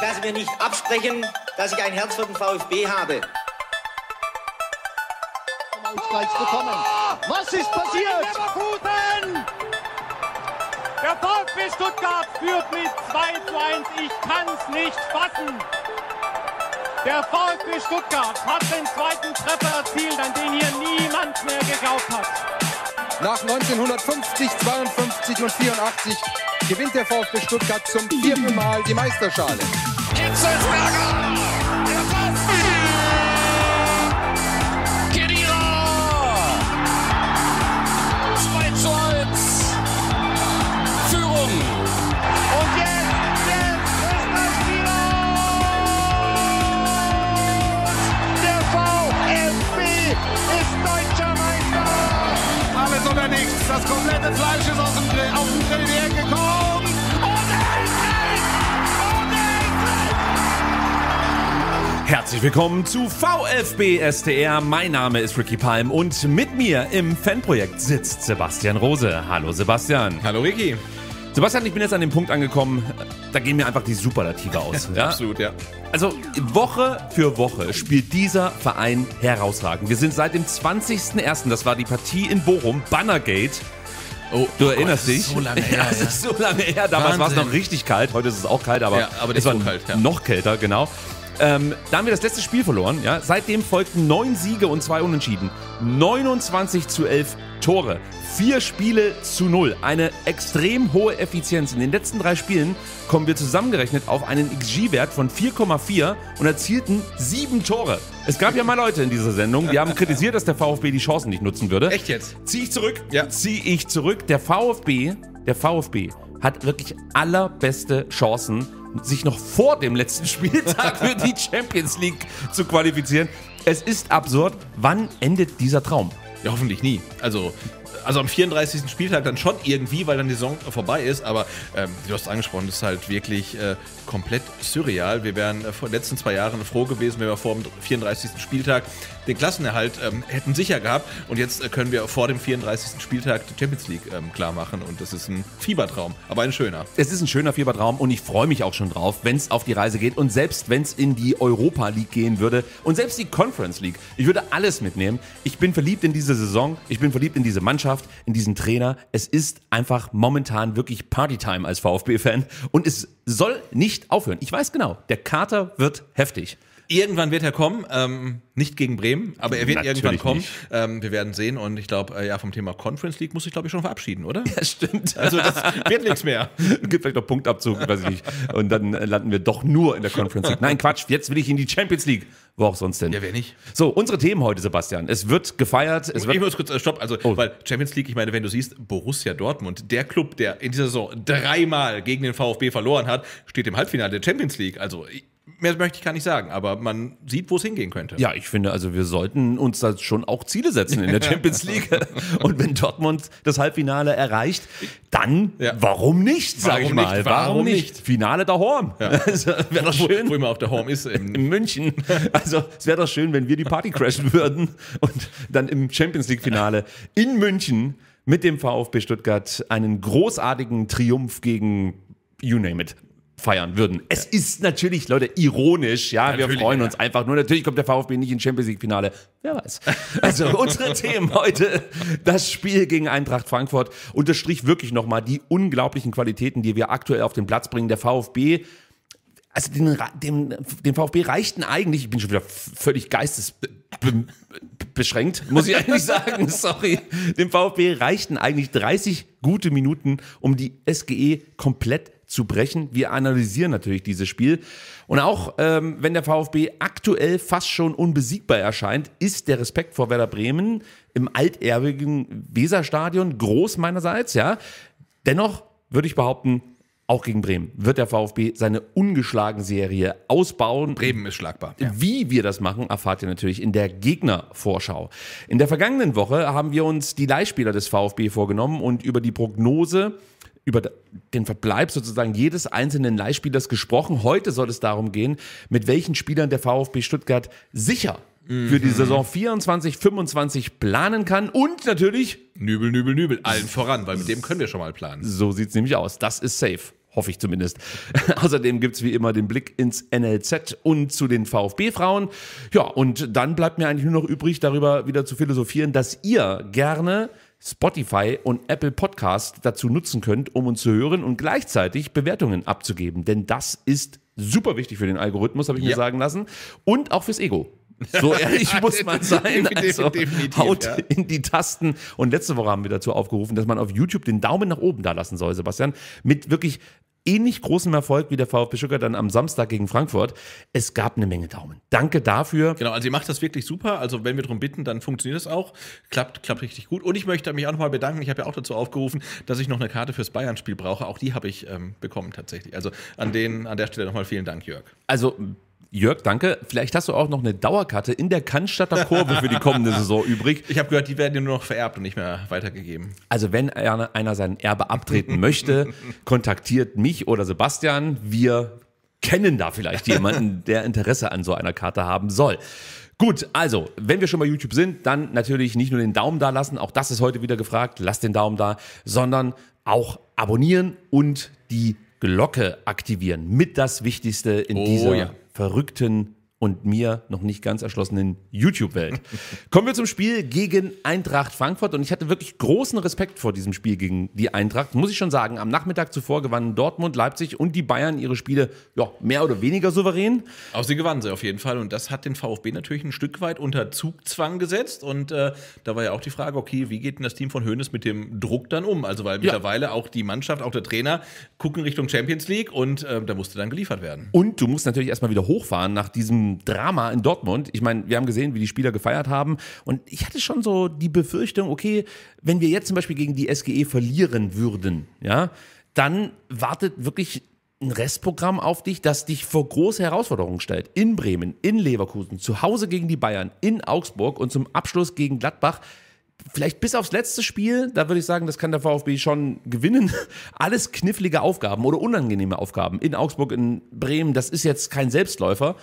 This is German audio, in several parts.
dass wir nicht absprechen, dass ich ein Herz für den VfB habe. Was ist passiert? Der VfB Stuttgart führt mit 2 zu 1. Ich kann es nicht fassen. Der VfB Stuttgart hat den zweiten Treffer erzielt, an den hier niemand mehr geglaubt hat. Nach 1950, 52 und 84 gewinnt der VfB Stuttgart zum vierten Mal die Meisterschale. Hitzelsberger! Fleisch, das komplette Fleisch ist aus dem Grill, auf dem Grill hierher gekommen. Und endlich! Und endlich! Herzlich willkommen zu VfB STR. Mein Name ist Ricky Palm und mit mir im Fanprojekt sitzt Sebastian Rose. Hallo Sebastian. Hallo Ricky. Sebastian, ich bin jetzt an dem Punkt angekommen, da gehen mir einfach die Superlative aus. ja? Absolut, ja. Also Woche für Woche spielt dieser Verein herausragend. Wir sind seit dem 20.01., das war die Partie in Bochum, Bannergate. Oh, du oh erinnerst oh, dich? So lange her. Ja, das ist so lange her. Damals war es noch richtig kalt. Heute ist es auch kalt, aber, ja, aber es war kalt, ja. noch kälter, genau. Ähm, da haben wir das letzte Spiel verloren. Ja? Seitdem folgten neun Siege und zwei Unentschieden. 29 zu 11 Tore. Vier Spiele zu null. Eine extrem hohe Effizienz. In den letzten drei Spielen kommen wir zusammengerechnet auf einen XG-Wert von 4,4 und erzielten sieben Tore. Es gab ja mal Leute in dieser Sendung, die haben kritisiert, dass der VfB die Chancen nicht nutzen würde. Echt jetzt? Zieh ich zurück? Ja. Zieh ich zurück. Der VfB, der VfB hat wirklich allerbeste Chancen sich noch vor dem letzten Spieltag für die Champions League zu qualifizieren. Es ist absurd. Wann endet dieser Traum? Ja, hoffentlich nie. Also, also am 34. Spieltag dann schon irgendwie, weil dann die Saison vorbei ist, aber ähm, du hast es angesprochen, das ist halt wirklich äh, komplett surreal. Wir wären äh, vor den letzten zwei Jahren froh gewesen, wenn wir vor dem 34. Spieltag den Klassenerhalt ähm, hätten sicher gehabt. Und jetzt äh, können wir vor dem 34. Spieltag die Champions League ähm, klar machen. Und das ist ein Fiebertraum, aber ein schöner. Es ist ein schöner Fiebertraum und ich freue mich auch schon drauf, wenn es auf die Reise geht. Und selbst wenn es in die Europa League gehen würde und selbst die Conference League. Ich würde alles mitnehmen. Ich bin verliebt in diese Saison. Ich bin verliebt in diese Mannschaft, in diesen Trainer. Es ist einfach momentan wirklich Partytime als VfB-Fan. Und es soll nicht aufhören. Ich weiß genau, der Kater wird heftig. Irgendwann wird er kommen, ähm, nicht gegen Bremen, aber er wird Natürlich irgendwann kommen. Ähm, wir werden sehen und ich glaube, äh, ja, vom Thema Conference League muss ich glaube ich schon verabschieden, oder? Ja, stimmt. Also das wird nichts mehr. Gibt vielleicht noch Punktabzug, weiß ich nicht. Und dann äh, landen wir doch nur in der Conference League. Nein, Quatsch, jetzt will ich in die Champions League. Wo auch sonst denn? Ja, wer nicht? So, unsere Themen heute, Sebastian. Es wird gefeiert. Es oh, ich wird muss kurz äh, stopp, also, oh. weil Champions League, ich meine, wenn du siehst, Borussia Dortmund, der Club, der in dieser Saison dreimal gegen den VfB verloren hat, steht im Halbfinale der Champions League. Also, ich, Mehr möchte ich gar nicht sagen, aber man sieht, wo es hingehen könnte. Ja, ich finde, also wir sollten uns da schon auch Ziele setzen in der Champions League. Und wenn Dortmund das Halbfinale erreicht, dann ja. warum nicht, sag ich mal. Nicht, warum, warum nicht? nicht? Finale der Horm. Ja. Also, wäre doch schön. Wo, wo immer auch der Horm ist. In, in München. Also es wäre doch schön, wenn wir die Party crashen würden und dann im Champions League-Finale in München mit dem VfB Stuttgart einen großartigen Triumph gegen you name it, feiern würden. Es ist natürlich, Leute, ironisch, ja, natürlich, wir freuen uns einfach. Nur natürlich kommt der VfB nicht ins Champions League Finale. Wer weiß. Also unsere Themen heute, das Spiel gegen Eintracht Frankfurt unterstrich wirklich nochmal die unglaublichen Qualitäten, die wir aktuell auf den Platz bringen. Der VfB also dem, dem, dem VfB reichten eigentlich, ich bin schon wieder völlig geistesbeschränkt, muss ich eigentlich sagen, sorry. Dem VfB reichten eigentlich 30 gute Minuten, um die SGE komplett zu brechen. Wir analysieren natürlich dieses Spiel. Und auch ähm, wenn der VfB aktuell fast schon unbesiegbar erscheint, ist der Respekt vor Werder Bremen im altehrwürdigen Weserstadion groß meinerseits. Ja, dennoch würde ich behaupten, auch gegen Bremen wird der VfB seine ungeschlagene Serie ausbauen. Bremen ist schlagbar. Ja. Wie wir das machen, erfahrt ihr natürlich in der Gegnervorschau. In der vergangenen Woche haben wir uns die Leihspieler des VfB vorgenommen und über die Prognose über den Verbleib sozusagen jedes einzelnen Leihspielers gesprochen. Heute soll es darum gehen, mit welchen Spielern der VfB Stuttgart sicher für die mhm. Saison 24, 25 planen kann und natürlich Nübel, Nübel, Nübel, allen voran, weil mit dem können wir schon mal planen. So sieht es nämlich aus. Das ist safe. Hoffe ich zumindest. Außerdem gibt es wie immer den Blick ins NLZ und zu den VfB-Frauen. Ja, und dann bleibt mir eigentlich nur noch übrig, darüber wieder zu philosophieren, dass ihr gerne Spotify und Apple Podcast dazu nutzen könnt, um uns zu hören und gleichzeitig Bewertungen abzugeben. Denn das ist super wichtig für den Algorithmus, habe ich ja. mir sagen lassen. Und auch fürs Ego. So ehrlich muss man sein. Also haut in die Tasten. Und letzte Woche haben wir dazu aufgerufen, dass man auf YouTube den Daumen nach oben da lassen soll, Sebastian. Mit wirklich ähnlich großem Erfolg wie der VfB Stuttgart dann am Samstag gegen Frankfurt. Es gab eine Menge Daumen. Danke dafür. Genau, also ihr macht das wirklich super. Also wenn wir darum bitten, dann funktioniert das auch. Klappt, klappt richtig gut. Und ich möchte mich auch nochmal bedanken. Ich habe ja auch dazu aufgerufen, dass ich noch eine Karte fürs Bayern-Spiel brauche. Auch die habe ich ähm, bekommen tatsächlich. Also an, den, an der Stelle nochmal vielen Dank, Jörg. Also Jörg, danke. Vielleicht hast du auch noch eine Dauerkarte in der Cannstatter Kurve für die kommende Saison übrig. Ich habe gehört, die werden nur noch vererbt und nicht mehr weitergegeben. Also wenn einer sein Erbe abtreten möchte, kontaktiert mich oder Sebastian. Wir kennen da vielleicht jemanden, der Interesse an so einer Karte haben soll. Gut, also, wenn wir schon bei YouTube sind, dann natürlich nicht nur den Daumen da lassen, auch das ist heute wieder gefragt, lasst den Daumen da, sondern auch abonnieren und die Glocke aktivieren. Mit das Wichtigste in oh, dieser ja verrückten und mir noch nicht ganz erschlossenen YouTube-Welt. Kommen wir zum Spiel gegen Eintracht Frankfurt. Und ich hatte wirklich großen Respekt vor diesem Spiel gegen die Eintracht. Muss ich schon sagen, am Nachmittag zuvor gewannen Dortmund, Leipzig und die Bayern ihre Spiele ja, mehr oder weniger souverän. Auch sie gewannen sie auf jeden Fall. Und das hat den VfB natürlich ein Stück weit unter Zugzwang gesetzt. Und äh, da war ja auch die Frage, okay, wie geht denn das Team von Hoeneß mit dem Druck dann um? Also weil ja. mittlerweile auch die Mannschaft, auch der Trainer gucken Richtung Champions League und äh, da musste dann geliefert werden. Und du musst natürlich erstmal wieder hochfahren nach diesem Drama in Dortmund. Ich meine, wir haben gesehen, wie die Spieler gefeiert haben. Und ich hatte schon so die Befürchtung, okay, wenn wir jetzt zum Beispiel gegen die SGE verlieren würden, ja, dann wartet wirklich ein Restprogramm auf dich, das dich vor große Herausforderungen stellt. In Bremen, in Leverkusen, zu Hause gegen die Bayern, in Augsburg und zum Abschluss gegen Gladbach. Vielleicht bis aufs letzte Spiel, da würde ich sagen, das kann der VfB schon gewinnen. Alles knifflige Aufgaben oder unangenehme Aufgaben in Augsburg, in Bremen, das ist jetzt kein Selbstläufer.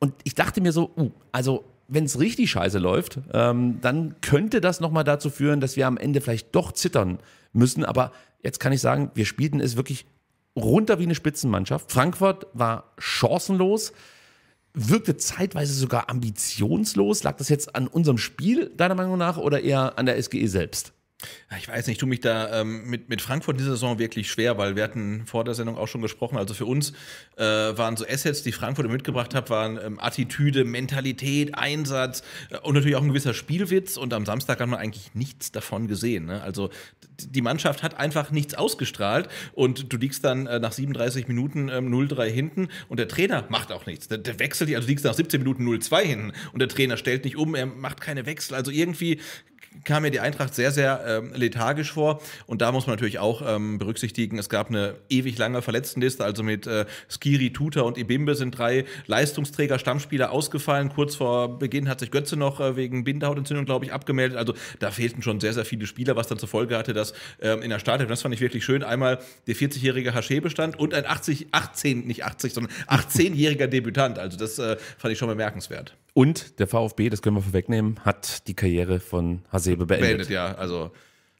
Und ich dachte mir so, uh, also wenn es richtig scheiße läuft, ähm, dann könnte das nochmal dazu führen, dass wir am Ende vielleicht doch zittern müssen. Aber jetzt kann ich sagen, wir spielten es wirklich runter wie eine Spitzenmannschaft. Frankfurt war chancenlos, wirkte zeitweise sogar ambitionslos. Lag das jetzt an unserem Spiel, deiner Meinung nach, oder eher an der SGE selbst? Ich weiß nicht, ich tue mich da ähm, mit, mit Frankfurt diese Saison wirklich schwer, weil wir hatten vor der Sendung auch schon gesprochen. Also für uns äh, waren so Assets, die Frankfurt mitgebracht hat, waren ähm, Attitüde, Mentalität, Einsatz äh, und natürlich auch ein gewisser Spielwitz. Und am Samstag hat man eigentlich nichts davon gesehen. Ne? Also die Mannschaft hat einfach nichts ausgestrahlt und du liegst dann äh, nach 37 Minuten ähm, 0-3 hinten und der Trainer macht auch nichts. Der, der wechselt dich, also du liegst nach 17 Minuten 0-2 hinten und der Trainer stellt nicht um, er macht keine Wechsel. Also irgendwie kam mir die Eintracht sehr, sehr ähm, lethargisch vor. Und da muss man natürlich auch ähm, berücksichtigen, es gab eine ewig lange Verletztenliste. Also mit äh, Skiri, Tuta und Ibimbe sind drei Leistungsträger, Stammspieler ausgefallen. Kurz vor Beginn hat sich Götze noch äh, wegen Bindehautentzündung, glaube ich, abgemeldet. Also da fehlten schon sehr, sehr viele Spieler, was dann zur Folge hatte, dass ähm, in der Startelf, das fand ich wirklich schön, einmal der 40-jährige Haschebe bestand und ein 80, 18, nicht 80, sondern 18-jähriger Debütant. Also das äh, fand ich schon bemerkenswert. Und der VfB, das können wir vorwegnehmen, hat die Karriere von Hasebe Spielbetriebe beendet. Beendet, ja. Also.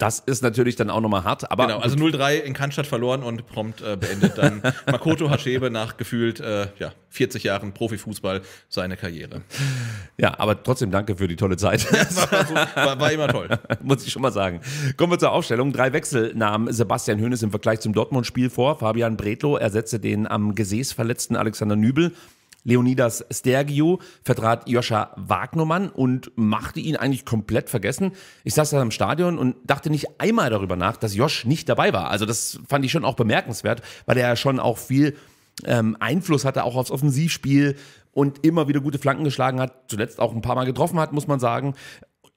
Das ist natürlich dann auch nochmal hart, aber. Genau, also 0-3 in Cannstatt verloren und prompt äh, beendet dann Makoto Hachebe nach gefühlt äh, ja, 40 Jahren Profifußball seine Karriere. Ja, aber trotzdem danke für die tolle Zeit. Ja, war, war, war, immer toll. Muss ich schon mal sagen. Kommen wir zur Aufstellung. Drei Wechsel nahm Sebastian Hoeneß im Vergleich zum Dortmund-Spiel vor. Fabian Bredlo ersetzte den am Gesäß verletzten Alexander Nübel. Leonidas Stergio vertrat Joscha Wagnermann und machte ihn eigentlich komplett vergessen. Ich saß da im Stadion und dachte nicht einmal darüber nach, dass Josch nicht dabei war. Also das fand ich schon auch bemerkenswert, weil er ja schon auch viel ähm, Einfluss hatte, auch aufs Offensivspiel und immer wieder gute Flanken geschlagen hat, zuletzt auch ein paar Mal getroffen hat, muss man sagen.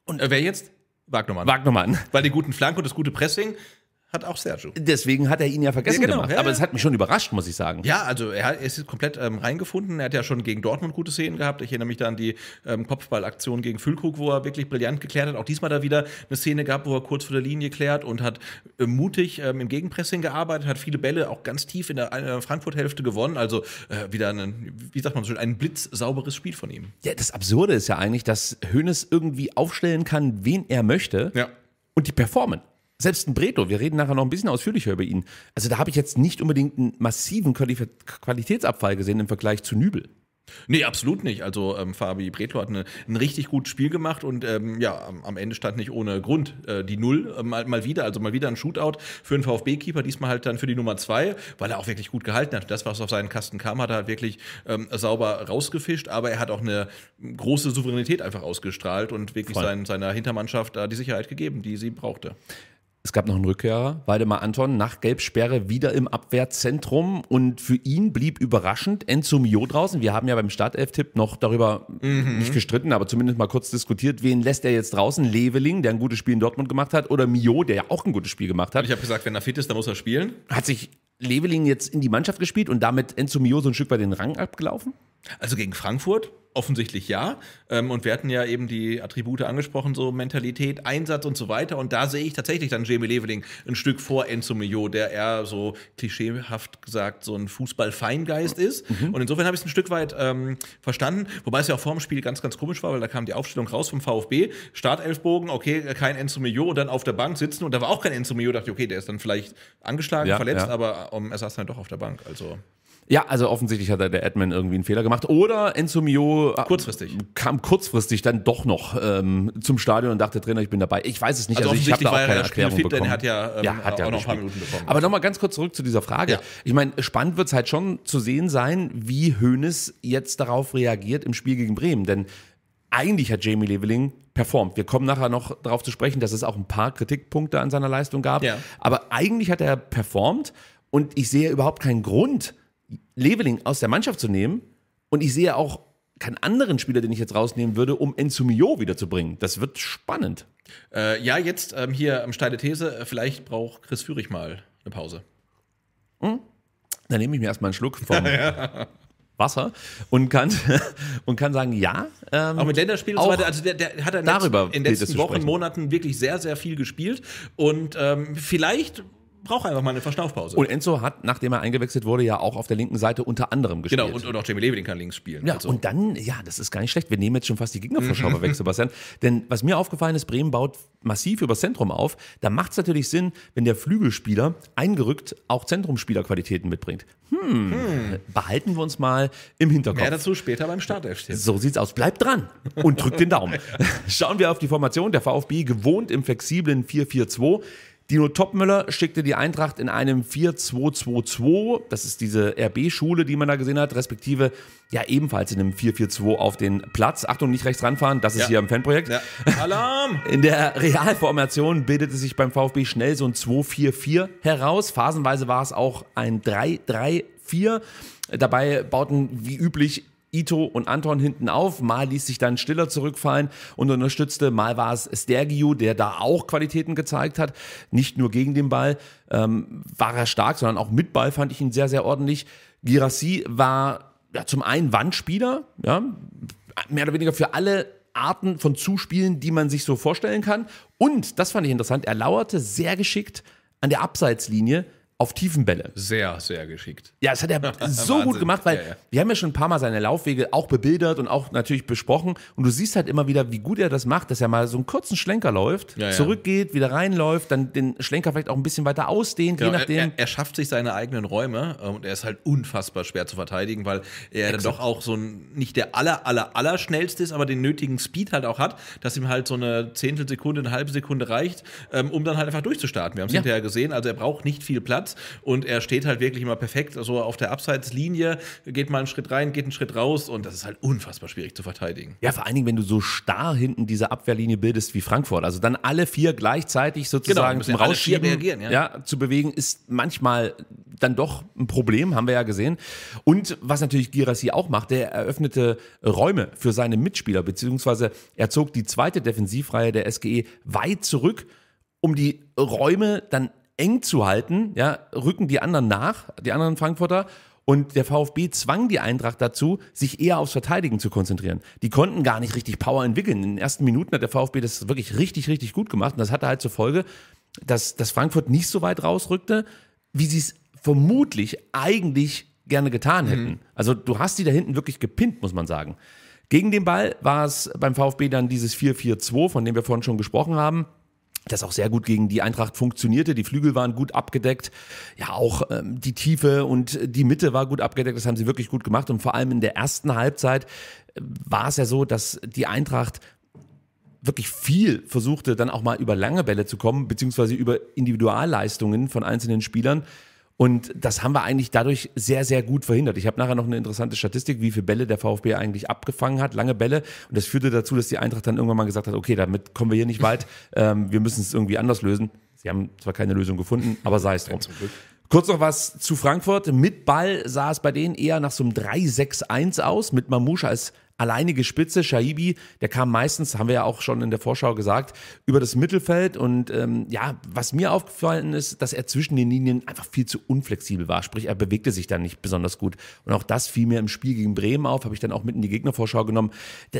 Und wer jetzt? Wagnermann. Wagnermann. Weil die guten Flanken und das gute Pressing hat auch Sergio. Deswegen hat er ihn ja vergessen ja, genau. gemacht. Ja, Aber es hat mich schon überrascht, muss ich sagen. Ja, also er, ist komplett ähm, reingefunden. Er hat ja schon gegen Dortmund gute Szenen gehabt. Ich erinnere mich da an die ähm, Kopfballaktion gegen Füllkrug, wo er wirklich brillant geklärt hat. Auch diesmal da wieder eine Szene gehabt, wo er kurz vor der Linie klärt und hat äh, mutig ähm, im Gegenpressing gearbeitet, hat viele Bälle auch ganz tief in der äh, Frankfurt-Hälfte gewonnen. Also äh, wieder, einen, wie sagt man so ein blitzsauberes Spiel von ihm. Ja, das Absurde ist ja eigentlich, dass Hoeneß irgendwie aufstellen kann, wen er möchte. Ja. Und die performen. Selbst ein Breto, wir reden nachher noch ein bisschen ausführlicher über ihn. Also da habe ich jetzt nicht unbedingt einen massiven Quali Qualitätsabfall gesehen im Vergleich zu Nübel. Nee, absolut nicht. Also ähm, Fabi Bretlo hat eine, ein richtig gutes Spiel gemacht und ähm, ja, am Ende stand nicht ohne Grund äh, die Null äh, mal, mal, wieder, also mal wieder ein Shootout für einen VfB-Keeper, diesmal halt dann für die Nummer zwei, weil er auch wirklich gut gehalten hat. Das, was auf seinen Kasten kam, hat er halt wirklich ähm, sauber rausgefischt, aber er hat auch eine große Souveränität einfach ausgestrahlt und wirklich sein, seiner Hintermannschaft äh, die Sicherheit gegeben, die sie brauchte. Es gab noch einen Rückkehrer, Waldemar Anton, nach Gelbsperre wieder im Abwehrzentrum und für ihn blieb überraschend Enzo Mio draußen. Wir haben ja beim Startelf-Tipp noch darüber mhm. nicht gestritten, aber zumindest mal kurz diskutiert, wen lässt er jetzt draußen? Leveling, der ein gutes Spiel in Dortmund gemacht hat, oder Mio, der ja auch ein gutes Spiel gemacht hat. Ich habe gesagt, wenn er fit ist, dann muss er spielen. Hat sich Leveling jetzt in die Mannschaft gespielt und damit Enzo Mio so ein Stück weit den Rang abgelaufen? Also gegen Frankfurt offensichtlich ja. Ähm, und wir hatten ja eben die Attribute angesprochen, so Mentalität, Einsatz und so weiter. Und da sehe ich tatsächlich dann Jamie Leveling ein Stück vor Enzo Mio, der eher so klischeehaft gesagt so ein Fußballfeingeist ist. Mhm. Und insofern habe ich es ein Stück weit ähm, verstanden. Wobei es ja auch vor dem Spiel ganz, ganz komisch war, weil da kam die Aufstellung raus vom VfB. Startelfbogen, okay, kein Enzo Mio und dann auf der Bank sitzen. Und da war auch kein Enzo Mio. Dachte, okay, der ist dann vielleicht angeschlagen, ja, verletzt, ja. aber um, er saß dann doch auf der Bank. Also ja, also offensichtlich hat der Admin irgendwie einen Fehler gemacht. Oder Enzo Mio äh, kurzfristig. kam kurzfristig dann doch noch ähm, zum Stadion und dachte, Trainer, ich bin dabei. Ich weiß es nicht. Also, also ich habe da auch keine Erklärung fit, bekommen. Denn hat ja, ähm, ja, hat ja noch ein paar Minuten bekommen. Aber nochmal ganz kurz zurück zu dieser Frage. Ja. Ich meine, spannend wird es halt schon zu sehen sein, wie Hoeneß jetzt darauf reagiert im Spiel gegen Bremen. Denn eigentlich hat Jamie Leveling performt. Wir kommen nachher noch darauf zu sprechen, dass es auch ein paar Kritikpunkte an seiner Leistung gab. Ja. Aber eigentlich hat er performt. Und ich sehe überhaupt keinen Grund, Leveling aus der Mannschaft zu nehmen. Und ich sehe auch keinen anderen Spieler, den ich jetzt rausnehmen würde, um Enzumio wiederzubringen. Das wird spannend. Äh, ja, jetzt ähm, hier am steile These, äh, vielleicht braucht Chris Führig mal eine Pause. Hm? Dann nehme ich mir erstmal einen Schluck vom Wasser und kann, und kann sagen, ja. Ähm, auch mit Länderspielen und so weiter. Also der, der hat er darüber in den letzten Wochen, Monaten wirklich sehr, sehr viel gespielt. Und ähm, vielleicht braucht einfach mal eine Verschnaufpause. Und Enzo hat, nachdem er eingewechselt wurde, ja auch auf der linken Seite unter anderem gespielt. Genau, und, und auch Jamie Levy, den kann links spielen. Ja, also. und dann, ja, das ist gar nicht schlecht. Wir nehmen jetzt schon fast die Gegnervorschau weg, mhm. Sebastian. Denn was mir aufgefallen ist, Bremen baut massiv übers Zentrum auf. Da macht es natürlich Sinn, wenn der Flügelspieler eingerückt auch Zentrumspielerqualitäten mitbringt. Hm, hm, behalten wir uns mal im Hinterkopf. Mehr dazu später beim Start -FC. So sieht's aus. Bleibt dran und drückt den Daumen. Schauen wir auf die Formation. Der VfB gewohnt im flexiblen 4-4-2. Dino Topmüller schickte die Eintracht in einem 4-2-2-2, das ist diese RB-Schule, die man da gesehen hat, respektive ja ebenfalls in einem 4-4-2 auf den Platz. Achtung, nicht rechts ranfahren, das ist ja. hier im Fanprojekt. Ja. Alarm! In der Realformation bildete sich beim VfB schnell so ein 2-4-4 heraus. Phasenweise war es auch ein 3-3-4. Dabei bauten wie üblich Ito und Anton hinten auf. Mal ließ sich dann Stiller zurückfallen und unterstützte. Mal war es Stergiou, der da auch Qualitäten gezeigt hat. Nicht nur gegen den Ball ähm, war er stark, sondern auch mit Ball fand ich ihn sehr, sehr ordentlich. Girassi war ja, zum einen Wandspieler, ja, mehr oder weniger für alle Arten von Zuspielen, die man sich so vorstellen kann. Und, das fand ich interessant, er lauerte sehr geschickt an der Abseitslinie auf tiefen Bälle. Sehr, sehr geschickt. Ja, das hat er so gut gemacht, weil ja, ja. wir haben ja schon ein paar Mal seine Laufwege auch bebildert und auch natürlich besprochen. Und du siehst halt immer wieder, wie gut er das macht, dass er mal so einen kurzen Schlenker läuft, ja, zurückgeht, wieder reinläuft, dann den Schlenker vielleicht auch ein bisschen weiter ausdehnt, genau, je nachdem. Er, er, er, schafft sich seine eigenen Räume ähm, und er ist halt unfassbar schwer zu verteidigen, weil er Exakt. dann doch auch so ein, nicht der aller, aller, aller schnellste ist, aber den nötigen Speed halt auch hat, dass ihm halt so eine Zehntelsekunde, eine halbe Sekunde reicht, ähm, um dann halt einfach durchzustarten. Wir haben es hinterher gesehen, also er braucht nicht viel Platz. Yards und er steht halt wirklich immer perfekt, so also auf der Abseitslinie, geht mal einen Schritt rein, geht einen Schritt raus und das ist halt unfassbar schwierig zu verteidigen. Ja, vor allen Dingen, wenn du so starr hinten diese Abwehrlinie bildest wie Frankfurt, also dann alle vier gleichzeitig genau, sozusagen genau, zum Rausschieben reagieren, ja. ja, zu bewegen, ist manchmal dann doch ein Problem, haben wir ja gesehen. Und was natürlich Girassi auch macht, der eröffnete Räume für seine Mitspieler, beziehungsweise er zog die zweite Defensivreihe der SGE weit zurück, um die Räume dann eng zu halten, ja, rücken die anderen nach, die anderen Frankfurter. Und der VfB zwang die Eintracht dazu, sich eher aufs Verteidigen zu konzentrieren. Die konnten gar nicht richtig Power entwickeln. In den ersten Minuten hat der VfB das wirklich richtig, richtig gut gemacht. Und das hatte halt zur Folge, dass, dass Frankfurt nicht so weit rausrückte, wie sie es vermutlich eigentlich gerne getan hätten. Mhm. Also du hast sie da hinten wirklich gepinnt, muss man sagen. Gegen den Ball war es beim VfB dann dieses 4-4-2, von dem wir vorhin schon gesprochen haben das auch sehr gut gegen die Eintracht funktionierte. Die Flügel waren gut abgedeckt. Ja, auch ähm, die Tiefe und die Mitte war gut abgedeckt. Das haben sie wirklich gut gemacht. Und vor allem in der ersten Halbzeit äh, war es ja so, dass die Eintracht wirklich viel versuchte, dann auch mal über lange Bälle zu kommen, beziehungsweise über Individualleistungen von einzelnen Spielern. Und das haben wir eigentlich dadurch sehr, sehr gut verhindert. Ich habe nachher noch eine interessante Statistik, wie viele Bälle der VfB eigentlich abgefangen hat, lange Bälle. Und das führte dazu, dass die Eintracht dann irgendwann mal gesagt hat, okay, damit kommen wir hier nicht weit, ähm, wir müssen es irgendwie anders lösen. Sie haben zwar keine Lösung gefunden, aber sei es drum. Kurz noch was zu Frankfurt. Mit Ball sah es bei denen eher nach so einem 3-6-1 aus, mit Mamouche als alleinige Spitze. Shaibi, der kam meistens, haben wir ja auch schon in der Vorschau gesagt, über das Mittelfeld. Und ähm, ja, was mir aufgefallen ist, dass er zwischen den Linien einfach viel zu unflexibel war. Sprich, er bewegte sich dann nicht besonders gut. Und auch das fiel mir im Spiel gegen Bremen auf, habe ich dann auch mit in die Gegnervorschau genommen.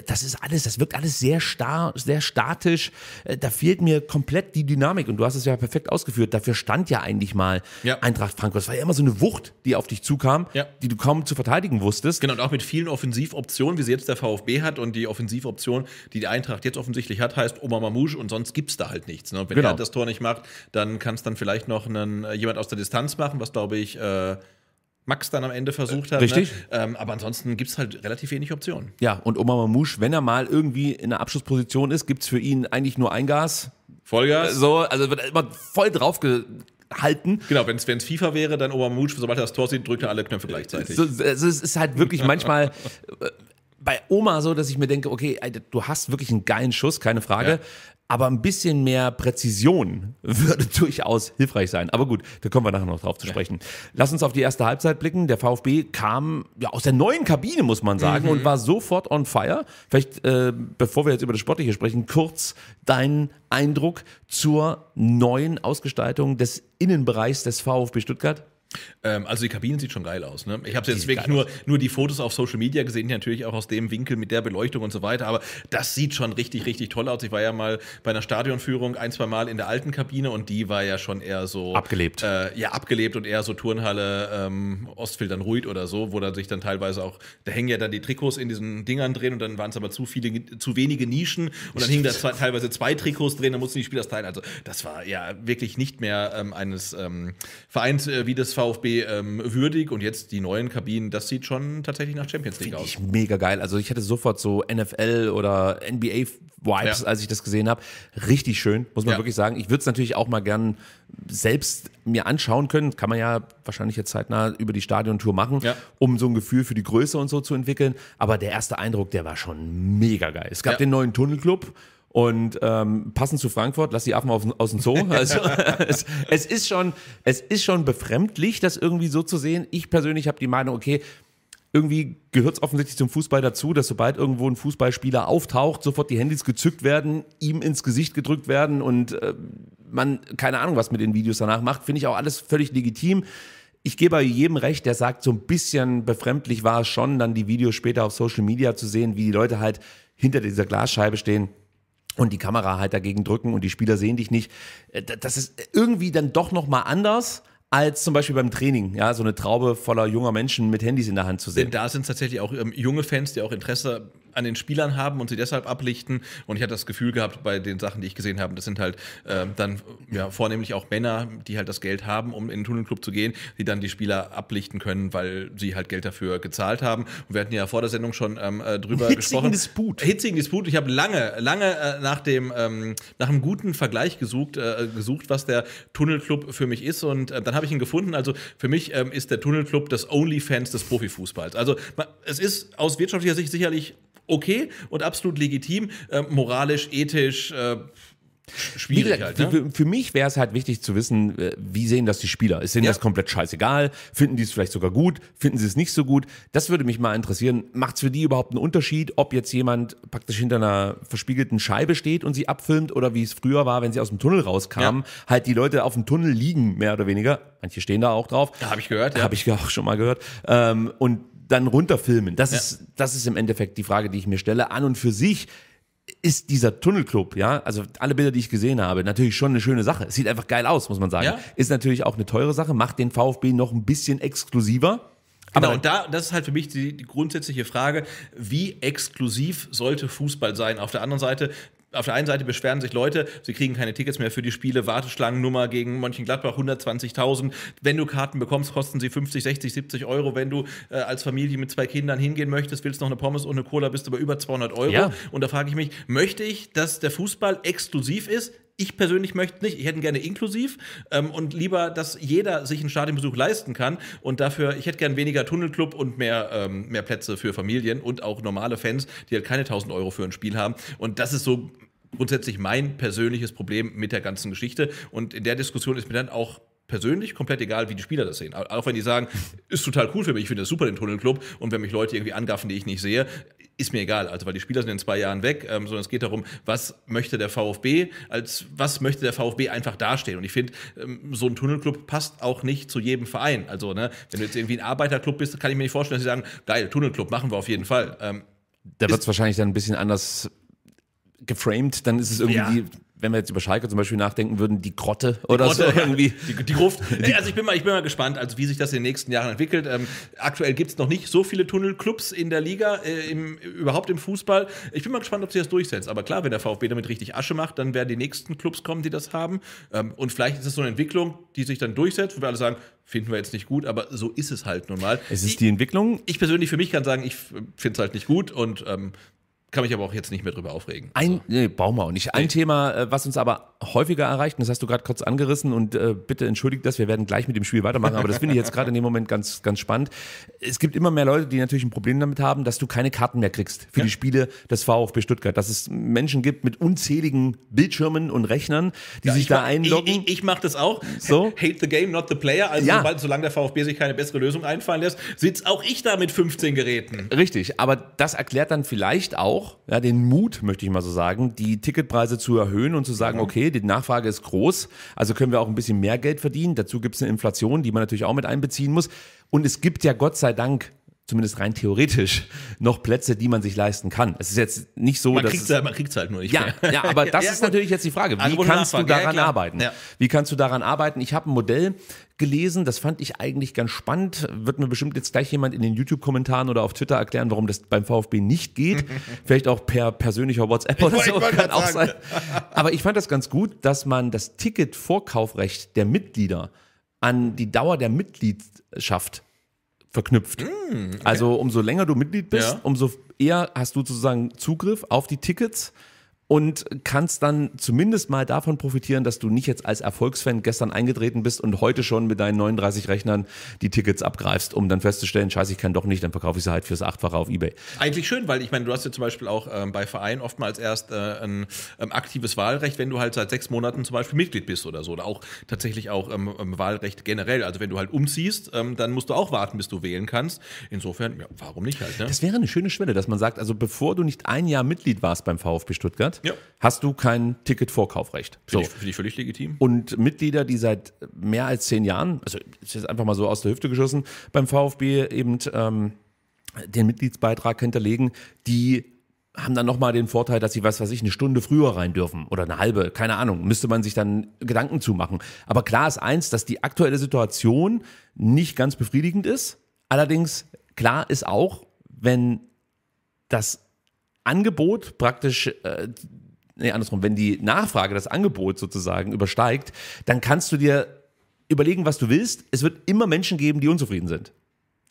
Das ist alles, das wirkt alles sehr starr, sehr statisch. Äh, da fehlt mir komplett die Dynamik. Und du hast es ja perfekt ausgeführt. Dafür stand ja eigentlich mal ja. Eintracht Frankfurt. Es war ja immer so eine Wucht, die auf dich zukam, ja. die du kaum zu verteidigen wusstest. Genau, und auch mit vielen Offensivoptionen, wie sie jetzt der VfB hat und die Offensivoption, die die Eintracht jetzt offensichtlich hat, heißt Oma Mamouche und sonst gibt es da halt nichts. Ne? Wenn genau. er das Tor nicht macht, dann kann es dann vielleicht noch einen, äh, jemand aus der Distanz machen, was glaube ich. Äh, Max dann am Ende versucht hat. Ne? Richtig. Ne? Ähm, aber ansonsten gibt es halt relativ wenig Optionen. Ja, und Oma Mamouche, wenn er mal irgendwie in einer Abschlussposition ist, gibt es für ihn eigentlich nur ein Gas. Vollgas. Äh, so, also wird immer voll drauf halten. Genau, wenn es FIFA wäre, dann Obermutsch, sobald er das Tor sieht, drückt er alle Knöpfe gleichzeitig. So, also es ist halt wirklich manchmal bei Oma so, dass ich mir denke, okay, du hast wirklich einen geilen Schuss, keine Frage. Ja. Aber ein bisschen mehr Präzision würde durchaus hilfreich sein. Aber gut, da kommen wir nachher noch drauf zu sprechen. Ja. Lass uns auf die erste Halbzeit blicken. Der VfB kam ja, aus der neuen Kabine, muss man sagen, mhm. und war sofort on fire. Vielleicht, äh, bevor wir jetzt über das Sportliche sprechen, kurz deinen Eindruck zur neuen Ausgestaltung des Innenbereichs des VfB Stuttgart. Ähm, also die Kabine sieht schon geil aus. Ne? Ich habe jetzt wirklich nur, nur die Fotos auf Social Media gesehen, natürlich auch aus dem Winkel mit der Beleuchtung und so weiter. Aber das sieht schon richtig, richtig toll aus. Ich war ja mal bei einer Stadionführung ein, zwei Mal in der alten Kabine und die war ja schon eher so. Abgelebt. Äh, ja, abgelebt und eher so Turnhalle ähm, Ostfildern Ruid oder so, wo da sich dann teilweise auch, da hängen ja dann die Trikots in diesen Dingern drin und dann waren es aber zu viele, zu wenige Nischen und dann hingen da zwei, teilweise zwei Trikots drin, da mussten die Spieler das teilen. Also das war ja wirklich nicht mehr ähm, eines ähm, Vereins, äh, wie das VfB ähm, würdig und jetzt die neuen Kabinen, das sieht schon tatsächlich nach Champions League Find aus. Ich mega geil. Also ich hatte sofort so NFL oder NBA Vibes, ja. als ich das gesehen habe. Richtig schön, muss man ja. wirklich sagen. Ich würde es natürlich auch mal gern selbst mir anschauen können. Kann man ja wahrscheinlich jetzt zeitnah über die Stadiontour machen, ja. um so ein Gefühl für die Größe und so zu entwickeln. Aber der erste Eindruck, der war schon mega geil. Es gab den neuen Tunnelclub und ähm, passend zu Frankfurt, lass die Affen auf, aus dem Zoo. Also, es, es, ist schon, es ist schon befremdlich, das irgendwie so zu sehen. Ich persönlich habe die Meinung, okay, irgendwie gehört es offensichtlich zum Fußball dazu, dass sobald irgendwo ein Fußballspieler auftaucht, sofort die Handys gezückt werden, ihm ins Gesicht gedrückt werden und äh, man keine Ahnung, was mit den Videos danach macht. Finde ich auch alles völlig legitim ich gebe jedem recht, der sagt, so ein bisschen befremdlich war es schon, dann die Videos später auf Social Media zu sehen, wie die Leute halt hinter dieser Glasscheibe stehen und die Kamera halt dagegen drücken und die Spieler sehen dich nicht. Äh, das ist irgendwie dann doch nochmal anders als zum Beispiel beim Training, ja, so eine Traube voller junger Menschen mit Handys in der Hand zu sehen. Denn da sind tatsächlich auch ähm, junge Fans, die auch Interesse an den Spielern haben und sie deshalb ablichten. Und ich hatte das Gefühl gehabt, bei den Sachen, die ich gesehen habe, das sind halt äh, dann ja, vornehmlich auch Männer, die halt das Geld haben, um in den Tunnelclub zu gehen, die dann die Spieler ablichten können, weil sie halt Geld dafür gezahlt haben. Und wir hatten ja vor der Sendung schon ähm, äh, drüber Hitzigen gesprochen. Disput. Hitzigen Disput. Ich habe lange, lange äh, nach dem ähm, nach einem guten Vergleich gesucht, äh, gesucht, was der Tunnelclub für mich ist. Und äh, dann habe ich ihn gefunden. Also für mich ähm, ist der Tunnelclub das OnlyFans des Profifußballs. Also es ist aus wirtschaftlicher Sicht sicherlich okay und absolut legitim, äh, moralisch, ethisch. Äh, Schwierig halt, ne? für, für, mich wäre es halt wichtig zu wissen, äh, wie sehen das die Spieler? Ist denen ja. das komplett scheißegal? Finden die es vielleicht sogar gut? Finden sie es nicht so gut? Das würde mich mal interessieren. Macht es für die überhaupt einen Unterschied, ob jetzt jemand praktisch hinter einer verspiegelten Scheibe steht und sie abfilmt oder wie es früher war, wenn sie aus dem Tunnel rauskamen, ja. halt die Leute auf dem Tunnel liegen, mehr oder weniger. Manche stehen da auch drauf. Ja, Habe ich gehört. Ja. Habe ich auch schon mal gehört. Ähm, und dann runterfilmen? Das, ja. ist, das ist im Endeffekt die Frage, die ich mir stelle. An und für sich ist dieser Tunnelclub, ja, also alle Bilder, die ich gesehen habe, natürlich schon eine schöne Sache. Es sieht einfach geil aus, muss man sagen. Ja? Ist natürlich auch eine teure Sache, macht den VfB noch ein bisschen exklusiver. Genau, Aber und da, das ist halt für mich die, die, grundsätzliche Frage, wie exklusiv sollte Fußball sein? Auf der anderen Seite auf der einen Seite beschweren sich Leute, sie kriegen keine Tickets mehr für die Spiele, Warteschlangennummer gegen Mönchengladbach 120.000. Wenn du Karten bekommst, kosten sie 50, 60, 70 Euro. Wenn du äh, als Familie mit zwei Kindern hingehen möchtest, willst noch eine Pommes und eine Cola, bist du bei über 200 Euro. Ja. Und da frage ich mich, möchte ich, dass der Fußball exklusiv ist? ich persönlich möchte nicht. Ich hätte gerne inklusiv ähm, und lieber, dass jeder sich einen Stadionbesuch leisten kann. Und dafür, ich hätte gerne weniger Tunnelclub und mehr, ähm, mehr Plätze für Familien und auch normale Fans, die halt keine 1000 Euro für ein Spiel haben. Und das ist so grundsätzlich mein persönliches Problem mit der ganzen Geschichte. Und in der Diskussion ist mir dann auch persönlich komplett egal, wie die Spieler das sehen. Auch wenn die sagen, ist total cool für mich, ich finde das super, den Tunnelclub. Und wenn mich Leute irgendwie angaffen, die ich nicht sehe, ist mir egal, also weil die Spieler sind in zwei Jahren weg, ähm, sondern es geht darum, was möchte der VfB, als was möchte der VfB einfach dastehen. Und ich finde, ähm, so ein Tunnelclub passt auch nicht zu jedem Verein. Also, ne, wenn du jetzt irgendwie ein Arbeiterclub bist, kann ich mir nicht vorstellen, dass sie sagen, geil, Tunnelclub machen wir auf jeden Fall. Ähm, da wird es wahrscheinlich dann ein bisschen anders geframed, dann ist es irgendwie. Ja wenn wir jetzt über Schalke zum Beispiel nachdenken würden, die Grotte die oder Grotte, so ja. irgendwie. Die, die Gruft. Die also ich bin mal, ich bin mal gespannt, also wie sich das in den nächsten Jahren entwickelt. Ähm, aktuell gibt es noch nicht so viele Tunnelclubs in der Liga, äh, im, überhaupt im Fußball. Ich bin mal gespannt, ob sie das durchsetzt. Aber klar, wenn der VfB damit richtig Asche macht, dann werden die nächsten Clubs kommen, die das haben. Ähm, und vielleicht ist es so eine Entwicklung, die sich dann durchsetzt, wo wir alle sagen, finden wir jetzt nicht gut, aber so ist es halt nun mal. Es ist die Entwicklung. Ich persönlich für mich kann sagen, ich finde es halt nicht gut und ähm, kann mich aber auch jetzt nicht mehr drüber aufregen. Ein, also. Nee, brauchen wir auch nicht. Ein nee. Thema, äh, was uns aber häufiger erreicht, und das hast du gerade kurz angerissen und äh, bitte entschuldigt das, wir werden gleich mit dem Spiel weitermachen, aber das finde ich jetzt gerade in dem Moment ganz, ganz spannend. Es gibt immer mehr Leute, die natürlich ein Problem damit haben, dass du keine Karten mehr kriegst für ja. die Spiele des VfB Stuttgart. Dass es Menschen gibt mit unzähligen Bildschirmen und Rechnern, die ja, sich da mach, einloggen. Ich, ich, ich mache das auch. So? Hate the game, not the player. Also ja. sobald, solange der VfB sich keine bessere Lösung einfallen lässt, sitze auch ich da mit 15 Geräten. Richtig, aber das erklärt dann vielleicht auch, auch ja, den Mut, möchte ich mal so sagen, die Ticketpreise zu erhöhen und zu sagen, mhm. okay, die Nachfrage ist groß, also können wir auch ein bisschen mehr Geld verdienen. Dazu gibt es eine Inflation, die man natürlich auch mit einbeziehen muss. Und es gibt ja Gott sei Dank zumindest rein theoretisch, noch Plätze, die man sich leisten kann. Es ist jetzt nicht so, man dass. Kriegt's halt, man kriegt es halt nur nicht. Ja, ja aber das ja, ist natürlich jetzt die Frage. Wie also, kannst du daran ja, arbeiten? Wie kannst du daran arbeiten? Ich habe ein Modell gelesen, das fand ich eigentlich ganz spannend. Wird mir bestimmt jetzt gleich jemand in den YouTube-Kommentaren oder auf Twitter erklären, warum das beim VfB nicht geht. Vielleicht auch per persönlicher WhatsApp oder so. Kann auch sein. Aber ich fand das ganz gut, dass man das Ticket-Vorkaufrecht der Mitglieder an die Dauer der Mitgliedschaft verknüpft. Mm, okay. Also umso länger du Mitglied bist, ja. umso eher hast du sozusagen Zugriff auf die Tickets und kannst dann zumindest mal davon profitieren, dass du nicht jetzt als Erfolgsfan gestern eingetreten bist und heute schon mit deinen 39 Rechnern die Tickets abgreifst, um dann festzustellen, scheiße, ich kann doch nicht, dann verkaufe ich sie halt fürs Achtfache auf Ebay. Eigentlich schön, weil ich meine, du hast ja zum Beispiel auch ähm, bei Vereinen oftmals erst äh, ein ähm, aktives Wahlrecht, wenn du halt seit sechs Monaten zum Beispiel Mitglied bist oder so. Oder auch tatsächlich auch ähm, ähm Wahlrecht generell. Also wenn du halt umziehst, ähm, dann musst du auch warten, bis du wählen kannst. Insofern, ja, warum nicht halt? Ne? Das wäre eine schöne Schwelle, dass man sagt, also bevor du nicht ein Jahr Mitglied warst beim VfB Stuttgart, hast, ja. hast du kein Ticketvorkaufrecht. Finde so. ich, find ich völlig legitim. Und Mitglieder, die seit mehr als zehn Jahren, also ist jetzt einfach mal so aus der Hüfte geschossen, beim VfB eben ähm, den Mitgliedsbeitrag hinterlegen, die haben dann nochmal den Vorteil, dass sie, was weiß ich, eine Stunde früher rein dürfen oder eine halbe, keine Ahnung, müsste man sich dann Gedanken zu machen. Aber klar ist eins, dass die aktuelle Situation nicht ganz befriedigend ist. Allerdings, klar ist auch, wenn das Angebot praktisch, äh, nee, andersrum, wenn die Nachfrage das Angebot sozusagen übersteigt, dann kannst du dir überlegen, was du willst. Es wird immer Menschen geben, die unzufrieden sind.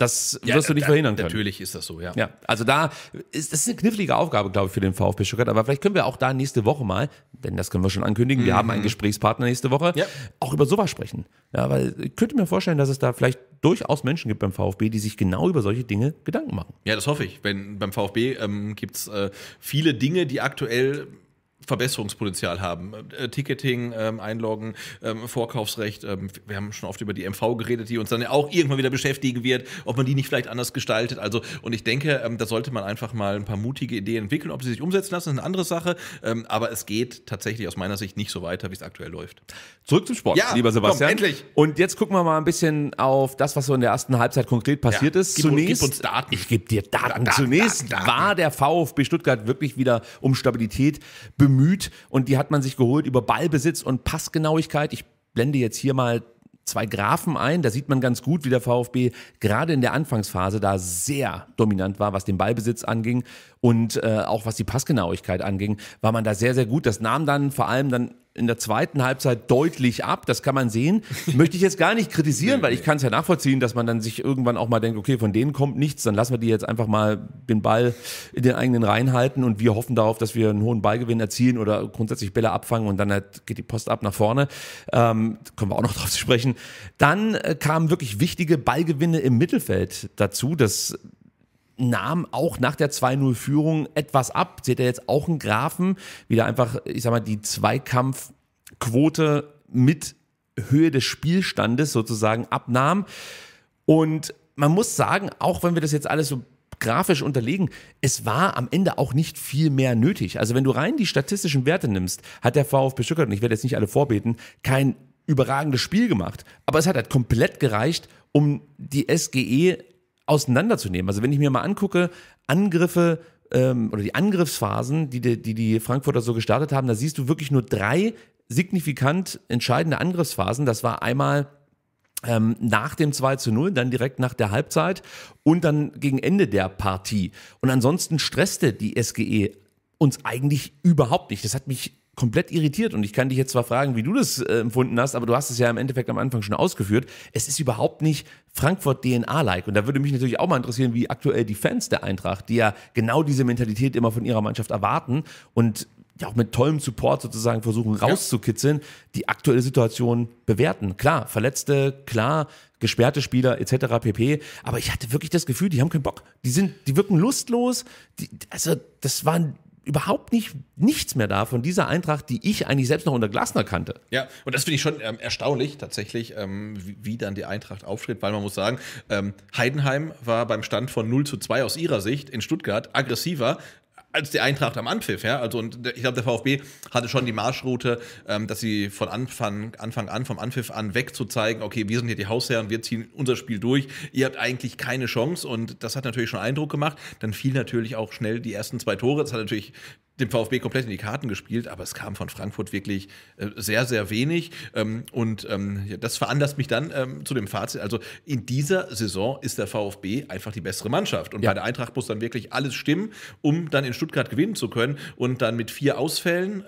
Das ja, wirst du nicht da, verhindern können. Natürlich ist das so, ja. ja also da ist das ist eine knifflige Aufgabe, glaube ich, für den VfB Stuttgart. Aber vielleicht können wir auch da nächste Woche mal, denn das können wir schon ankündigen, mhm. wir haben einen Gesprächspartner nächste Woche, ja. auch über sowas sprechen. Ja, weil ich könnte mir vorstellen, dass es da vielleicht durchaus Menschen gibt beim VfB, die sich genau über solche Dinge Gedanken machen. Ja, das hoffe ich. Wenn beim VfB ähm, gibt es äh, viele Dinge, die aktuell Verbesserungspotenzial haben. Äh, Ticketing, ähm, Einloggen, ähm, Vorkaufsrecht. Ähm, wir haben schon oft über die MV geredet, die uns dann ja auch irgendwann wieder beschäftigen wird, ob man die nicht vielleicht anders gestaltet. Also, und ich denke, ähm, da sollte man einfach mal ein paar mutige Ideen entwickeln. Ob sie sich umsetzen lassen, ist eine andere Sache. Ähm, aber es geht tatsächlich aus meiner Sicht nicht so weiter, wie es aktuell läuft. Zurück zum Sport, ja, lieber Sebastian. Komm, endlich. Und jetzt gucken wir mal ein bisschen auf das, was so in der ersten Halbzeit konkret passiert ja, ist. Gib, Zunächst, gib uns Daten. Ich gebe dir Daten. Daten Zunächst Daten, Daten. war der VfB Stuttgart wirklich wieder um Stabilität bemüht bemüht und die hat man sich geholt über Ballbesitz und Passgenauigkeit. Ich blende jetzt hier mal zwei Graphen ein. Da sieht man ganz gut, wie der VfB gerade in der Anfangsphase da sehr dominant war, was den Ballbesitz anging und äh, auch was die Passgenauigkeit anging, war man da sehr, sehr gut. Das nahm dann vor allem dann in der zweiten Halbzeit deutlich ab. Das kann man sehen. Möchte ich jetzt gar nicht kritisieren, weil ich kann es ja nachvollziehen, dass man dann sich irgendwann auch mal denkt, okay, von denen kommt nichts, dann lassen wir die jetzt einfach mal den Ball in den eigenen Reihen halten und wir hoffen darauf, dass wir einen hohen Ballgewinn erzielen oder grundsätzlich Bälle abfangen und dann halt geht die Post ab nach vorne. Ähm, kommen wir auch noch drauf zu sprechen. Dann äh, kamen wirklich wichtige Ballgewinne im Mittelfeld dazu. Das nahm auch nach der 2-0-Führung etwas ab. Seht ihr jetzt auch einen Graphen, wie da einfach, ich sag mal, die Zweikampfquote mit Höhe des Spielstandes sozusagen abnahm. Und man muss sagen, auch wenn wir das jetzt alles so grafisch unterlegen, es war am Ende auch nicht viel mehr nötig. Also wenn du rein die statistischen Werte nimmst, hat der VfB Stuttgart, und ich werde jetzt nicht alle vorbeten, kein überragendes Spiel gemacht. Aber es hat halt komplett gereicht, um die SGE auseinanderzunehmen. Also wenn ich mir mal angucke, Angriffe ähm, oder die Angriffsphasen, die, die die Frankfurter so gestartet haben, da siehst du wirklich nur drei signifikant entscheidende Angriffsphasen. Das war einmal ähm, nach dem 2 zu 0, dann direkt nach der Halbzeit und dann gegen Ende der Partie. Und ansonsten stresste die SGE uns eigentlich überhaupt nicht. Das hat mich komplett irritiert und ich kann dich jetzt zwar fragen, wie du das äh, empfunden hast, aber du hast es ja im Endeffekt am Anfang schon ausgeführt. Es ist überhaupt nicht Frankfurt DNA-like und da würde mich natürlich auch mal interessieren, wie aktuell die Fans der Eintracht, die ja genau diese Mentalität immer von ihrer Mannschaft erwarten und ja auch mit tollem Support sozusagen versuchen rauszukitzeln, die aktuelle Situation bewerten. Klar, Verletzte, klar, gesperrte Spieler etc. pp. Aber ich hatte wirklich das Gefühl, die haben keinen Bock. Die sind, die wirken lustlos. Die, also das waren überhaupt nicht nichts mehr da von dieser Eintracht, die ich eigentlich selbst noch unter Glasner kannte. Ja, und das finde ich schon ähm, erstaunlich tatsächlich, ähm, wie, wie, dann die Eintracht auftritt, weil man muss sagen, ähm, Heidenheim war beim Stand von 0 zu 2 aus ihrer Sicht in Stuttgart aggressiver, als die Eintracht am Anpfiff, ja. Also und ich glaube, der VfB hatte schon die Marschroute, ähm, dass sie von Anfang, Anfang an, vom Anpfiff an weg zu zeigen, okay, wir sind hier die Hausherren, wir ziehen unser Spiel durch, ihr habt eigentlich keine Chance und das hat natürlich schon Eindruck gemacht. Dann fiel natürlich auch schnell die ersten zwei Tore. Das hat natürlich dem VfB komplett in die Karten gespielt, aber es kam von Frankfurt wirklich äh, sehr, sehr wenig. Ähm, und ähm, das veranlasst mich dann ähm, zu dem Fazit. Also in dieser Saison ist der VfB einfach die bessere Mannschaft. Und ja. bei der Eintracht muss dann wirklich alles stimmen, um dann in Stuttgart gewinnen zu können. Und dann mit vier Ausfällen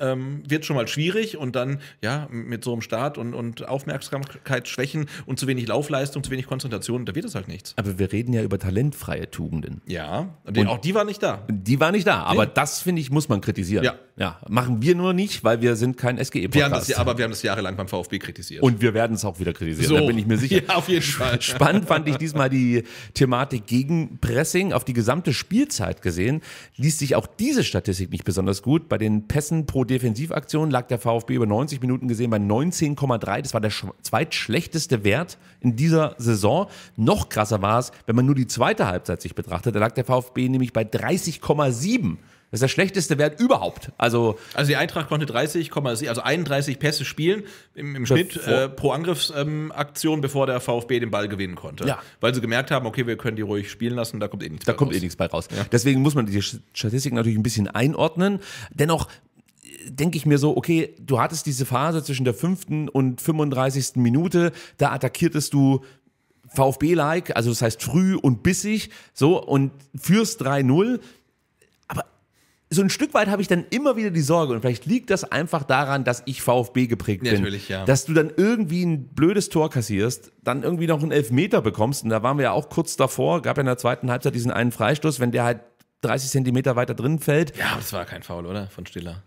wird es schon mal schwierig. Und dann ja mit so einem Start und, und Aufmerksamkeitsschwächen und zu wenig Laufleistung, zu wenig Konzentration, da wird es halt nichts. Aber wir reden ja über talentfreie Tugenden. Ja, und, auch die war nicht da. Die war nicht da, nee. aber das finde ich, muss man kritisieren. Ja. ja. Machen wir nur nicht, weil wir sind kein SGE-Podcast. Aber wir haben das jahrelang beim VfB kritisiert. Und wir werden es auch wieder kritisieren, so. da bin ich mir sicher. Ja, auf jeden Fall. Spannend fand ich diesmal die Thematik gegen Pressing auf die gesamte Spielzeit gesehen. Liest sich auch diese Statistik nicht besonders gut. Bei den Pässen pro Defensivaktion lag der VfB über 90 Minuten gesehen bei 19,3. Das war der zweitschlechteste Wert in dieser Saison. Noch krasser war es, wenn man nur die zweite Halbzeit sich betrachtet. Da lag der VfB nämlich bei 30,7. Das ist der schlechteste Wert überhaupt. Also, also die Eintracht konnte 30, also 31 Pässe spielen im, im Schnitt äh, pro Angriffsaktion, ähm, bevor der VfB den Ball gewinnen konnte. Ja. Weil sie gemerkt haben, okay, wir können die ruhig spielen lassen, da kommt eh nichts da bei kommt raus. Eh nichts bei raus. Ja. Deswegen muss man die Statistik natürlich ein bisschen einordnen. Dennoch äh, denke ich mir so, okay, du hattest diese Phase zwischen der fünften und 35. Minute, da attackiertest du VfB-like, also das heißt früh und bissig, so und führst 3-0 so ein Stück weit habe ich dann immer wieder die Sorge, und vielleicht liegt das einfach daran, dass ich VfB geprägt bin. Natürlich, ja. Dass du dann irgendwie ein blödes Tor kassierst, dann irgendwie noch einen Elfmeter bekommst. Und da waren wir ja auch kurz davor, gab ja in der zweiten Halbzeit diesen einen Freistoß, wenn der halt 30 Zentimeter weiter drin fällt. Ja, aber das war kein Foul, oder? Von Stiller.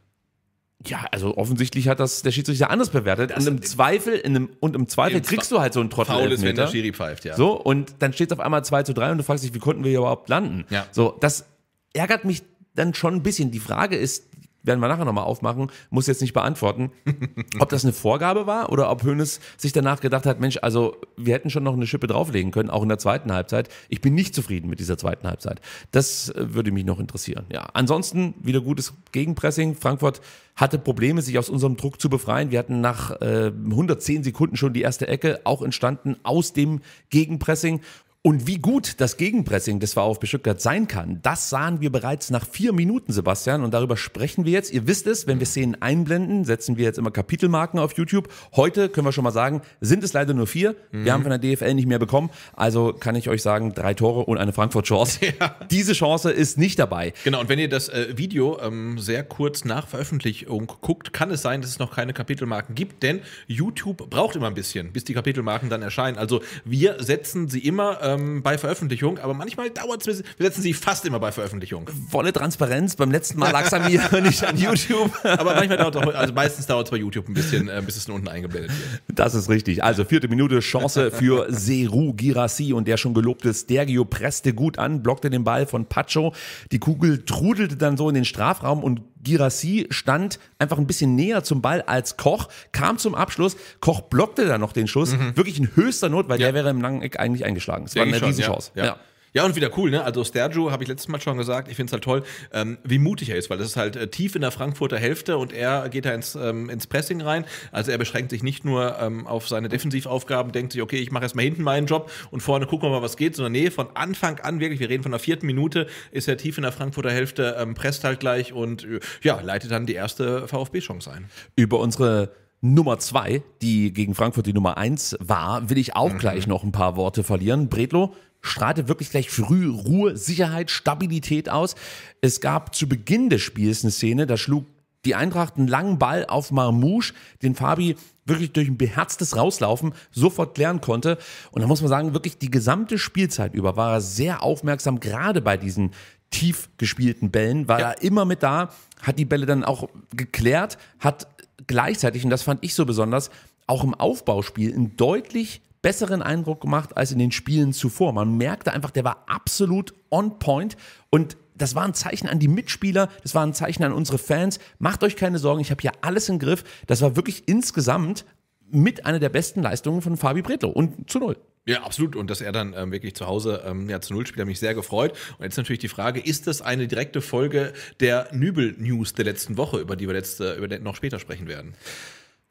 Ja, also offensichtlich hat das der Schiedsrichter anders bewertet. und im Zweifel, in einem, und im Zweifel im kriegst du halt so einen Trottel. Foul ist, wenn der Schiri pfeift, ja. So, und dann steht es auf einmal 2 zu 3 und du fragst dich, wie konnten wir hier überhaupt landen? Ja. So, das ärgert mich dann schon ein bisschen. Die Frage ist, werden wir nachher nochmal aufmachen, muss jetzt nicht beantworten, ob das eine Vorgabe war oder ob Hönes sich danach gedacht hat, Mensch, also wir hätten schon noch eine Schippe drauflegen können, auch in der zweiten Halbzeit. Ich bin nicht zufrieden mit dieser zweiten Halbzeit. Das äh, würde mich noch interessieren. Ja, ansonsten wieder gutes Gegenpressing. Frankfurt hatte Probleme, sich aus unserem Druck zu befreien. Wir hatten nach äh, 110 Sekunden schon die erste Ecke, auch entstanden aus dem Gegenpressing. Und wie gut das Gegenpressing des VfB Stuttgart sein kann, das sahen wir bereits nach vier Minuten, Sebastian. Und darüber sprechen wir jetzt. Ihr wisst es, wenn wir Szenen einblenden, setzen wir jetzt immer Kapitelmarken auf YouTube. Heute können wir schon mal sagen, sind es leider nur vier. Mhm. Wir haben von der DFL nicht mehr bekommen. Also kann ich euch sagen, drei Tore und eine Frankfurt-Chance. Ja. Diese Chance ist nicht dabei. Genau, und wenn ihr das äh, Video ähm, sehr kurz nach Veröffentlichung guckt, kann es sein, dass es noch keine Kapitelmarken gibt, denn YouTube braucht immer ein bisschen, bis die Kapitelmarken dann erscheinen. Also wir setzen sie immer. Äh, ähm, bei Veröffentlichung, aber manchmal dauert es. Wir setzen sie fast immer bei Veröffentlichung. Volle Transparenz. Beim letzten Mal lag es an mir, nicht an YouTube. aber manchmal dauert es, also meistens dauert es bei YouTube ein bisschen, äh, bis es unten eingeblendet wird. Das ist richtig. Also vierte Minute Chance für Seru Girassi und der schon gelobte Stergio presste gut an, blockte den Ball von Pacho. Die Kugel trudelte dann so in den Strafraum und Girassi stand einfach ein bisschen näher zum Ball als Koch, kam zum Abschluss. Koch blockte dann noch den Schuss. Mhm. Wirklich in höchster Not, weil ja. der wäre im langen Eck eigentlich eingeschlagen. Es war eine Riesenchance. Ja. ja. Ja, und wieder cool, ne? Also Sterju habe ich letztes Mal schon gesagt, ich finde es halt toll, ähm, wie mutig er ist, weil das ist halt äh, tief in der Frankfurter Hälfte und er geht da ins, ähm, ins Pressing rein. Also er beschränkt sich nicht nur ähm, auf seine Defensivaufgaben, denkt sich, okay, ich mache erstmal hinten meinen Job und vorne gucken wir mal, was geht, sondern nee, von Anfang an wirklich, wir reden von der vierten Minute, ist er tief in der Frankfurter Hälfte, ähm, presst halt gleich und äh, ja, leitet dann die erste VfB-Chance ein. Über unsere Nummer zwei, die gegen Frankfurt die Nummer eins war, will ich auch mhm. gleich noch ein paar Worte verlieren. Bredlo, strahlte wirklich gleich früh Ruhe, Sicherheit, Stabilität aus. Es gab zu Beginn des Spiels eine Szene, da schlug die Eintracht einen langen Ball auf Marmouche, den Fabi wirklich durch ein beherztes Rauslaufen sofort klären konnte. Und da muss man sagen, wirklich die gesamte Spielzeit über war er sehr aufmerksam, gerade bei diesen tief gespielten Bällen, war ja. er immer mit da, hat die Bälle dann auch geklärt, hat gleichzeitig, und das fand ich so besonders, auch im Aufbauspiel einen deutlich besseren Eindruck gemacht als in den Spielen zuvor. Man merkte einfach, der war absolut on point und das war ein Zeichen an die Mitspieler, das war ein Zeichen an unsere Fans. Macht euch keine Sorgen, ich habe hier alles im Griff. Das war wirklich insgesamt mit einer der besten Leistungen von Fabi Bretlo und zu null. Ja, absolut. Und dass er dann ähm, wirklich zu Hause ähm, ja, zu Null spielt, hat mich sehr gefreut. Und jetzt natürlich die Frage, ist das eine direkte Folge der Nübel-News der letzten Woche, über die wir letzte, äh, über die noch später sprechen werden?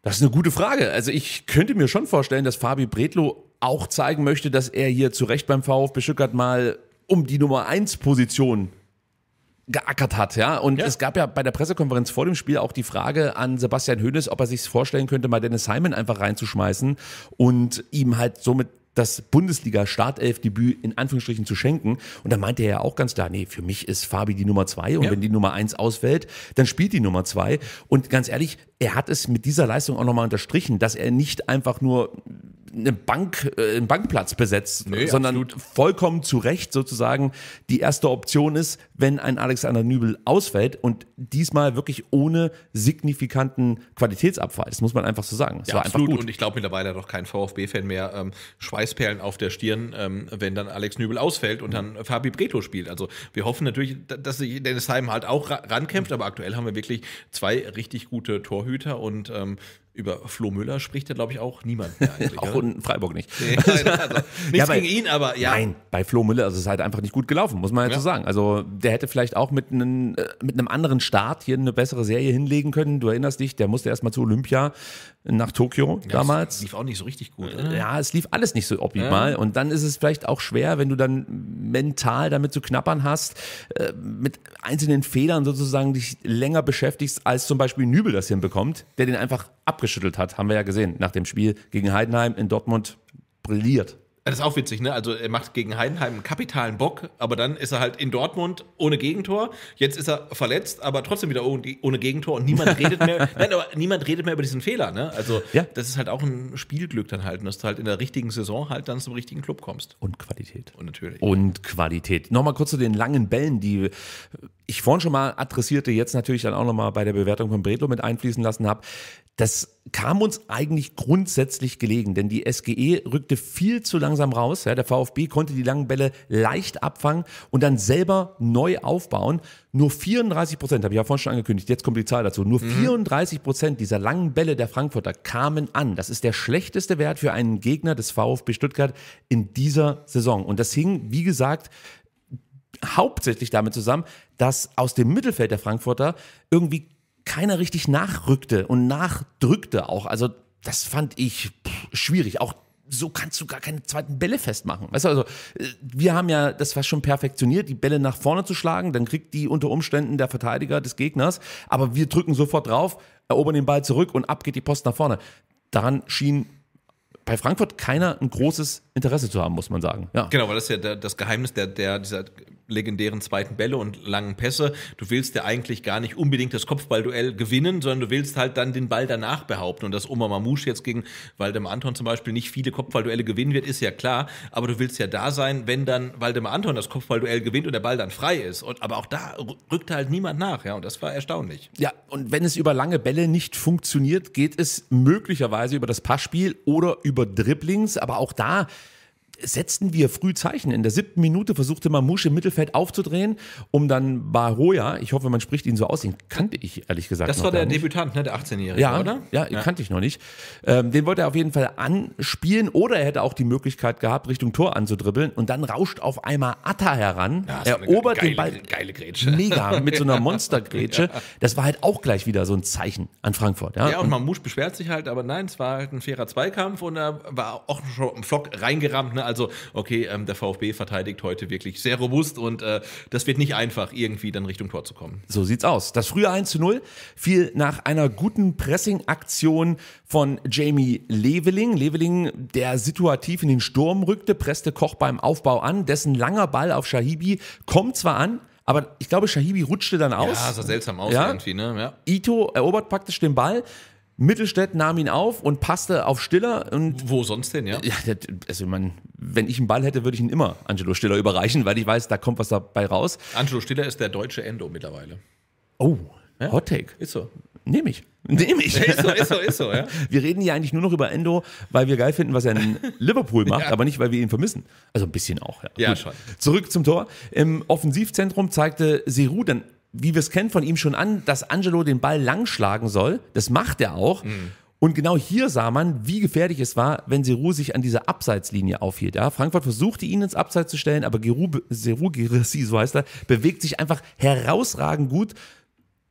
Das ist eine gute Frage. Also ich könnte mir schon vorstellen, dass Fabi Bredlo auch zeigen möchte, dass er hier zu Recht beim VfB Stuttgart mal um die Nummer 1 Position geackert hat, ja. Und ja. es gab ja bei der Pressekonferenz vor dem Spiel auch die Frage an Sebastian Hoeneß, ob er sich vorstellen könnte, mal Dennis Simon einfach reinzuschmeißen und ihm halt somit das Bundesliga-Startelf-Debüt in Anführungsstrichen zu schenken. Und da meinte er ja auch ganz klar, nee, für mich ist Fabi die Nummer zwei und ja. wenn die Nummer eins ausfällt, dann spielt die Nummer zwei. Und ganz ehrlich, er hat es mit dieser Leistung auch nochmal unterstrichen, dass er nicht einfach nur eine Bank, äh, einen Bankplatz besetzt, nee, sondern absolut. vollkommen zu Recht sozusagen die erste Option ist, wenn ein Alexander Nübel ausfällt und diesmal wirklich ohne signifikanten Qualitätsabfall. Das muss man einfach so sagen. Das ja, absolut. Und ich glaube mittlerweile doch kein VfB-Fan mehr ähm, Schweißperlen auf der Stirn, ähm, wenn dann Alex Nübel ausfällt und dann Fabi Breto spielt. Also wir hoffen natürlich, dass sich Dennis Heim halt auch rankämpft, aber aktuell haben wir wirklich zwei richtig gute Torhüter und ähm, über Flo Müller spricht ja, glaube ich, auch niemand mehr. auch in Freiburg nicht. Nee, also, nichts ja, bei, ihn, aber ja. Nein, bei Flo Müller ist es halt einfach nicht gut gelaufen, muss man halt ja. so sagen. Also der hätte vielleicht auch mit, einem äh, mit einem anderen Start hier eine bessere Serie hinlegen können. Du erinnerst dich, der musste erstmal zu Olympia nach Tokio ja, damals. Es lief auch nicht so richtig gut. Oder? Ja, es lief alles nicht so optimal. Ja. Und dann ist es vielleicht auch schwer, wenn du dann mental damit zu knappern hast, äh, mit einzelnen Fehlern sozusagen dich länger beschäftigst, als zum Beispiel Nübel das hinbekommt, der den einfach abgeschüttelt hat, haben wir ja gesehen, nach dem Spiel gegen Heidenheim in Dortmund brilliert. Das ist auch witzig, ne? Also er macht gegen Heidenheim einen kapitalen Bock, aber dann ist er halt in Dortmund ohne Gegentor. Jetzt ist er verletzt, aber trotzdem wieder ohne Gegentor und niemand redet mehr. nein, aber niemand redet mehr über diesen Fehler, ne? Also ja. das ist halt auch ein Spielglück dann halt, dass du halt in der richtigen Saison halt dann zum richtigen Club kommst. Und Qualität. Und natürlich. Und Qualität. Nochmal kurz zu den langen Bällen, die ich vorhin schon mal adressierte, jetzt natürlich dann auch nochmal bei der Bewertung von Bredlo mit einfließen lassen habe. Das kam uns eigentlich grundsätzlich gelegen, denn die SGE rückte viel zu langsam raus. Ja, der VfB konnte die langen Bälle leicht abfangen und dann selber neu aufbauen. Nur 34 Prozent, habe ich ja vorhin schon angekündigt, jetzt kommt die Zahl dazu, nur mhm. 34 Prozent dieser langen Bälle der Frankfurter kamen an. Das ist der schlechteste Wert für einen Gegner des VfB Stuttgart in dieser Saison. Und das hing, wie gesagt, hauptsächlich damit zusammen, dass aus dem Mittelfeld der Frankfurter irgendwie keiner richtig nachrückte und nachdrückte auch. Also das fand ich schwierig. Auch so kannst du gar keine zweiten Bälle festmachen. Weißt du, also äh, wir haben ja das war schon perfektioniert, die Bälle nach vorne zu schlagen, dann kriegt die unter Umständen der Verteidiger des Gegners, aber wir drücken sofort drauf, erobern den Ball zurück und ab geht die Post nach vorne. Daran schien bei Frankfurt keiner ein großes Interesse zu haben, muss man sagen. Ja. Genau, weil das ist ja das Geheimnis der, der dieser legendären zweiten Bälle und langen Pässe. Du willst ja eigentlich gar nicht unbedingt das Kopfballduell gewinnen, sondern du willst halt dann den Ball danach behaupten. Und dass Oma Mamouche jetzt gegen Waldemar Anton zum Beispiel nicht viele Kopfballduelle gewinnen wird, ist ja klar. Aber du willst ja da sein, wenn dann Waldemar Anton das Kopfballduell gewinnt und der Ball dann frei ist. Und, aber auch da rückt halt niemand nach. Ja, und das war erstaunlich. Ja, und wenn es über lange Bälle nicht funktioniert, geht es möglicherweise über das Passspiel oder über Dribblings. Aber auch da setzten wir früh Zeichen. In der siebten Minute versuchte Mamouche im Mittelfeld aufzudrehen, um dann Baroja, ich hoffe, man spricht ihn so aus, den kannte ich ehrlich gesagt Das war der Debütant, ne? der 18-Jährige, ja, oder? Ja, ja, kannte ich noch nicht. Ähm, den wollte er auf jeden Fall anspielen oder er hätte auch die Möglichkeit gehabt, Richtung Tor anzudribbeln und dann rauscht auf einmal Atta heran, ja, erobert geile, den Ball. Geile Grätsche. Mega, mit so einer Monstergrätsche. ja. Das war halt auch gleich wieder so ein Zeichen an Frankfurt. Ja, ja und, und Mamouche beschwert sich halt, aber nein, es war halt ein fairer Zweikampf und er war auch schon im Flock reingerammt, ne? Also also, okay, ähm, der VfB verteidigt heute wirklich sehr robust und äh, das wird nicht einfach, irgendwie dann Richtung Tor zu kommen. So sieht's aus. Das frühe 1 zu 0 fiel nach einer guten Pressing-Aktion von Jamie Leveling. Leveling, der situativ in den Sturm rückte, presste Koch beim Aufbau an. Dessen langer Ball auf Shahibi kommt zwar an, aber ich glaube, Shahibi rutschte dann aus. Ja, sah seltsam aus ja. irgendwie, ne? Ja. Ito erobert praktisch den Ball. Mittelstädt nahm ihn auf und passte auf Stiller und. Wo sonst denn, ja? ja also, man, wenn ich einen Ball hätte, würde ich ihn immer Angelo Stiller überreichen, weil ich weiß, da kommt was dabei raus. Angelo Stiller ist der deutsche Endo mittlerweile. Oh, ja? Hot Take. Ist so. Nehme ich. Nehme ich. Ist so, ist so, ist so, ja. Wir reden hier eigentlich nur noch über Endo, weil wir geil finden, was er in Liverpool macht, ja. aber nicht, weil wir ihn vermissen. Also ein bisschen auch, ja. ja schon. Zurück zum Tor. Im Offensivzentrum zeigte Seru dann wie wir es kennen, von ihm schon an, dass Angelo den Ball lang schlagen soll. Das macht er auch. Mhm. Und genau hier sah man, wie gefährlich es war, wenn Giroud sich an dieser Abseitslinie aufhielt. Ja, Frankfurt versuchte ihn ins Abseits zu stellen, aber Giroud, Giroud so heißt er, bewegt sich einfach herausragend gut.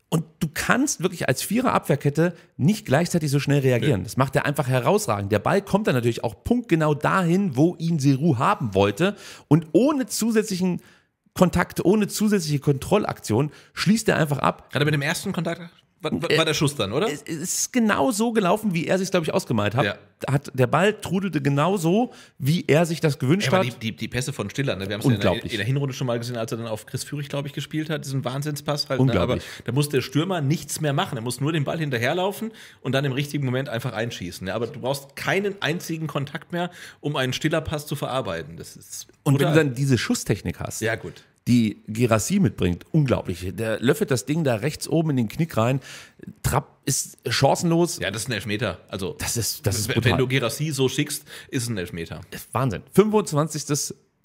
Und du kannst wirklich als Vierer-Abwehrkette nicht gleichzeitig so schnell reagieren. Ja. Das macht er einfach herausragend. Der Ball kommt dann natürlich auch punktgenau dahin, wo ihn Giroud haben wollte. Und ohne zusätzlichen Kontakt ohne zusätzliche Kontrollaktion schließt er einfach ab. Gerade mit dem ersten Kontakt? War, äh, war, der Schuss dann, oder? Es ist genau so gelaufen, wie er sich, glaube ich, ausgemalt hat. Ja. hat. Der Ball trudelte genau so, wie er sich das gewünscht ja, hat. Die, die, die, Pässe von Stiller, ne? wir haben es ja in der, in der, Hinrunde schon mal gesehen, als er dann auf Chris Führig, glaube ich, gespielt hat, diesen Wahnsinnspass halt. Ne? Aber da muss der Stürmer nichts mehr machen. Er muss nur den Ball hinterherlaufen und dann im richtigen Moment einfach einschießen. Ne? Aber du brauchst keinen einzigen Kontakt mehr, um einen Stillerpass zu verarbeiten. Das ist und wenn du dann diese Schusstechnik hast. Ja, gut die Girassie mitbringt. Unglaublich. Der löffelt das Ding da rechts oben in den Knick rein. Trapp ist chancenlos. Ja, das ist ein Elfmeter. Also, das ist, das ist brutal. Wenn du Girassie so schickst, ist es ein Elfmeter. Äh, Wahnsinn. 25.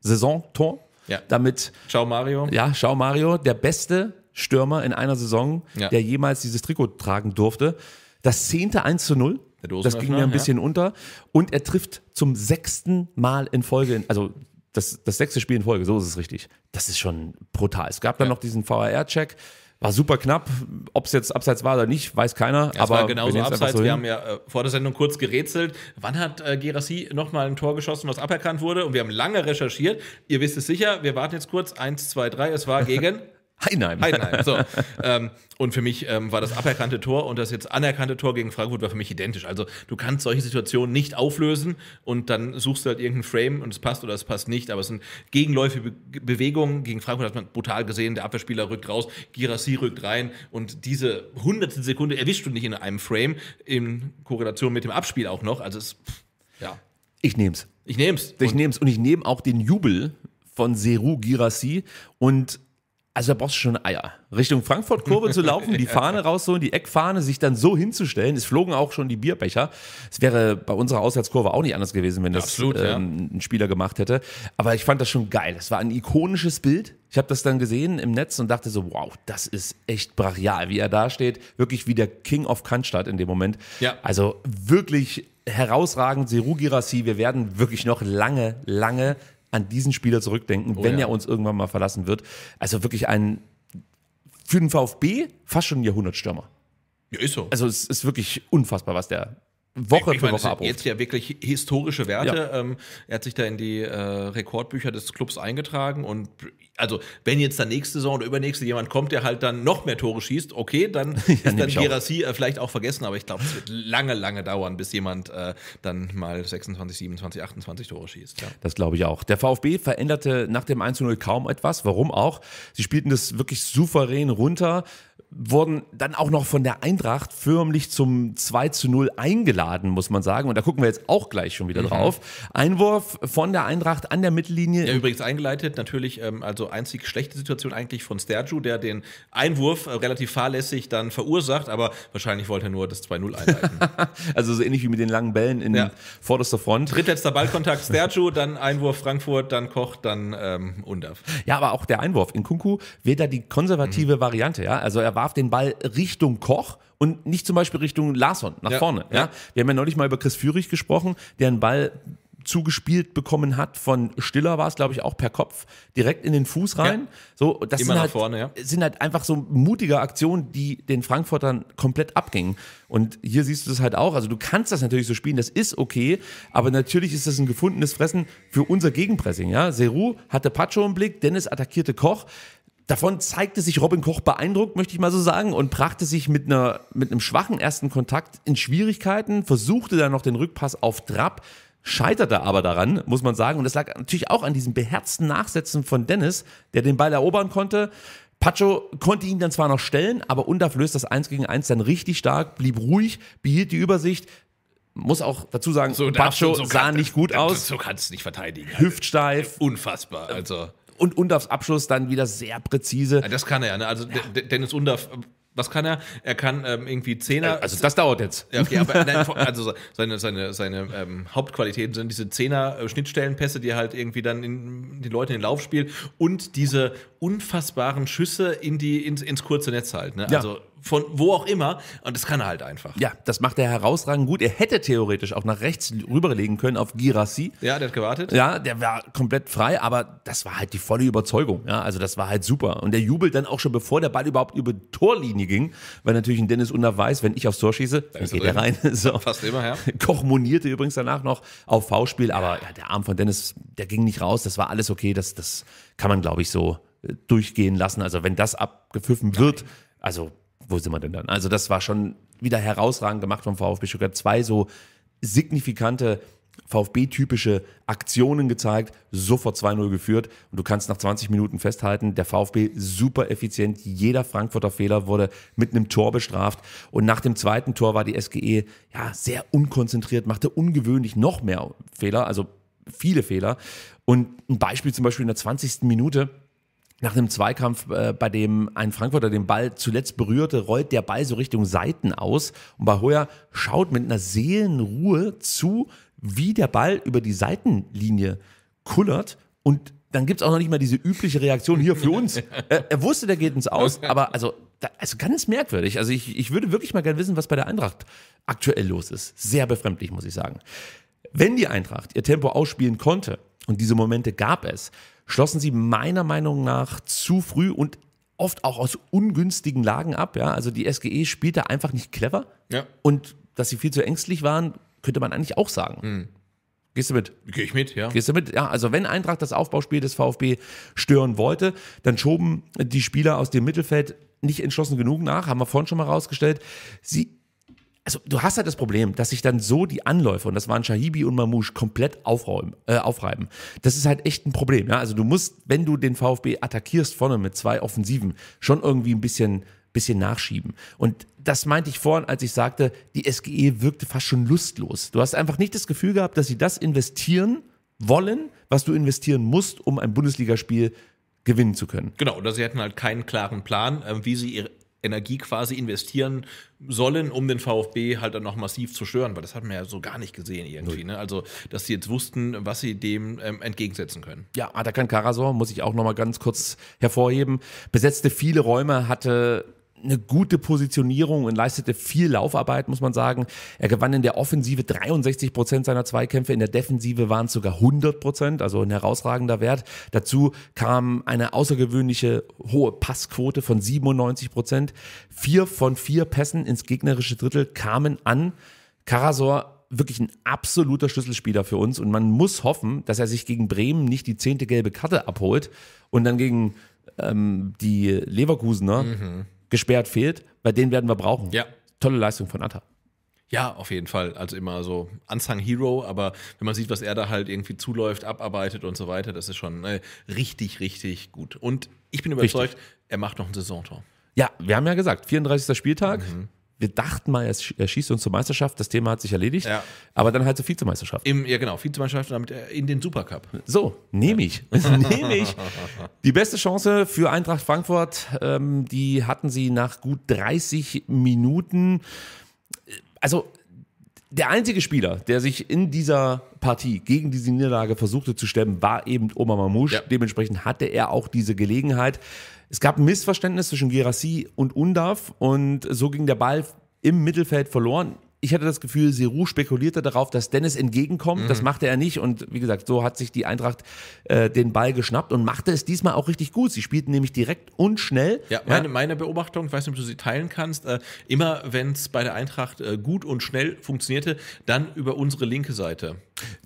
Saisontor. Ja. Damit. Schau Mario. Ja, schau Mario. Der beste Stürmer in einer Saison, ja. der jemals dieses Trikot tragen durfte. Das zehnte 1 zu 0. Das ging mir ein bisschen ja. unter. Und er trifft zum sechsten Mal in Folge, also das, das sechste Spiel in Folge, so ist es richtig. Das ist schon brutal. Es gab dann ja. noch diesen VAR-Check. War super knapp. Ob es jetzt abseits war oder nicht, weiß keiner. Ja, aber war genauso abseits. So wir haben ja äh, vor der Sendung kurz gerätselt. Wann hat äh, Gerassi nochmal ein Tor geschossen, was aberkannt wurde? Und wir haben lange recherchiert. Ihr wisst es sicher. Wir warten jetzt kurz. Eins, zwei, drei. Es war gegen Heinheim. Heinheim. so. ähm, und für mich ähm, war das aberkannte Tor und das jetzt anerkannte Tor gegen Frankfurt war für mich identisch. Also du kannst solche Situationen nicht auflösen und dann suchst du halt irgendeinen Frame und es passt oder es passt nicht. Aber es sind gegenläufige Be Bewegungen. Gegen Frankfurt hat man brutal gesehen, der Abwehrspieler rückt raus, Girassi rückt rein und diese hundertste Sekunde erwischst du nicht in einem Frame, in Korrelation mit dem Abspiel auch noch. Also es, ja. Ich nehm's. Ich nehm's. Ich nehm's und ich nehme auch den Jubel von Seru Girassi und also da brauchst du schon Eier. Richtung Frankfurt-Kurve zu laufen, die Fahne rausholen, die Eckfahne, sich dann so hinzustellen. Es flogen auch schon die Bierbecher. Es wäre bei unserer Auswärtskurve auch nicht anders gewesen, wenn das Absolut, ähm, ja. ein Spieler gemacht hätte. Aber ich fand das schon geil. Es war ein ikonisches Bild. Ich habe das dann gesehen im Netz und dachte so, wow, das ist echt brachial, wie er da steht. Wirklich wie der King of Cannstatt in dem Moment. Ja. Also wirklich herausragend, Seru Girassi. Wir werden wirklich noch lange, lange an diesen Spieler zurückdenken, oh, wenn ja. er uns irgendwann mal verlassen wird. Also wirklich ein für den VfB fast schon ein Jahrhundertstürmer. Ja, ist so. Also es ist wirklich unfassbar, was der Woche ich, für meine, Woche abruft. Jetzt ja wirklich historische Werte. Ja. Ähm, er hat sich da in die äh, Rekordbücher des Clubs eingetragen und also wenn jetzt dann nächste Saison oder übernächste jemand kommt, der halt dann noch mehr Tore schießt, okay, dann ja, ist dann Girassi äh, vielleicht auch vergessen, aber ich glaube, es wird lange, lange dauern, bis jemand äh, dann mal 26, 27, 28 Tore schießt. Ja. Das glaube ich auch. Der VfB veränderte nach dem 1-0 kaum etwas, warum auch? Sie spielten das wirklich souverän runter, wurden dann auch noch von der Eintracht förmlich zum 2 zu 0 eingeladen, muss man sagen. Und da gucken wir jetzt auch gleich schon wieder mhm. drauf. Einwurf von der Eintracht an der Mittellinie. Ja, übrigens eingeleitet natürlich, ähm, also einzig schlechte Situation eigentlich von Sterju, der den Einwurf äh, relativ fahrlässig dann verursacht, aber wahrscheinlich wollte er nur das 2-0 einleiten. also so ähnlich wie mit den langen Bällen in ja. vorderster Front. Drittletzter Ballkontakt Sterju, dann Einwurf Frankfurt, dann Koch, dann ähm, Undaf. Ja, aber auch der Einwurf in Kunku wäre da die konservative mhm. Variante, ja. Also er warf den Ball Richtung Koch und nicht zum Beispiel Richtung Larsson, nach ja, vorne. Ja. ja. Wir haben ja neulich mal über Chris Führig gesprochen, der einen Ball zugespielt bekommen hat von Stiller war es, glaube ich, auch per Kopf direkt in den Fuß rein. Ja. So, das Immer sind halt, vorne, ja. sind halt einfach so mutige Aktionen, die den Frankfurtern komplett abgingen. Und hier siehst du das halt auch. Also du kannst das natürlich so spielen, das ist okay, aber natürlich ist das ein gefundenes Fressen für unser Gegenpressing. Ja, Seru hatte Pacho im Blick, Dennis attackierte Koch. Davon zeigte sich Robin Koch beeindruckt, möchte ich mal so sagen, und brachte sich mit, einer, mit einem schwachen ersten Kontakt in Schwierigkeiten, versuchte dann noch den Rückpass auf Trapp, scheiterte aber daran, muss man sagen. Und das lag natürlich auch an diesem beherzten Nachsetzen von Dennis, der den Ball erobern konnte. Pacho konnte ihn dann zwar noch stellen, aber Undaf löst das 1 gegen 1 dann richtig stark, blieb ruhig, behielt die Übersicht. Muss auch dazu sagen, so, Pacho so sah kann, nicht gut aus. So kannst du nicht verteidigen. Hüftsteif. Unfassbar. Also. Und Undafs Abschluss dann wieder sehr präzise. das kann er ja. Ne? Also ja. Dennis Undaf was kann er? Er kann ähm, irgendwie Zehner. Äh, also das dauert jetzt. Ja, okay, aber nein, also seine, seine, seine ähm, Hauptqualitäten sind diese Zehner-Schnittstellenpässe, äh, die er halt irgendwie dann in, den Leuten in den Lauf spielt und diese unfassbaren Schüsse in die, ins, ins kurze Netz halt. Ne? Ja. Also von wo auch immer. Und das kann er halt einfach. Ja, das macht er herausragend gut. Er hätte theoretisch auch nach rechts rüberlegen können auf Girassi. Ja, der hat gewartet. Ja, der war komplett frei, aber das war halt die volle Überzeugung. Ja, also das war halt super. Und der jubelt dann auch schon, bevor der Ball überhaupt über die Torlinie ging, weil natürlich ein Dennis Unter weiß, wenn ich aufs Tor schieße, dann geht er rein. So. Fast immer, ja. Koch monierte übrigens danach noch auf V-Spiel, aber ja, der Arm von Dennis, der ging nicht raus. Das war alles okay. Das, das kann man, glaube ich, so äh, durchgehen lassen. Also wenn das abgepfiffen wird, also wo sind wir denn dann? Also das war schon wieder herausragend gemacht vom VfB Stuttgart. Zwei so signifikante VfB-typische Aktionen gezeigt, sofort 2-0 geführt und du kannst nach 20 Minuten festhalten, der VfB super effizient, jeder Frankfurter Fehler wurde mit einem Tor bestraft und nach dem zweiten Tor war die SGE ja sehr unkonzentriert, machte ungewöhnlich noch mehr Fehler, also viele Fehler und ein Beispiel zum Beispiel in der 20. Minute, nach einem Zweikampf, äh, bei dem ein Frankfurter den Ball zuletzt berührte, rollt der Ball so Richtung Seiten aus. Und Bahoya schaut mit einer Seelenruhe zu, wie der Ball über die Seitenlinie kullert und dann gibt es auch noch nicht mal diese übliche Reaktion hier für uns. er, er wusste, der geht ins Aus, aber also, da, also ganz merkwürdig. Also ich, ich würde wirklich mal gerne wissen, was bei der Eintracht aktuell los ist. Sehr befremdlich, muss ich sagen. Wenn die Eintracht ihr Tempo ausspielen konnte, und diese Momente gab es, schlossen sie meiner Meinung nach zu früh und oft auch aus ungünstigen Lagen ab. Ja? Also die SGE spielte einfach nicht clever. Ja. Und dass sie viel zu ängstlich waren, könnte man eigentlich auch sagen. Hm. Gehst du mit? Gehe ich mit, ja. Gehst du mit? Ja, also wenn Eintracht das Aufbauspiel des VfB stören wollte, dann schoben die Spieler aus dem Mittelfeld nicht entschlossen genug nach, haben wir vorhin schon mal rausgestellt. Sie also du hast halt das Problem, dass sich dann so die Anläufe, und das waren Shahibi und Mamouche, komplett aufräumen, äh, aufreiben. Das ist halt echt ein Problem. Ja? Also du musst, wenn du den VfB attackierst vorne mit zwei Offensiven, schon irgendwie ein bisschen, bisschen nachschieben. Und das meinte ich vorhin, als ich sagte, die SGE wirkte fast schon lustlos. Du hast einfach nicht das Gefühl gehabt, dass sie das investieren wollen, was du investieren musst, um ein Bundesligaspiel gewinnen zu können. Genau, oder sie hätten halt keinen klaren Plan, ähm, wie sie ihre Energie quasi investieren sollen, um den VfB halt dann noch massiv zu stören, weil das hat man ja so gar nicht gesehen irgendwie. Ne? Also, dass sie jetzt wussten, was sie dem ähm, entgegensetzen können. Ja, Atakan Karasor, muss ich auch nochmal ganz kurz hervorheben, besetzte viele Räume, hatte eine gute Positionierung und leistete viel Laufarbeit, muss man sagen. Er gewann in der Offensive 63 Prozent seiner Zweikämpfe, in der Defensive waren es sogar 100 Prozent, also ein herausragender Wert. Dazu kam eine außergewöhnliche hohe Passquote von 97 Prozent. Vier von vier Pässen ins gegnerische Drittel kamen an. Karasor wirklich ein absoluter Schlüsselspieler für uns und man muss hoffen, dass er sich gegen Bremen nicht die zehnte gelbe Karte abholt und dann gegen ähm, die Leverkusener mhm gesperrt fehlt, weil den werden wir brauchen. Ja. Tolle Leistung von Atta. Ja, auf jeden Fall. Also immer so Unsung Hero, aber wenn man sieht, was er da halt irgendwie zuläuft, abarbeitet und so weiter, das ist schon ne, richtig, richtig gut. Und ich bin überzeugt, richtig. er macht noch ein Saisontor. Ja, wir haben ja gesagt, 34. Spieltag. Mhm wir dachten mal, er schießt uns zur Meisterschaft, das Thema hat sich erledigt, ja. aber dann halt zur Vizemeisterschaft. Im, ja, genau, Vizemeisterschaft damit äh, in den Supercup. So, nehme ich. nehme ich. Die beste Chance für Eintracht Frankfurt, ähm, die hatten sie nach gut 30 Minuten. Also, der einzige Spieler, der sich in dieser Partie gegen diese Niederlage versuchte zu stemmen, war eben Omar Mamouche. Ja. Dementsprechend hatte er auch diese Gelegenheit. Es gab ein Missverständnis zwischen Gerassi und Undav und so ging der Ball im Mittelfeld verloren. Ich hatte das Gefühl, Seru spekulierte darauf, dass Dennis entgegenkommt. Mhm. Das machte er nicht. Und wie gesagt, so hat sich die Eintracht äh, den Ball geschnappt und machte es diesmal auch richtig gut. Sie spielten nämlich direkt und schnell. Ja, meine, ja. meine Beobachtung, ich weiß nicht, ob du sie teilen kannst, äh, immer wenn es bei der Eintracht äh, gut und schnell funktionierte, dann über unsere linke Seite.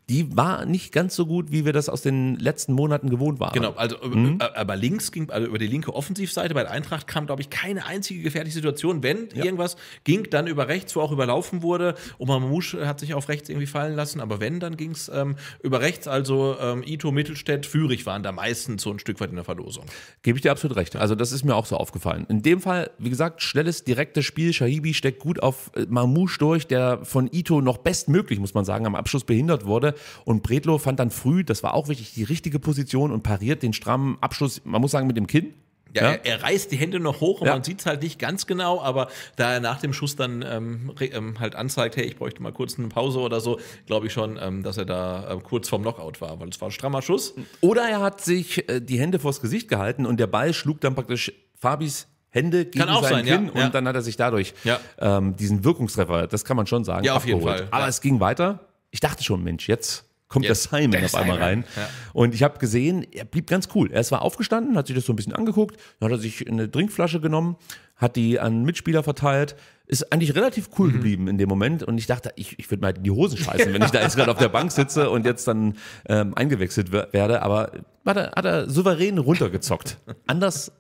Die war nicht ganz so gut, wie wir das aus den letzten Monaten gewohnt waren. Genau, also äh, mhm. Äh, aber links ging, also über die linke Offensivseite bei der Eintracht kam, glaube ich, keine einzige gefährliche Situation. Wenn ja. irgendwas ging, dann über rechts, wo auch überlaufen wurde. Oma Mamouche hat sich auf rechts irgendwie fallen lassen, aber wenn, dann ging es ähm, über rechts. Also ähm, Ito, Mittelstädt, Führig waren da meistens so ein Stück weit in der Verlosung. Gebe ich dir absolut recht. Also das ist mir auch so aufgefallen. In dem Fall, wie gesagt, schnelles, direktes Spiel. Shahibi steckt gut auf äh, Mamouche durch, der von Ito noch bestmöglich, muss man sagen, am Abschluss behindert gefüttert wurde. Und Bredlo fand dann früh, das war auch wichtig, die richtige Position und pariert den strammen Abschluss, man muss sagen, mit dem Kinn. Ja, ja. Er, er, reißt die Hände noch hoch und ja. man sieht es halt nicht ganz genau, aber da er nach dem Schuss dann ähm, ähm, halt anzeigt, hey, ich bräuchte mal kurz eine Pause oder so, glaube ich schon, ähm, dass er da ähm, kurz vorm Knockout war, weil es war ein strammer Schuss. Oder er hat sich äh, die Hände vors Gesicht gehalten und der Ball schlug dann praktisch Fabis Hände gegen sein, sein Kinn ja, und dann hat er sich dadurch ähm, diesen Wirkungstreffer, das kann man schon sagen, Ja, auf abgeholt. jeden Fall. Aber es ging weiter ich dachte schon, Mensch, jetzt kommt jetzt, der Simon der auf Simon. einmal rein. Ja. Und ich habe gesehen, er blieb ganz cool. Er ist war aufgestanden, hat sich das so ein bisschen angeguckt, dann hat er sich eine Trinkflasche genommen, hat die an Mitspieler verteilt, ist eigentlich relativ cool mhm. geblieben in dem Moment. Und ich dachte, ich, ich würde mal in die Hosen scheißen, wenn ich da jetzt gerade auf der Bank sitze und jetzt dann ähm, eingewechselt werde. Aber hat er, hat er souverän runtergezockt. Anders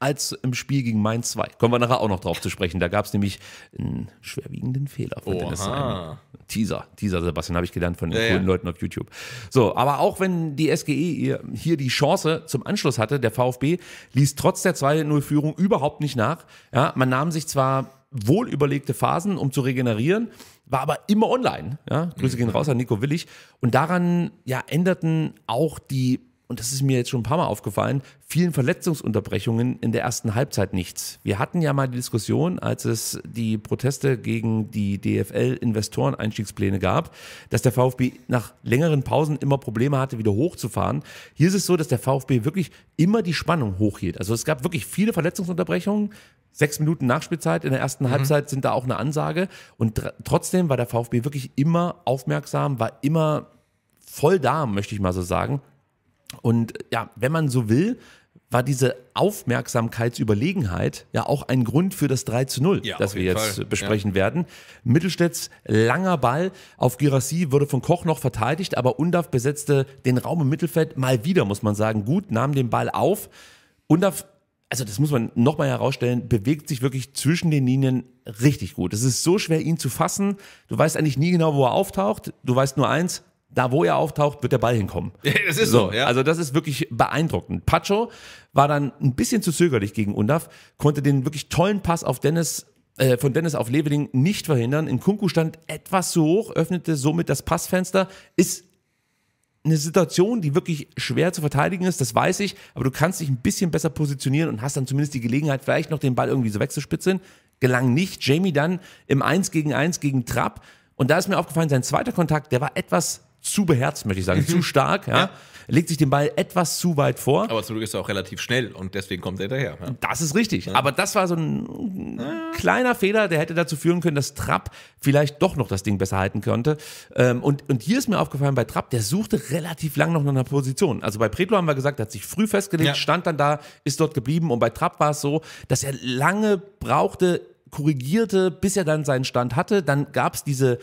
als im Spiel gegen Mainz 2. Kommen wir nachher auch noch drauf zu sprechen. Da gab es nämlich einen schwerwiegenden Fehler von Oha. Dennis Simon. Teaser, Teaser, Sebastian, habe ich gelernt von den ja, coolen ja. Leuten auf YouTube. So, aber auch wenn die SGE hier die Chance zum Anschluss hatte, der VfB ließ trotz der 2-0-Führung überhaupt nicht nach. Ja, man nahm sich zwar wohl überlegte Phasen, um zu regenerieren, war aber immer online. Ja, Grüße gehen raus an Nico Willig. Und daran ja, änderten auch die und das ist mir jetzt schon ein paar Mal aufgefallen, vielen Verletzungsunterbrechungen in der ersten Halbzeit nichts. Wir hatten ja mal die Diskussion, als es die Proteste gegen die DFL-Investoren-Einstiegspläne gab, dass der VfB nach längeren Pausen immer Probleme hatte, wieder hochzufahren. Hier ist es so, dass der VfB wirklich immer die Spannung hochhielt. Also es gab wirklich viele Verletzungsunterbrechungen. Sechs Minuten Nachspielzeit in der ersten mhm. Halbzeit sind da auch eine Ansage. Und trotzdem war der VfB wirklich immer aufmerksam, war immer voll da, möchte ich mal so sagen. Und ja, wenn man so will, war diese Aufmerksamkeitsüberlegenheit ja auch ein Grund für das 3 zu 0, ja, das wir jetzt Fall. besprechen ja. werden. Mittelstädts langer Ball auf Girassi wurde von Koch noch verteidigt, aber Undaf besetzte den Raum im Mittelfeld mal wieder, muss man sagen, gut, nahm den Ball auf. Undaf, also das muss man nochmal herausstellen, bewegt sich wirklich zwischen den Linien richtig gut. Es ist so schwer, ihn zu fassen. Du weißt eigentlich nie genau, wo er auftaucht. Du weißt nur eins, da wo er auftaucht, wird der Ball hinkommen. das ist so, so, ja. Also das ist wirklich beeindruckend. Pacho war dann ein bisschen zu zögerlich gegen Undaf, konnte den wirklich tollen Pass auf Dennis äh, von Dennis auf Leveling nicht verhindern. In Kunku stand etwas zu hoch, öffnete somit das Passfenster, ist eine Situation, die wirklich schwer zu verteidigen ist, das weiß ich, aber du kannst dich ein bisschen besser positionieren und hast dann zumindest die Gelegenheit, vielleicht noch den Ball irgendwie so wegzuspitzen. Gelang nicht. Jamie dann im 1 gegen 1 gegen Trapp. Und da ist mir aufgefallen, sein zweiter Kontakt, der war etwas zu beherzt, möchte ich sagen, zu mhm. stark. Ja. ja. Legt sich den Ball etwas zu weit vor. Aber zum Glück ist er auch relativ schnell und deswegen kommt er hinterher. Ja. Das ist richtig. Ja. Aber das war so ein kleiner Fehler, der hätte dazu führen können, dass Trapp vielleicht doch noch das Ding besser halten könnte. Ähm, und, und hier ist mir aufgefallen bei Trapp, der suchte relativ lang noch nach einer Position. Also bei Predlo haben wir gesagt, er hat sich früh festgelegt, stand dann da, ist dort geblieben. Und bei Trapp war es so, dass er lange brauchte, korrigierte, bis er dann seinen Stand hatte. Dann gab es diese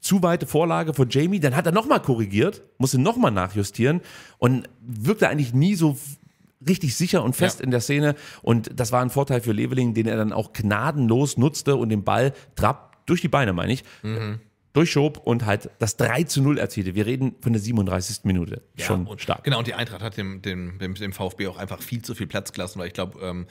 zu weite Vorlage von Jamie, dann hat er nochmal korrigiert, musste nochmal nachjustieren und wirkte eigentlich nie so richtig sicher und fest ja. in der Szene. Und das war ein Vorteil für Leveling, den er dann auch gnadenlos nutzte und den Ball trapp durch die Beine, meine ich. Mhm. Durchschob und halt das 3 zu 0 erzielte. Wir reden von der 37. Minute. Ja, Schon und, stark. Genau, und die Eintracht hat dem, dem, dem, VfB auch einfach viel zu viel Platz gelassen, weil ich glaube, ähm,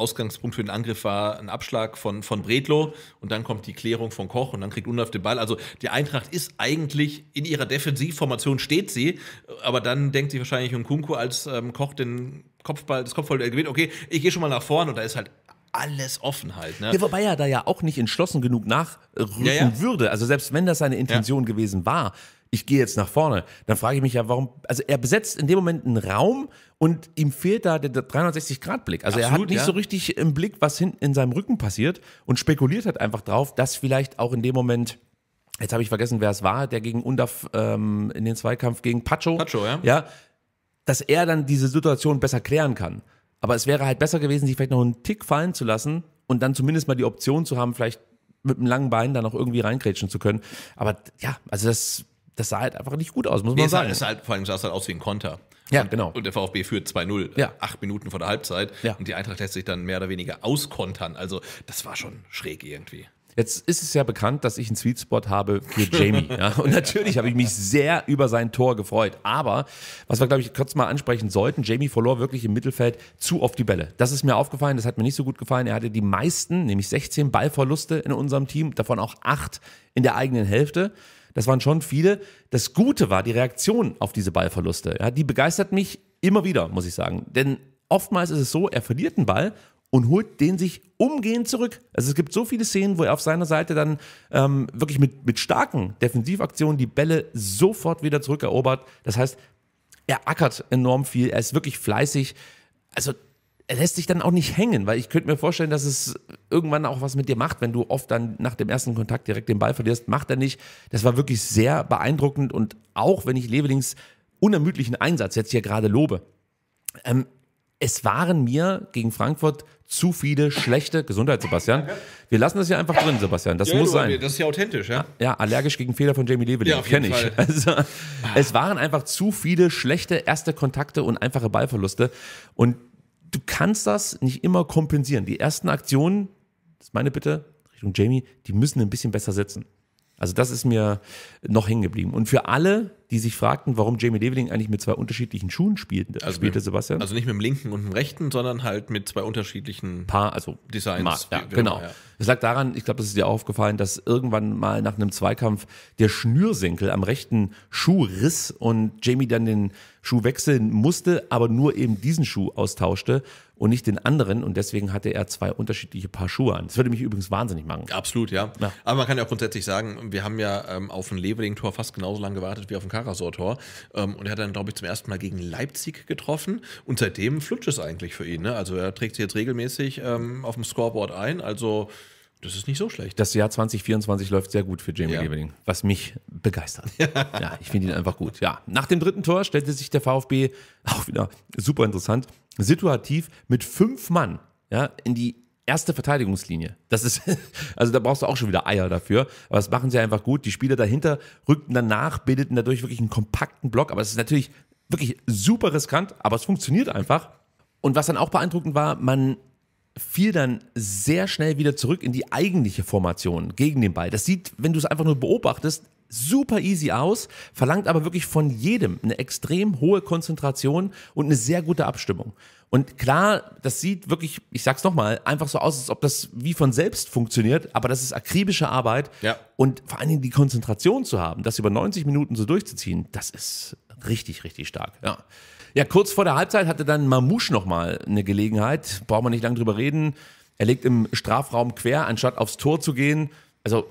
Ausgangspunkt für den Angriff war ein Abschlag von, von Bredlo und dann kommt die Klärung von Koch und dann kriegt Unlauf den Ball. Also die Eintracht ist eigentlich in ihrer Defensivformation steht sie, aber dann denkt sich wahrscheinlich Nkunku, als ähm, Koch den Kopfball, das Kopfballduell gewinnt, okay, ich gehe schon mal nach vorne und da ist halt alles offen halt. Ne? Ja, wobei er da ja auch nicht entschlossen genug nachrücken ja, ja. würde. Also selbst wenn das seine Intention gewesen war, ich gehe jetzt nach vorne, dann frage ich mich ja, warum, also er besetzt in dem Moment einen Raum, und ihm fehlt da der 360-Grad-Blick. Also Absolut, er hat nicht ja. so richtig im Blick, was hinten in seinem Rücken passiert und spekuliert halt einfach drauf, dass vielleicht auch in dem Moment jetzt habe ich vergessen, wer es war, der gegen Undaf ähm, in den Zweikampf gegen Pacho, Pacho ja. ja, dass er dann diese Situation besser klären kann. Aber es wäre halt besser gewesen, sich vielleicht noch einen Tick fallen zu lassen und dann zumindest mal die Option zu haben, vielleicht mit einem langen Bein da noch irgendwie reinkrätschen zu können. Aber ja, also das, das sah halt einfach nicht gut aus, muss nee, man sagen. Es sah halt, vor allem sah es halt aus wie ein Konter. Ja, und, genau. Und der VfB führt 2-0, ja. Äh, acht Minuten vor der Halbzeit. Ja. Und die Eintracht lässt sich dann mehr oder weniger auskontern. Also, das war schon schräg irgendwie. Jetzt ist es ja bekannt, dass ich einen Sweet Spot habe für Jamie. Ja? Und natürlich habe ich mich sehr über sein Tor gefreut. Aber was wir, glaube ich, kurz mal ansprechen sollten, Jamie verlor wirklich im Mittelfeld zu oft die Bälle. Das ist mir aufgefallen, das hat mir nicht so gut gefallen. Er hatte die meisten, nämlich 16 Ballverluste in unserem Team, davon auch acht in der eigenen Hälfte. Das waren schon viele. Das Gute war die Reaktion auf diese Ballverluste. Ja, die begeistert mich immer wieder, muss ich sagen. Denn oftmals ist es so, er verliert einen Ball und holt den sich umgehend zurück. Also es gibt so viele Szenen, wo er auf seiner Seite dann ähm, wirklich mit, mit starken Defensivaktionen die Bälle sofort wieder zurückerobert. Das heißt, er ackert enorm viel, er ist wirklich fleißig. Also er lässt sich dann auch nicht hängen, weil ich könnte mir vorstellen, dass es irgendwann auch was mit dir macht, wenn du oft dann nach dem ersten Kontakt direkt den Ball verlierst. Macht er nicht. Das war wirklich sehr beeindruckend und auch wenn ich Levelings unermüdlichen Einsatz jetzt hier gerade lobe, ähm, es waren mir gegen Frankfurt zu viele schlechte Gesundheit, Sebastian. Wir lassen das hier einfach drin, Sebastian. Das ja, muss sein. Das ist ja authentisch, ja? Ja, allergisch gegen Fehler von Jamie Leveling, ja, kenne ich. Also, es waren einfach zu viele schlechte erste Kontakte und einfache Ballverluste. Und du kannst das nicht immer kompensieren. Die ersten Aktionen, das ist meine Bitte, Richtung Jamie, die müssen ein bisschen besser sitzen. Also das ist mir noch hängen geblieben. Und für alle, die sich fragten, warum Jamie Leveling eigentlich mit zwei unterschiedlichen Schuhen also spielte, also spielte mit, Sebastian. Also nicht mit dem linken und dem rechten, sondern halt mit zwei unterschiedlichen Paar, also Designs. Mark, ja, genau. Ja. Das lag daran, ich glaube, das ist dir aufgefallen, dass irgendwann mal nach einem Zweikampf der Schnürsenkel am rechten Schuh riss und Jamie dann den Schuh wechseln musste, aber nur eben diesen Schuh austauschte und nicht den anderen. Und deswegen hatte er zwei unterschiedliche Paar Schuhe an. Das würde mich übrigens wahnsinnig machen. Absolut, ja. ja. Aber man kann ja auch grundsätzlich sagen, wir haben ja ähm, auf ein Leveling-Tor fast genauso lange gewartet wie auf ein Karasor-Tor. Ähm, und er hat dann, glaube ich, zum ersten Mal gegen Leipzig getroffen. Und seitdem flutscht es eigentlich für ihn. Ne? Also er trägt sich jetzt regelmäßig ähm, auf dem Scoreboard ein. Also das ist nicht so schlecht. Das Jahr 2024 läuft sehr gut für Jamie ja. Leveling, was mich begeistert. ja, ich finde ihn einfach gut. Ja, nach dem dritten Tor stellte sich der VfB auch wieder super interessant, situativ mit fünf Mann ja, in die erste Verteidigungslinie. Das ist, also da brauchst du auch schon wieder Eier dafür. Aber das machen sie einfach gut. Die Spieler dahinter rückten danach, bildeten dadurch wirklich einen kompakten Block. Aber es ist natürlich wirklich super riskant, aber es funktioniert einfach. Und was dann auch beeindruckend war, man fiel dann sehr schnell wieder zurück in die eigentliche Formation gegen den Ball. Das sieht, wenn du es einfach nur beobachtest, super easy aus, verlangt aber wirklich von jedem eine extrem hohe Konzentration und eine sehr gute Abstimmung. Und klar, das sieht wirklich, ich sag's nochmal, einfach so aus, als ob das wie von selbst funktioniert, aber das ist akribische Arbeit. Ja. Und vor allen Dingen die Konzentration zu haben, das über 90 Minuten so durchzuziehen, das ist richtig, richtig stark. Ja. Ja, kurz vor der Halbzeit hatte dann Mamouche nochmal eine Gelegenheit. Brauchen wir nicht lange drüber reden. Er legt im Strafraum quer, anstatt aufs Tor zu gehen. Also,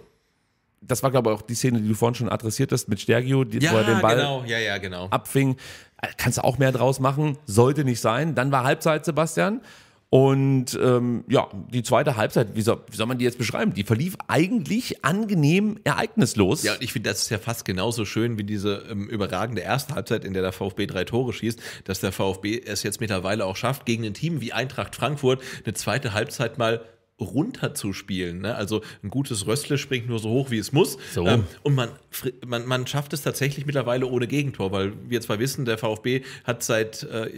das war, glaube ich, auch die Szene, die du vorhin schon adressiert hast mit Stergio, die, ja, wo er den Ball genau. Ja, ja, genau. abfing. Äh, kannst du auch mehr draus machen? Sollte nicht sein. Dann war Halbzeit, Sebastian. Und ähm, ja, die zweite Halbzeit, wie soll, wie soll, man die jetzt beschreiben? Die verlief eigentlich angenehm ereignislos. Ja, und ich finde, das ist ja fast genauso schön wie diese ähm, überragende erste Halbzeit, in der der VfB drei Tore schießt, dass der VfB es jetzt mittlerweile auch schafft, gegen ein Team wie Eintracht Frankfurt eine zweite Halbzeit mal runterzuspielen. Ne? Also ein gutes Röstle springt nur so hoch, wie es muss. So. Ähm, und man, man, man schafft es tatsächlich mittlerweile ohne Gegentor, weil wir zwar wissen, der VfB hat seit äh,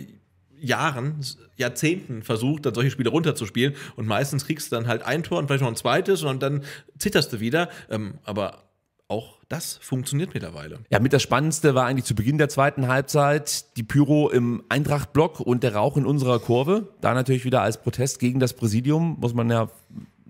Jahren, Jahrzehnten versucht, dann solche Spiele runterzuspielen und meistens kriegst du dann halt ein Tor und vielleicht noch ein zweites und dann zitterst du wieder. Ähm, aber auch das funktioniert mittlerweile. Ja, mit das Spannendste war eigentlich zu Beginn der zweiten Halbzeit die Pyro im Eintrachtblock und der Rauch in unserer Kurve. Da natürlich wieder als Protest gegen das Präsidium, muss man ja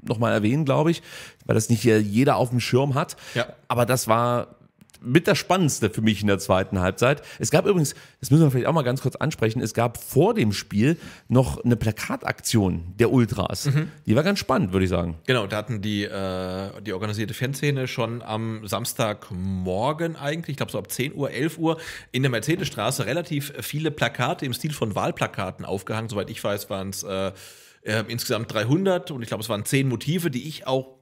nochmal erwähnen, glaube ich, weil das nicht äh, jeder auf dem Schirm hat. Ja. Aber das war mit das Spannendste für mich in der zweiten Halbzeit. Es gab übrigens, das müssen wir vielleicht auch mal ganz kurz ansprechen, es gab vor dem Spiel noch eine Plakataktion der Ultras. Mhm. Die war ganz spannend, würde ich sagen. Genau, da hatten die, äh, die organisierte Fanszene schon am Samstagmorgen eigentlich, ich glaube so ab 10 Uhr, 11 Uhr, in der Mercedesstraße relativ viele Plakate im Stil von Wahlplakaten aufgehangen. Soweit ich weiß, waren es äh, äh, insgesamt 300 und ich glaube, es waren zehn Motive, die ich auch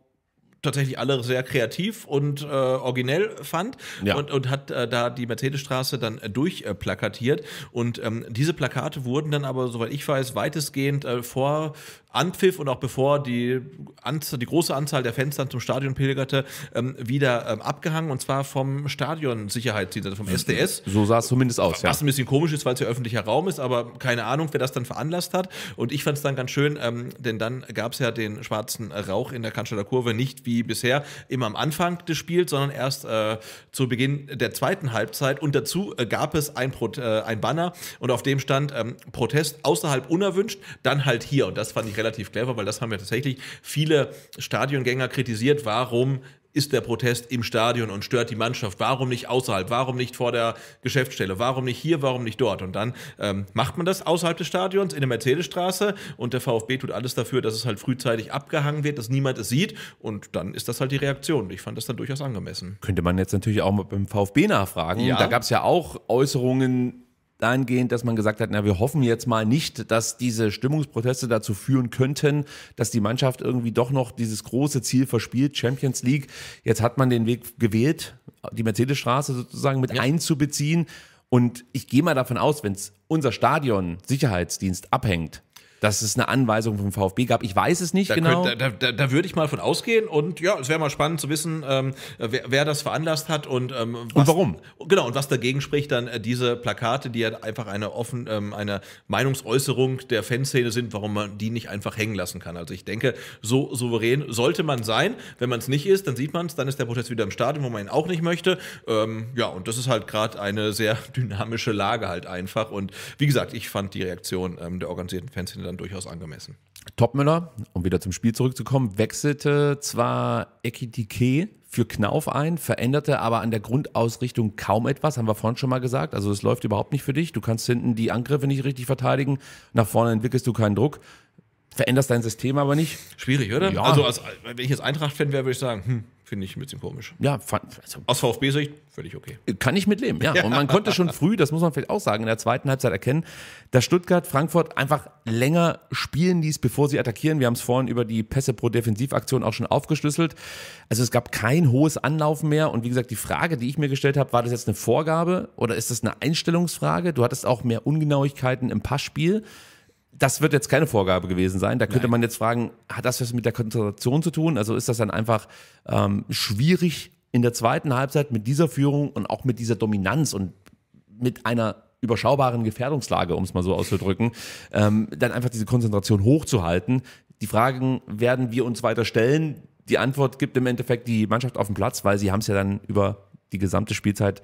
tatsächlich alle sehr kreativ und äh, originell fand ja. und, und hat äh, da die Mercedesstraße dann äh, durchplakatiert. und ähm, diese Plakate wurden dann aber, soweit ich weiß, weitestgehend äh, vor Anpfiff und auch bevor die, Anz die große Anzahl der Fans zum Stadion pilgerte, ähm, wieder ähm, abgehangen und zwar vom Stadionsicherheitsdienst, also vom SDS. So sah es zumindest aus, was ja. ein bisschen komisch ist, weil es ja öffentlicher Raum ist, aber keine Ahnung, wer das dann veranlasst hat. Und ich fand es dann ganz schön, ähm, denn dann gab es ja den schwarzen Rauch in der Cannstatter Kurve nicht wie wie bisher immer am Anfang des Spiels, sondern erst äh, zu Beginn der zweiten Halbzeit. Und dazu äh, gab es ein, Pro äh, ein Banner und auf dem stand ähm, Protest außerhalb unerwünscht, dann halt hier. Und das fand ich relativ clever, weil das haben ja tatsächlich viele Stadiongänger kritisiert, warum ist der Protest im Stadion und stört die Mannschaft? Warum nicht außerhalb? Warum nicht vor der Geschäftsstelle? Warum nicht hier? Warum nicht dort? Und dann ähm, macht man das außerhalb des Stadions in der Mercedesstraße und der VfB tut alles dafür, dass es halt frühzeitig abgehangen wird, dass niemand es sieht und dann ist das halt die Reaktion. Ich fand das dann durchaus angemessen. Könnte man jetzt natürlich auch mal beim VfB nachfragen. Ja. Da gab es ja auch Äußerungen dahingehend, dass man gesagt hat, na, wir hoffen jetzt mal nicht, dass diese Stimmungsproteste dazu führen könnten, dass die Mannschaft irgendwie doch noch dieses große Ziel verspielt, Champions League. Jetzt hat man den Weg gewählt, die Mercedesstraße sozusagen mit ja. einzubeziehen. Und ich gehe mal davon aus, wenn es unser Stadion Sicherheitsdienst abhängt, dass es eine Anweisung vom VfB gab. Ich weiß es nicht da genau. Könnt, da, da, da würde ich mal von ausgehen und ja, es wäre mal spannend zu wissen, ähm, wer, wer, das veranlasst hat und, ähm, was, und warum. Genau, und was dagegen spricht, dann äh, diese Plakate, die ja einfach eine offen, ähm, eine Meinungsäußerung der Fanszene sind, warum man die nicht einfach hängen lassen kann. Also ich denke, so souverän sollte man sein. Wenn man es nicht ist, dann sieht man es, dann ist der Protest wieder im Stadion, wo man ihn auch nicht möchte. Ähm, ja, und das ist halt gerade eine sehr dynamische Lage halt einfach. Und wie gesagt, ich fand die Reaktion ähm, der organisierten Fanszene dann durchaus angemessen. Topmüller, um wieder zum Spiel zurückzukommen, wechselte zwar Ekitike für Knauf ein, veränderte aber an der Grundausrichtung kaum etwas, haben wir vorhin schon mal gesagt. Also es läuft überhaupt nicht für dich. Du kannst hinten die Angriffe nicht richtig verteidigen, nach vorne entwickelst du keinen Druck. Veränderst dein System aber nicht. Schwierig, oder? Ja. Also, als, wenn ich jetzt Eintracht-Fan wäre, würde ich sagen, hm, Finde ich ein bisschen komisch. Ja, fand, also aus VfB-Sicht völlig okay. Kann ich mitleben, ja. Und man konnte schon früh, das muss man vielleicht auch sagen, in der zweiten Halbzeit erkennen, dass Stuttgart, Frankfurt einfach länger spielen ließ, bevor sie attackieren. Wir haben es vorhin über die Pässe pro Defensivaktion auch schon aufgeschlüsselt. Also es gab kein hohes Anlaufen mehr. Und wie gesagt, die Frage, die ich mir gestellt habe, war das jetzt eine Vorgabe oder ist das eine Einstellungsfrage? Du hattest auch mehr Ungenauigkeiten im Passspiel das wird jetzt keine Vorgabe gewesen sein. Da könnte Nein. man jetzt fragen, hat das was mit der Konzentration zu tun? Also ist das dann einfach ähm, schwierig in der zweiten Halbzeit mit dieser Führung und auch mit dieser Dominanz und mit einer überschaubaren Gefährdungslage, um es mal so auszudrücken, ähm, dann einfach diese Konzentration hochzuhalten. Die Fragen werden wir uns weiter stellen. Die Antwort gibt im Endeffekt die Mannschaft auf dem Platz, weil sie haben es ja dann über die gesamte Spielzeit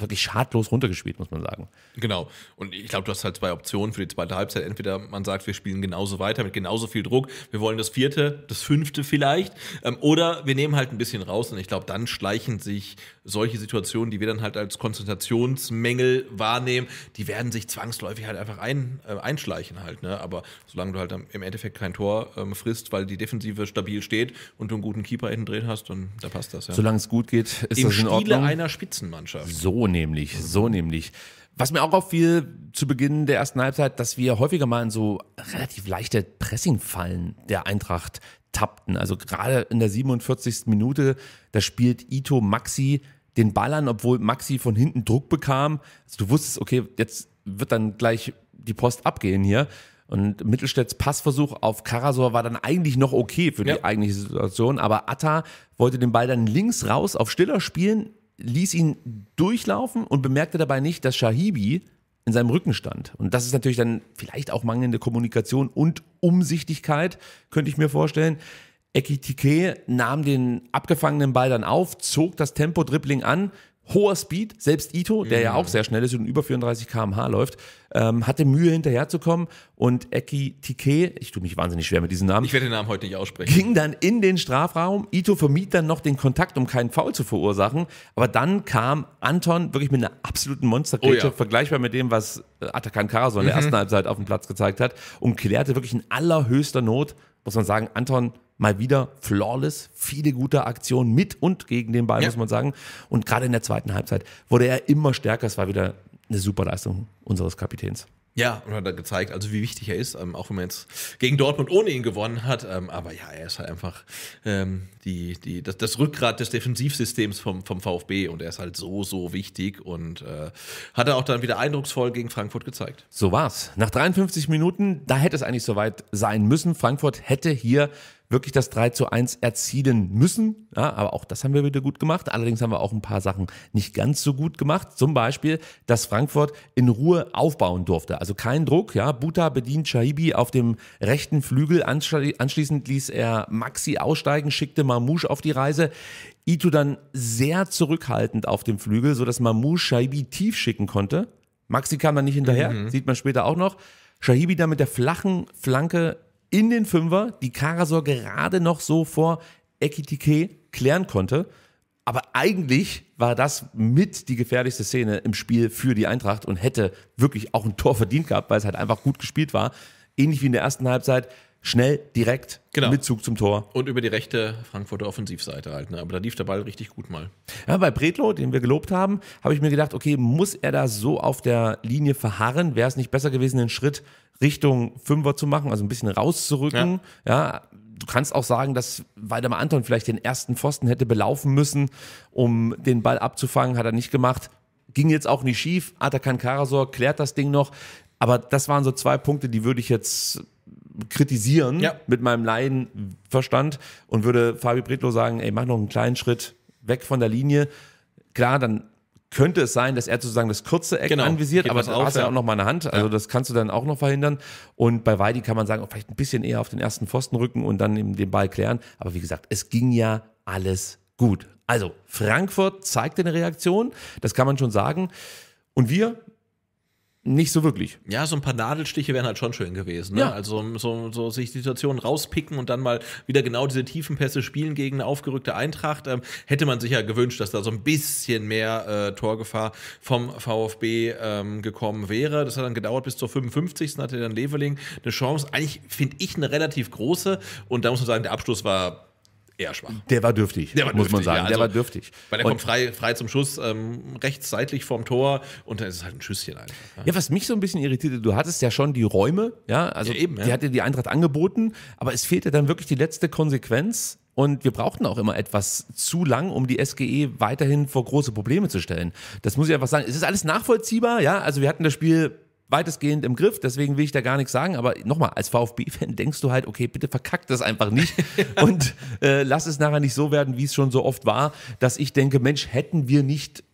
wirklich schadlos runtergespielt, muss man sagen. Genau. Und ich glaube, du hast halt zwei Optionen für die zweite Halbzeit. Entweder man sagt, wir spielen genauso weiter mit genauso viel Druck, wir wollen das vierte, das fünfte vielleicht, ähm, oder wir nehmen halt ein bisschen raus. Und ich glaube, dann schleichen sich solche Situationen, die wir dann halt als Konzentrationsmängel wahrnehmen, die werden sich zwangsläufig halt einfach ein, äh, einschleichen halt. Ne? Aber solange du halt im Endeffekt kein Tor ähm, frisst, weil die Defensive stabil steht und du einen guten Keeper hinten drin hast, dann da passt das. Ja. Solange es gut geht, ist Im das in Stile Spiele einer Spitzenmannschaft. So nämlich, so nämlich. Was mir auch auffiel zu Beginn der ersten Halbzeit, dass wir häufiger mal in so relativ leichte Pressingfallen der Eintracht tappten. Also gerade in der 47. Minute, da spielt Ito Maxi den Ball an, obwohl Maxi von hinten Druck bekam. Also du wusstest, okay, jetzt wird dann gleich die Post abgehen hier. Und Mittelstädts Passversuch auf Karasor war dann eigentlich noch okay für die ja. eigentliche Situation, aber Atta wollte den Ball dann links raus auf Stiller spielen, ließ ihn durchlaufen und bemerkte dabei nicht, dass Shahibi in seinem Rücken stand. Und das ist natürlich dann vielleicht auch mangelnde Kommunikation und Umsichtigkeit, könnte ich mir vorstellen. Ekitike nahm den abgefangenen Ball dann auf, zog das Tempo-Dribbling an, hoher Speed, selbst Ito, der mhm. ja auch sehr schnell ist und über 34 km/h läuft, ähm, hatte Mühe hinterherzukommen und Eki Tike, ich tue mich wahnsinnig schwer mit diesem Namen. Ich werde den Namen heute nicht aussprechen. Ging dann in den Strafraum. Ito vermied dann noch den Kontakt, um keinen Foul zu verursachen. Aber dann kam Anton wirklich mit einer absoluten Monstergrätsche, oh ja. vergleichbar mit dem, was äh, Atakan Karason in mhm. der ersten Halbzeit auf dem Platz gezeigt hat, und klärte wirklich in allerhöchster Not, muss man sagen, Anton mal wieder flawless, viele gute Aktionen mit und gegen den Ball, ja. muss man sagen. Und gerade in der zweiten Halbzeit wurde er immer stärker. Es war wieder eine super Leistung unseres Kapitäns. Ja, und hat er gezeigt, also wie wichtig er ist, ähm, auch wenn man jetzt gegen Dortmund ohne ihn gewonnen hat. Ähm, aber ja, er ist halt einfach ähm, die, die, das, das, Rückgrat des Defensivsystems vom, vom VfB und er ist halt so, so wichtig und äh, hat er auch dann wieder eindrucksvoll gegen Frankfurt gezeigt. So war's. Nach 53 Minuten, da hätte es eigentlich soweit sein müssen. Frankfurt hätte hier wirklich das 3 zu 1 erzielen müssen. Ja, aber auch das haben wir wieder gut gemacht. Allerdings haben wir auch ein paar Sachen nicht ganz so gut gemacht. Zum Beispiel, dass Frankfurt in Ruhe aufbauen durfte. Also kein Druck. Ja, Buta bedient Shahibi auf dem rechten Flügel. Anschließend ließ er Maxi aussteigen, schickte Mamouche auf die Reise. Ito dann sehr zurückhaltend auf dem Flügel, sodass Mamouche Shahibi tief schicken konnte. Maxi kam dann nicht hinterher, mhm. sieht man später auch noch. Shahibi dann mit der flachen Flanke in den Fünfer, die Karasor gerade noch so vor Ekitike klären konnte. Aber eigentlich war das mit die gefährlichste Szene im Spiel für die Eintracht und hätte wirklich auch ein Tor verdient gehabt, weil es halt einfach gut gespielt war. Ähnlich wie in der ersten Halbzeit schnell, direkt, genau. mit Zug zum Tor. Und über die rechte Frankfurter Offensivseite halt. Ne? Aber da lief der Ball richtig gut mal. Ja, bei Bredlo, den wir gelobt haben, habe ich mir gedacht, okay, muss er da so auf der Linie verharren? Wäre es nicht besser gewesen, den Schritt Richtung Fünfer zu machen, also ein bisschen rauszurücken? Ja. ja du kannst auch sagen, dass Waldemar Anton vielleicht den ersten Pfosten hätte belaufen müssen, um den Ball abzufangen, hat er nicht gemacht. Ging jetzt auch nicht schief. Atakan Karasor klärt das Ding noch. Aber das waren so zwei Punkte, die würde ich jetzt kritisieren ja. mit meinem Laienverstand und würde Fabi Bretlo sagen, ey, mach noch einen kleinen Schritt weg von der Linie. Klar, dann könnte es sein, dass er sozusagen das kurze Eck genau. anvisiert, Geht aber da hast ja auch noch mal eine Hand. Also ja. das kannst du dann auch noch verhindern. Und bei Weidi kann man sagen, oh, vielleicht ein bisschen eher auf den ersten Pfosten rücken und dann eben den Ball klären. Aber wie gesagt, es ging ja alles gut. Also Frankfurt zeigte eine Reaktion, das kann man schon sagen. Und wir nicht so wirklich. Ja, so ein paar Nadelstiche wären halt schon schön gewesen. Ne? Ja. Also so, so sich Situationen rauspicken und dann mal wieder genau diese tiefen Pässe spielen gegen eine aufgerückte Eintracht. Ähm, hätte man sich ja gewünscht, dass da so ein bisschen mehr äh, Torgefahr vom VfB ähm, gekommen wäre. Das hat dann gedauert bis zur 55. hatte dann Leveling eine Chance. Eigentlich finde ich eine relativ große. Und da muss man sagen, der Abschluss war eher schwach. Der war dürftig, der war muss dürftig, man sagen. Ja, also, der war dürftig. Weil er kommt frei, frei zum Schuss, ähm, rechts seitlich vorm Tor und dann ist es halt ein Schüsschen einfach. Ja. was mich so ein bisschen irritierte, du hattest ja schon die Räume, ja, also ja, eben, die hatte die Eintracht angeboten, aber es fehlte dann wirklich die letzte Konsequenz. Und wir brauchten auch immer etwas zu lang, um die SGE weiterhin vor große Probleme zu stellen. Das muss ich einfach sagen. Es ist alles nachvollziehbar, ja. Also wir hatten das Spiel weitestgehend im Griff, deswegen will ich da gar nichts sagen, aber nochmal, als VfB-Fan denkst du halt, okay, bitte verkackt das einfach nicht und äh, lass es nachher nicht so werden, wie es schon so oft war, dass ich denke, Mensch, hätten wir nicht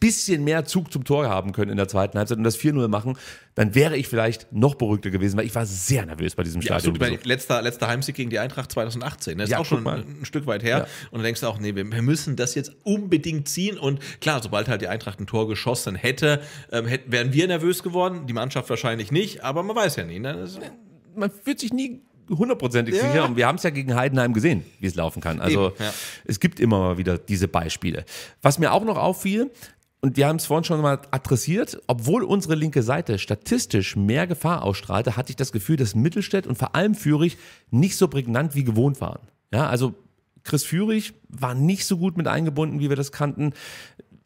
bisschen mehr Zug zum Tor haben können in der zweiten Halbzeit und das 4-0 machen, dann wäre ich vielleicht noch beruhigter gewesen, weil ich war sehr nervös bei diesem ja, Stadion. Absolut, letzter, letzter Heimsieg gegen die Eintracht 2018. Das ne? ja, ist auch schon mal. ein Stück weit her. Ja. Und dann denkst du auch, nee, wir, müssen das jetzt unbedingt ziehen. Und klar, sobald halt die Eintracht ein Tor geschossen hätte, ähm, hätten, wären wir nervös geworden, die Mannschaft wahrscheinlich nicht, aber man weiß ja nie. Ne? man fühlt sich nie hundertprozentig ja. sicher. Und wir haben es ja gegen Heidenheim gesehen, wie es laufen kann. Also ja. es gibt immer mal wieder diese Beispiele. Was mir auch noch auffiel, und wir haben es vorhin schon mal adressiert, obwohl unsere linke Seite statistisch mehr Gefahr ausstrahlte, hatte ich das Gefühl, dass Mittelstädt und vor allem Führig nicht so prägnant wie gewohnt waren. Ja, also Chris Führig war nicht so gut mit eingebunden, wie wir das kannten.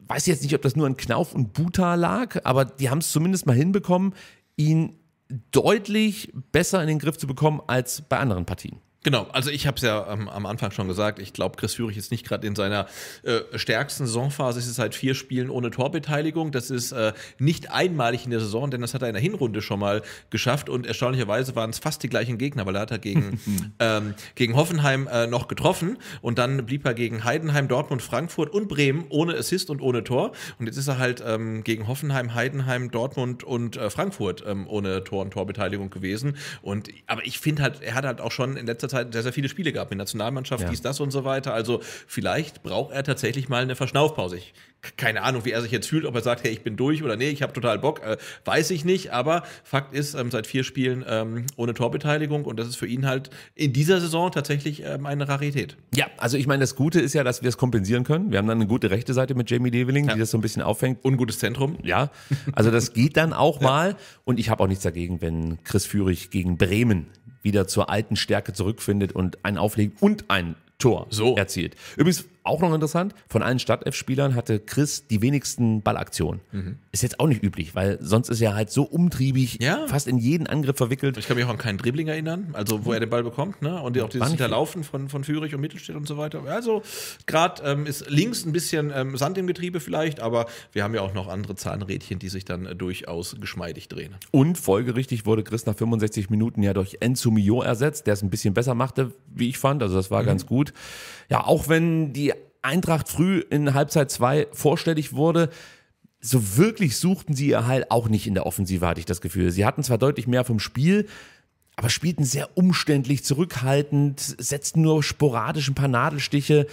Weiß jetzt nicht, ob das nur an Knauf und Buta lag, aber die haben es zumindest mal hinbekommen, ihn deutlich besser in den Griff zu bekommen als bei anderen Partien. Genau, also ich habe es ja ähm, am Anfang schon gesagt, ich glaube, Chris Führig ist nicht gerade in seiner äh, stärksten Saisonphase. Es ist seit halt vier Spielen ohne Torbeteiligung. Das ist äh, nicht einmalig in der Saison, denn das hat er in der Hinrunde schon mal geschafft und erstaunlicherweise waren es fast die gleichen Gegner, weil er hat er gegen, ähm, gegen Hoffenheim äh, noch getroffen und dann blieb er gegen Heidenheim, Dortmund, Frankfurt und Bremen ohne Assist und ohne Tor. Und jetzt ist er halt ähm, gegen Hoffenheim, Heidenheim, Dortmund und äh, Frankfurt ähm, ohne Tor und Torbeteiligung gewesen. Und, aber ich finde halt, er hat halt auch schon in letzter Zeit Zeit sehr, sehr viele Spiele gab mit Nationalmannschaft, ja. dies, das und so weiter. Also vielleicht braucht er tatsächlich mal eine Verschnaufpause. Ich, keine Ahnung, wie er sich jetzt fühlt, ob er sagt, hey, ich bin durch oder nee, ich habe total Bock, äh, weiß ich nicht. Aber Fakt ist, ähm, seit vier Spielen ähm, ohne Torbeteiligung und das ist für ihn halt in dieser Saison tatsächlich ähm, eine Rarität. Ja, also ich meine, das Gute ist ja, dass wir es kompensieren können. Wir haben dann eine gute rechte Seite mit Jamie Develing, ja. die das so ein bisschen auffängt. Ungutes Zentrum. Ja, also das geht dann auch mal. Ja. Und ich habe auch nichts dagegen, wenn Chris Führig gegen Bremen wieder zur alten Stärke zurückfindet und einen auflegt und ein Tor so. erzielt. Übrigens auch noch interessant, von allen Startelf-Spielern hatte Chris die wenigsten Ballaktionen. Mhm. Ist jetzt auch nicht üblich, weil sonst ist er halt so umtriebig, ja. fast in jeden Angriff verwickelt. Ich kann mich auch an keinen Dribbling erinnern, also wo er den Ball bekommt, ne? Und auch dieses Hinterlaufen von, von Fürich und Mittelstädt und so weiter. Also gerade ähm, ist links ein bisschen ähm, Sand im Getriebe vielleicht, aber wir haben ja auch noch andere Zahnrädchen, die sich dann äh, durchaus geschmeidig drehen. Und folgerichtig wurde Chris nach 65 Minuten ja durch Enzo Mio ersetzt, der es ein bisschen besser machte, wie ich fand. Also das war mhm. ganz gut. Ja, auch wenn die Eintracht früh in Halbzeit 2 vorstellig wurde, so wirklich suchten sie ihr Heil auch nicht in der Offensive, hatte ich das Gefühl. Sie hatten zwar deutlich mehr vom Spiel, aber spielten sehr umständlich, zurückhaltend, setzten nur sporadisch ein paar Nadelstiche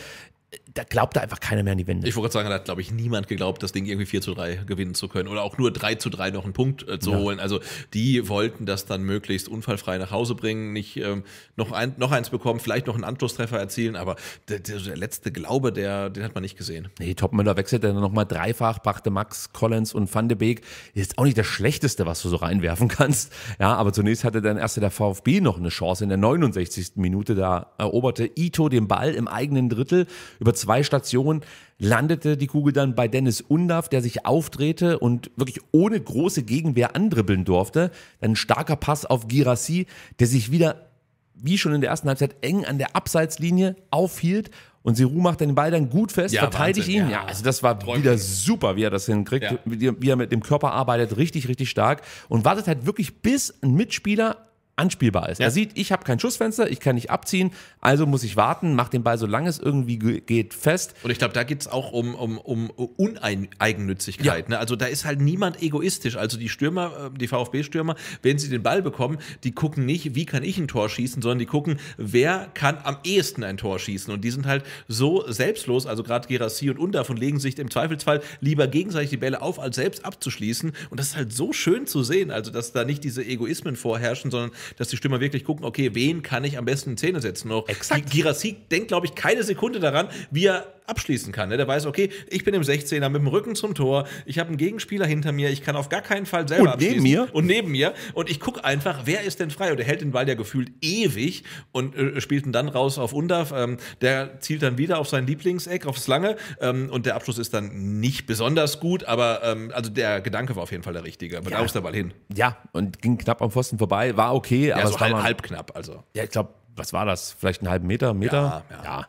da glaubte einfach keiner mehr an die Wende. Ich wollte gerade sagen, da hat, glaube ich, niemand geglaubt, das Ding irgendwie 4 zu 3 gewinnen zu können oder auch nur 3 zu 3 noch einen Punkt äh, zu ja. holen. Also die wollten das dann möglichst unfallfrei nach Hause bringen, nicht ähm, noch, ein, noch eins bekommen, vielleicht noch einen Anschlusstreffer erzielen, aber der, der, letzte Glaube, der, den hat man nicht gesehen. Nee, Topmüller wechselte dann nochmal dreifach, brachte Max, Collins und Van de Beek. Ist auch nicht das Schlechteste, was du so reinwerfen kannst. Ja, aber zunächst hatte dann erst der VfB noch eine Chance in der 69. Minute. Da eroberte Ito den Ball im eigenen Drittel über zwei Stationen landete die Kugel dann bei Dennis Undaff, der sich aufdrehte und wirklich ohne große Gegenwehr andribbeln durfte. ein starker Pass auf Girassi, der sich wieder, wie schon in der ersten Halbzeit, eng an der Abseitslinie aufhielt. Und Seru macht den Ball dann gut fest, ja, verteidigt Wahnsinn, ihn. Ja. ja. also das war Träumchen. wieder super, wie er das hinkriegt, ja. wie er mit dem Körper arbeitet, richtig, richtig stark und wartet halt wirklich bis ein Mitspieler anspielbar ist. Ja. Er sieht, ich habe kein Schussfenster, ich kann nicht abziehen, also muss ich warten, mach den Ball, solange es irgendwie geht, fest. Und ich glaube, da geht es auch um, um, um Uneigennützigkeit. Ja. Ne? Also da ist halt niemand egoistisch. Also die Stürmer, äh, die VfB-Stürmer, wenn sie den Ball bekommen, die gucken nicht, wie kann ich ein Tor schießen, sondern die gucken, wer kann am ehesten ein Tor schießen. Und die sind halt so selbstlos, also gerade Gerassi und Undaf legen sich im Zweifelsfall lieber gegenseitig die Bälle auf, als selbst abzuschließen. Und das ist halt so schön zu sehen, also dass da nicht diese Egoismen vorherrschen, sondern dass die Stürmer wirklich gucken, okay, wen kann ich am besten in Szene setzen noch. Exakt. Girassi denkt, glaube ich, keine Sekunde daran, wie er abschließen kann. Ne? Der weiß, okay, ich bin im 16er mit dem Rücken zum Tor, ich habe einen Gegenspieler hinter mir, ich kann auf gar keinen Fall selber und abschließen. Neben mir. Und neben mir. Und ich gucke einfach, wer ist denn frei? Und er hält den Ball ja gefühlt ewig und äh, spielt ihn dann raus auf Undav. Ähm, der zielt dann wieder auf sein Lieblingseck, aufs Lange. Ähm, und der Abschluss ist dann nicht besonders gut, aber ähm, also der Gedanke war auf jeden Fall der richtige. Aber ja. da ist der Ball hin. Ja, und ging knapp am Pfosten vorbei, war okay. Ja, aber so halb, halb knapp, also. Ja, ich glaube, was war das? Vielleicht einen halben Meter, Meter? Ja, ja, ja.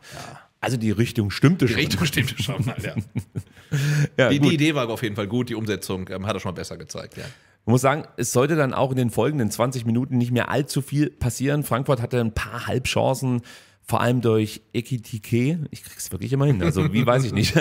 Also die Richtung stimmte die schon. Die Richtung stimmte schon, Alter. ja, die, die, Idee war auf jeden Fall gut, die Umsetzung ähm, hat er schon mal besser gezeigt, ja. Man muss sagen, es sollte dann auch in den folgenden 20 Minuten nicht mehr allzu viel passieren. Frankfurt hatte ein paar Halbchancen, vor allem durch Ekitike. Ich krieg's wirklich immer hin, also wie weiß ich nicht.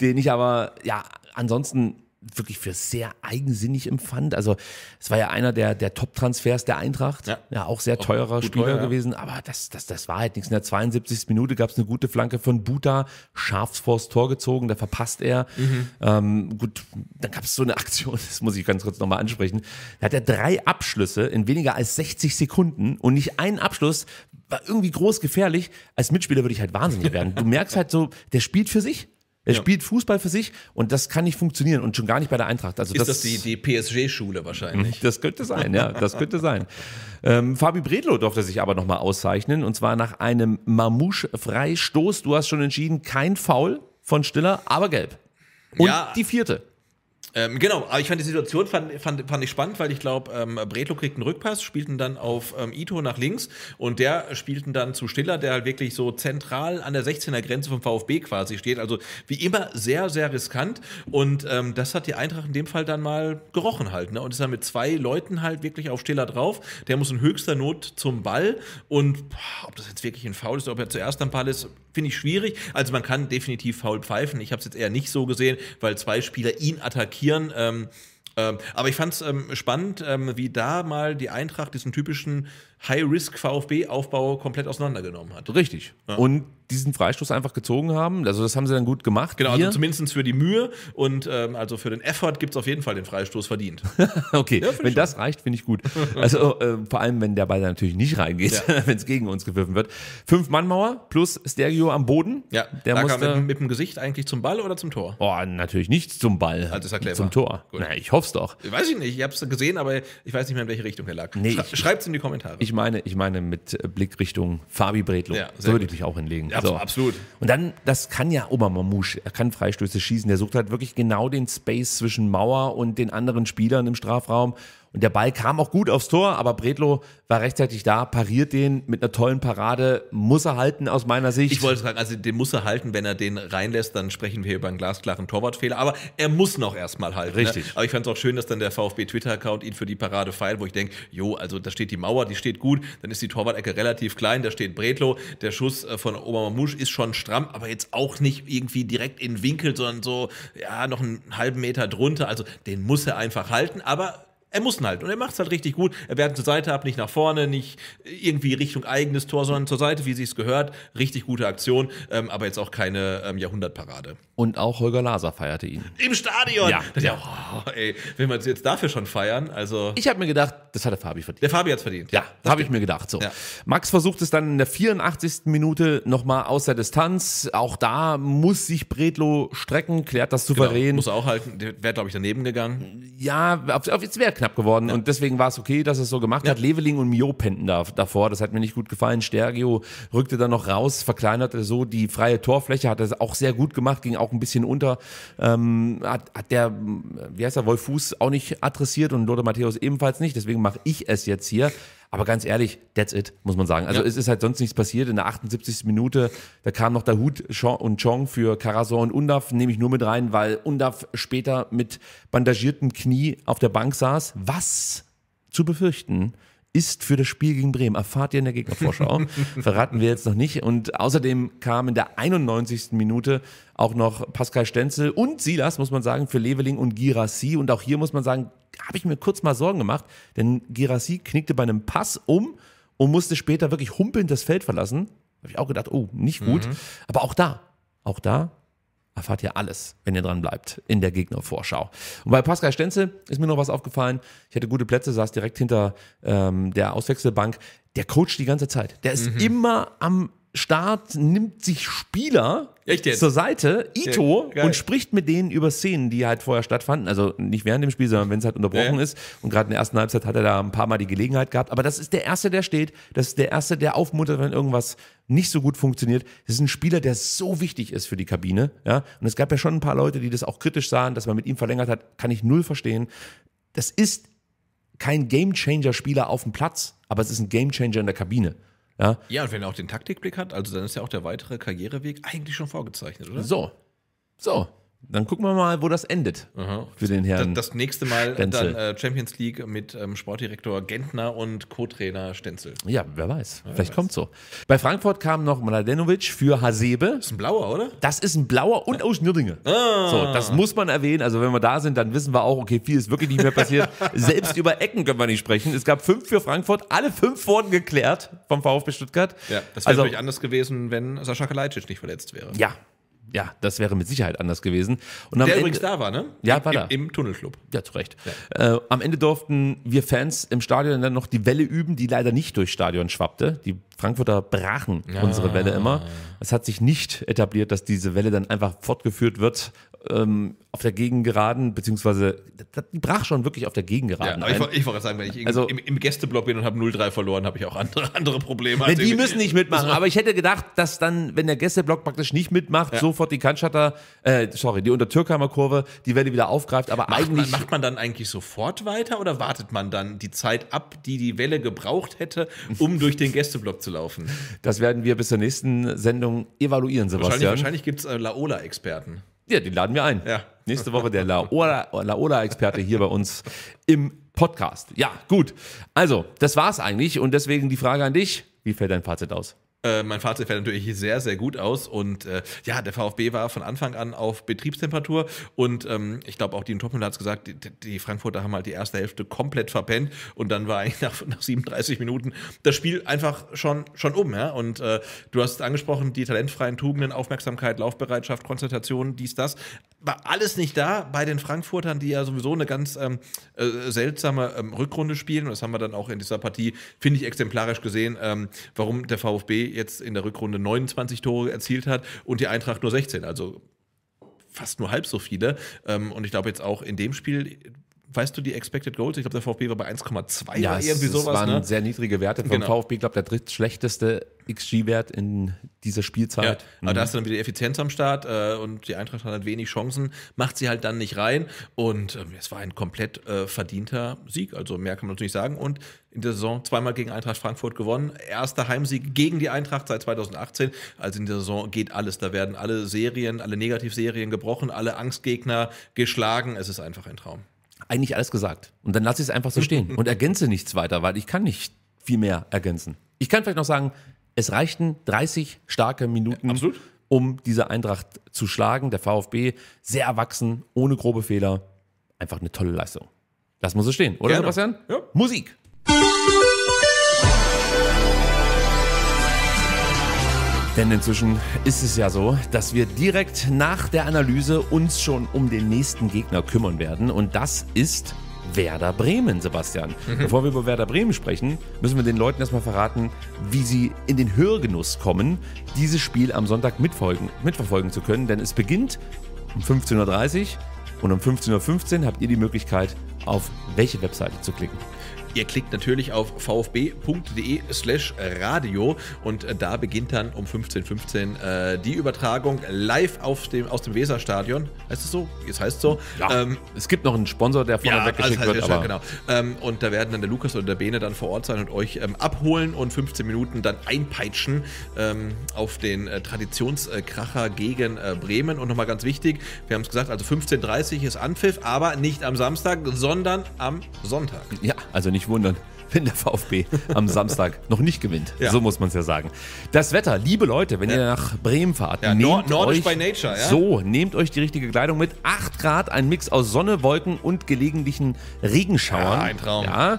den ich aber, ja, ansonsten wirklich für sehr eigensinnig empfand. Also es war ja einer der, der Top-Transfers der Eintracht. Ja, ja auch sehr teurer auch Spieler wieder, ja. gewesen, aber das, das, das war halt nichts. In der 72. Minute gab es eine gute Flanke von Buta, scharf vors Tor gezogen, da verpasst er. Mhm. Ähm, gut, dann gab es so eine Aktion, das muss ich ganz kurz nochmal ansprechen. Da hat er drei Abschlüsse in weniger als 60 Sekunden und nicht einen Abschluss war irgendwie groß gefährlich. Als Mitspieler würde ich halt wahnsinnig werden. Du merkst halt so, der spielt für sich. Er ja. spielt Fußball für sich und das kann nicht funktionieren und schon gar nicht bei der Eintracht. Also ist das, das die, die PSG-Schule wahrscheinlich? Das könnte sein, ja, das könnte sein. Ähm, Fabi Bredlo durfte sich aber nochmal auszeichnen und zwar nach einem Mamouche-Freistoß. Du hast schon entschieden, kein Foul von Stiller, aber gelb. Und ja. die vierte. Ähm, genau, aber ich fand die Situation fand, fand, fand ich spannend, weil ich glaube, ähm, Bretlo kriegt einen Rückpass, spielten dann auf ähm, Ito nach links und der spielten dann zu Stiller, der halt wirklich so zentral an der 16er Grenze vom VfB quasi steht. Also wie immer sehr, sehr riskant und ähm, das hat die Eintracht in dem Fall dann mal gerochen halt ne? und ist dann mit zwei Leuten halt wirklich auf Stiller drauf. Der muss in höchster Not zum Ball und boah, ob das jetzt wirklich ein Foul ist, ob er zuerst am Ball ist, finde ich schwierig. Also man kann definitiv faul pfeifen. Ich habe es jetzt eher nicht so gesehen, weil zwei Spieler ihn attackieren. Ähm, ähm, aber ich fand es ähm, spannend, ähm, wie da mal die Eintracht diesen typischen High-Risk-VfB-Aufbau komplett auseinandergenommen hat. Richtig. Ja. Und diesen Freistoß einfach gezogen haben. Also das haben sie dann gut gemacht. Genau, Hier. also zumindest für die Mühe und ähm, also für den Effort gibt es auf jeden Fall den Freistoß verdient. okay, ja, wenn das reicht, finde ich gut. Also äh, vor allem, wenn der Ball dann natürlich nicht reingeht, ja. wenn es gegen uns gewürfen wird. Fünf-Mann-Mauer plus Stereo am Boden. Ja, der da musste, kam mit, mit, dem Gesicht eigentlich zum Ball oder zum Tor? Oh, natürlich nicht zum Ball. Also halt, es ja Zum Tor. Gut. Na, ich hoffe es doch. Weiß ich nicht, ich habe es gesehen, aber ich weiß nicht mehr, in welche Richtung er lag. Nee, Schreibt es in die Kommentare. Ich meine? Ich meine mit Blick Richtung Fabi Bredlow. Ja, so würde ich dich auch hinlegen. Ja, so. absolut. Und dann, das kann ja Obermamouche, er kann Freistöße schießen. Der sucht halt wirklich genau den Space zwischen Mauer und den anderen Spielern im Strafraum und der Ball kam auch gut aufs Tor, aber Bredlo war rechtzeitig da, pariert den mit einer tollen Parade, muss er halten aus meiner Sicht. Ich wollte sagen, also den muss er halten, wenn er den reinlässt, dann sprechen wir über einen glasklaren Torwartfehler, aber er muss noch erstmal halten. Ne? Richtig. Ne? Aber ich fand es auch schön, dass dann der VfB Twitter-Account ihn für die Parade feilt, wo ich denke, jo, also da steht die Mauer, die steht gut, dann ist die Torwart-Ecke relativ klein, da steht Bredlo, der Schuss äh, von Musch ist schon stramm, aber jetzt auch nicht irgendwie direkt in den Winkel, sondern so, ja, noch einen halben Meter drunter, also den muss er einfach halten, aber er muss halt und er macht es halt richtig gut. Er wertet zur Seite ab, nicht nach vorne, nicht irgendwie Richtung eigenes Tor, sondern zur Seite, wie es gehört. Richtig gute Aktion, ähm, aber jetzt auch keine ähm, Jahrhundertparade. Und auch Holger Laser feierte ihn. Im Stadion! Ja. Das ja. Oh, ey, wenn wir es jetzt dafür schon feiern? Also ich habe mir gedacht, das hat der Fabi verdient. Der Fabi hat es verdient. Ja, das habe ich mir gedacht. So. Ja. Max versucht es dann in der 84. Minute nochmal aus der Distanz. Auch da muss sich Bredlo strecken, klärt das genau, souverän. Genau, muss auch halten, der wäre, glaube ich, daneben gegangen. Ja, auf, auf, jetzt wäre knapp knapp geworden. Ja. Und deswegen war es okay, dass es so gemacht ja. hat. Leveling und Mio penden da, davor. Das hat mir nicht gut gefallen. Stergio rückte dann noch raus, verkleinerte so die freie Torfläche, hat das auch sehr gut gemacht, ging auch ein bisschen unter. Ähm, hat, hat der, wie heißt er, Wolf Fuß auch nicht adressiert und Lothar Matthäus ebenfalls nicht. Deswegen mache ich es jetzt hier. Aber ganz ehrlich, that's it, muss man sagen. Also ja. es ist halt sonst nichts passiert. In der 78. Minute, da kam noch der Hut und Chong für Karasor und Undaf, nehme ich nur mit rein, weil Undaf später mit bandagiertem Knie auf der Bank saß. Was zu befürchten ist für das Spiel gegen Bremen. Erfahrt ihr in der Gegnervorschau. Verraten wir jetzt noch nicht. Und außerdem kam in der 91. Minute auch noch Pascal Stenzel und Silas, muss man sagen, für Leveling und Girassi. Und auch hier muss man sagen, habe ich mir kurz mal Sorgen gemacht, denn Girassi knickte bei einem Pass um und musste später wirklich humpelnd das Feld verlassen. Habe ich auch gedacht, oh, nicht gut. Mhm. Aber auch da, auch da erfahrt ihr alles, wenn ihr dran bleibt in der Gegnervorschau. Und bei Pascal Stenzel ist mir noch was aufgefallen. Ich hatte gute Plätze, saß direkt hinter ähm, der Auswechselbank. Der coacht die ganze Zeit. Der ist mhm. immer am Start, nimmt sich Spieler Echt jetzt? zur Seite, Ito, ja, und spricht mit denen über Szenen, die halt vorher stattfanden. Also nicht während dem Spiel, sondern wenn es halt unterbrochen ja. ist. Und gerade in der ersten Halbzeit hat er da ein paar Mal die Gelegenheit gehabt. Aber das ist der Erste, der steht. Das ist der Erste, der aufmuntert, wenn irgendwas nicht so gut funktioniert. Das ist ein Spieler, der so wichtig ist für die Kabine. Ja? Und es gab ja schon ein paar Leute, die das auch kritisch sahen, dass man mit ihm verlängert hat. Kann ich null verstehen. Das ist kein game changer spieler auf dem Platz, aber es ist ein Game-Changer in der Kabine. Ja, ja und wenn er auch den Taktikblick hat, also dann ist ja auch der weitere Karriereweg eigentlich schon vorgezeichnet, oder? So. So. Dann gucken wir mal, wo das endet Aha. für den Herrn. Das, das nächste Mal Stenzel. dann äh, Champions League mit ähm, Sportdirektor Gentner und Co-Trainer Stenzel. Ja, wer weiß. Wer Vielleicht kommt so. Bei Frankfurt kam noch Mladenovic für Hasebe. Das ist ein blauer, oder? Das ist ein blauer und aus Nürdinge. Ah. So, das muss man erwähnen. Also wenn wir da sind, dann wissen wir auch, okay, viel ist wirklich nicht mehr passiert. Selbst über Ecken können wir nicht sprechen. Es gab fünf für Frankfurt. Alle fünf wurden geklärt vom VfB Stuttgart. Ja, das wäre also, natürlich anders gewesen, wenn Sascha Kalajdzic nicht verletzt wäre. Ja, ja, das wäre mit Sicherheit anders gewesen. Und Der Ende, übrigens da war, ne? Ja, war da. Im Tunnelclub. Ja, zu Recht. Ja. Äh, am Ende durften wir Fans im Stadion dann noch die Welle üben, die leider nicht durchs Stadion schwappte. Die Frankfurter brachen ja. unsere ah. Welle immer. Es hat sich nicht etabliert, dass diese Welle dann einfach fortgeführt wird ähm, auf der Gegengeraden, beziehungsweise die brach schon wirklich auf der Gegengeraden. Ja, ich, wollte sagen, wenn ich also, im, im Gästeblock bin und habe 0-3 verloren, habe ich auch andere, andere Probleme. Als die müssen nicht mitmachen, aber ich hätte gedacht, dass dann, wenn der Gästeblock praktisch nicht mitmacht, ja. sofort die Kantschatter, äh, sorry, die Untertürkheimer Kurve, die Welle wieder aufgreift, aber macht eigentlich. Man, macht man dann eigentlich sofort weiter oder wartet man dann die Zeit ab, die die Welle gebraucht hätte, um durch den Gästeblock zu laufen? Das werden wir bis zur nächsten Sendung evaluieren, Sebastian. Wahrscheinlich, wahrscheinlich gibt es äh, Laola-Experten. Ja, den laden wir ein. Ja. Nächste Woche der Laola-Experte hier bei uns im Podcast. Ja, gut. Also, das war's eigentlich und deswegen die Frage an dich. Wie fällt dein Fazit aus? Äh, mein Fazit fällt natürlich sehr, sehr gut aus. Und äh, ja, der VfB war von Anfang an auf Betriebstemperatur. Und ähm, ich glaube, auch die Topmüller hat es gesagt, die, die, Frankfurter haben halt die erste Hälfte komplett verpennt. Und dann war eigentlich nach, nach 37 Minuten das Spiel einfach schon, schon um. Ja? Und äh, du hast es angesprochen, die talentfreien Tugenden, Aufmerksamkeit, Laufbereitschaft, Konzentration, dies, das war alles nicht da bei den Frankfurtern, die ja sowieso eine ganz ähm, äh, seltsame ähm, Rückrunde spielen. Und das haben wir dann auch in dieser Partie, finde ich, exemplarisch gesehen, ähm, warum der VfB jetzt in der Rückrunde 29 Tore erzielt hat und die Eintracht nur 16. Also fast nur halb so viele. Ähm, und ich glaube jetzt auch in dem Spiel weißt du die Expected Goals? Ich glaube, der VfB war bei 1,2 ja, oder irgendwie sowas. Das waren ne? sehr niedrige Werte vom genau. VfB. Ich glaube, der drittschlechteste XG-Wert in dieser Spielzeit. Ja, mhm. aber da mhm. hast du dann wieder Effizienz am Start äh, und die Eintracht hat halt wenig Chancen, macht sie halt dann nicht rein und äh, es war ein komplett äh, verdienter Sieg, also mehr kann man natürlich sagen und in der Saison zweimal gegen Eintracht Frankfurt gewonnen, erster Heimsieg gegen die Eintracht seit 2018, also in der Saison geht alles, da werden alle Serien, alle Negativserien gebrochen, alle Angstgegner geschlagen, es ist einfach ein Traum eigentlich alles gesagt. Und dann lasse ich es einfach so stehen und ergänze nichts weiter, weil ich kann nicht viel mehr ergänzen. Ich kann vielleicht noch sagen, es reichten 30 starke Minuten, ja, um diese Eintracht zu schlagen. Der VfB sehr erwachsen, ohne grobe Fehler. Einfach eine tolle Leistung. Lass mal so stehen, oder Gerne. Sebastian? Ja. Musik. Denn inzwischen ist es ja so, dass wir direkt nach der Analyse uns schon um den nächsten Gegner kümmern werden. Und das ist Werder Bremen, Sebastian. Mhm. Bevor wir über Werder Bremen sprechen, müssen wir den Leuten erstmal verraten, wie sie in den Hörgenuss kommen, dieses Spiel am Sonntag mitverfolgen, mitverfolgen zu können. Denn es beginnt um 15.30 Uhr und um 15.15 .15 Uhr habt ihr die Möglichkeit, auf welche Webseite zu klicken. Ihr klickt natürlich auf vfb.de slash radio und äh, da beginnt dann um 15.15 .15, äh, die Übertragung live auf dem, aus dem Weserstadion. Heißt es so? Es heißt so. Ja, ähm, es gibt noch einen Sponsor, der vorne ja, weggeschickt also wird. Ja, genau. Ähm, und da werden dann der Lukas oder der Bene dann vor Ort sein und euch ähm, abholen und 15 Minuten dann einpeitschen ähm, auf den äh, Traditionskracher gegen äh, Bremen. Und nochmal ganz wichtig, wir haben es gesagt, also 15.30 Uhr ist Anpfiff, aber nicht am Samstag, sondern am Sonntag. Ja, also nicht nicht wundern, wenn der VfB am Samstag noch nicht gewinnt. Ja. So muss man es ja sagen. Das Wetter, liebe Leute, wenn ja. ihr nach Bremen fahrt, ja, nehmt Nord euch, Nature, So, nehmt euch die richtige Kleidung mit. 8 Grad, ein Mix aus Sonne, Wolken und gelegentlichen Regenschauern. Ja, ein Traum. Ja.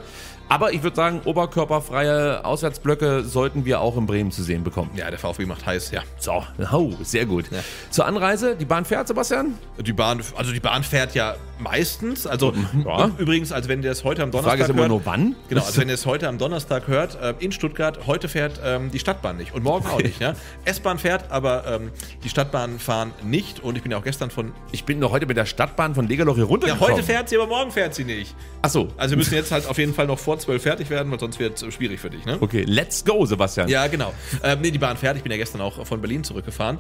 Aber ich würde sagen, oberkörperfreie Auswärtsblöcke sollten wir auch in Bremen zu sehen bekommen. Ja, der VfB macht heiß, ja. So, oh, sehr gut. Ja. Zur Anreise, die Bahn fährt, Sebastian? Die Bahn, also die Bahn fährt ja meistens. Also mhm. ja. übrigens, als wenn ihr genau, es heute am Donnerstag hört. Frage ist immer nur wann. Genau, also wenn ihr es heute am Donnerstag hört, in Stuttgart, heute fährt ähm, die Stadtbahn nicht und morgen auch nicht. Ja? S-Bahn fährt, aber ähm, die Stadtbahn fahren nicht. Und ich bin ja auch gestern von. Ich bin noch heute mit der Stadtbahn von Legerloch hier runtergekommen. Ja, heute fährt sie, aber morgen fährt sie nicht. Ach so. Also wir müssen jetzt halt auf jeden Fall noch vor vor 12 fertig werden, weil sonst wird es schwierig für dich, ne? Okay, let's go, Sebastian. Ja, genau. Ähm, nee, die Bahn fährt. Ich bin ja gestern auch von Berlin zurückgefahren.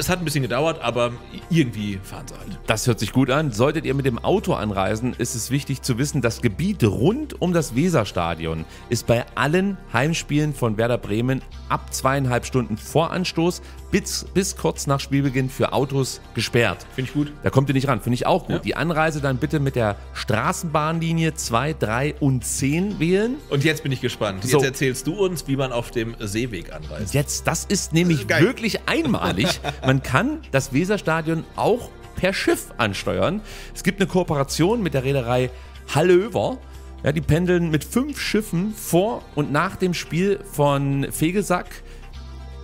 Es hat ein bisschen gedauert, aber irgendwie fahren sie halt. Das hört sich gut an. Solltet ihr mit dem Auto anreisen, ist es wichtig zu wissen, das Gebiet rund um das Weserstadion ist bei allen Heimspielen von Werder Bremen ab zweieinhalb Stunden vor Anstoß bis, bis kurz nach Spielbeginn für Autos gesperrt. Finde ich gut. Da kommt ihr nicht ran. Finde ich auch gut. Ja. Die Anreise dann bitte mit der Straßenbahnlinie 2, 3 und 10 wählen. Und jetzt bin ich gespannt. So. Jetzt erzählst du uns, wie man auf dem Seeweg anreist. Jetzt, das ist nämlich das wirklich einmalig. Man kann das Weserstadion auch per Schiff ansteuern. Es gibt eine Kooperation mit der Reederei Hallöver. Ja, die pendeln mit fünf Schiffen vor und nach dem Spiel von Fegesack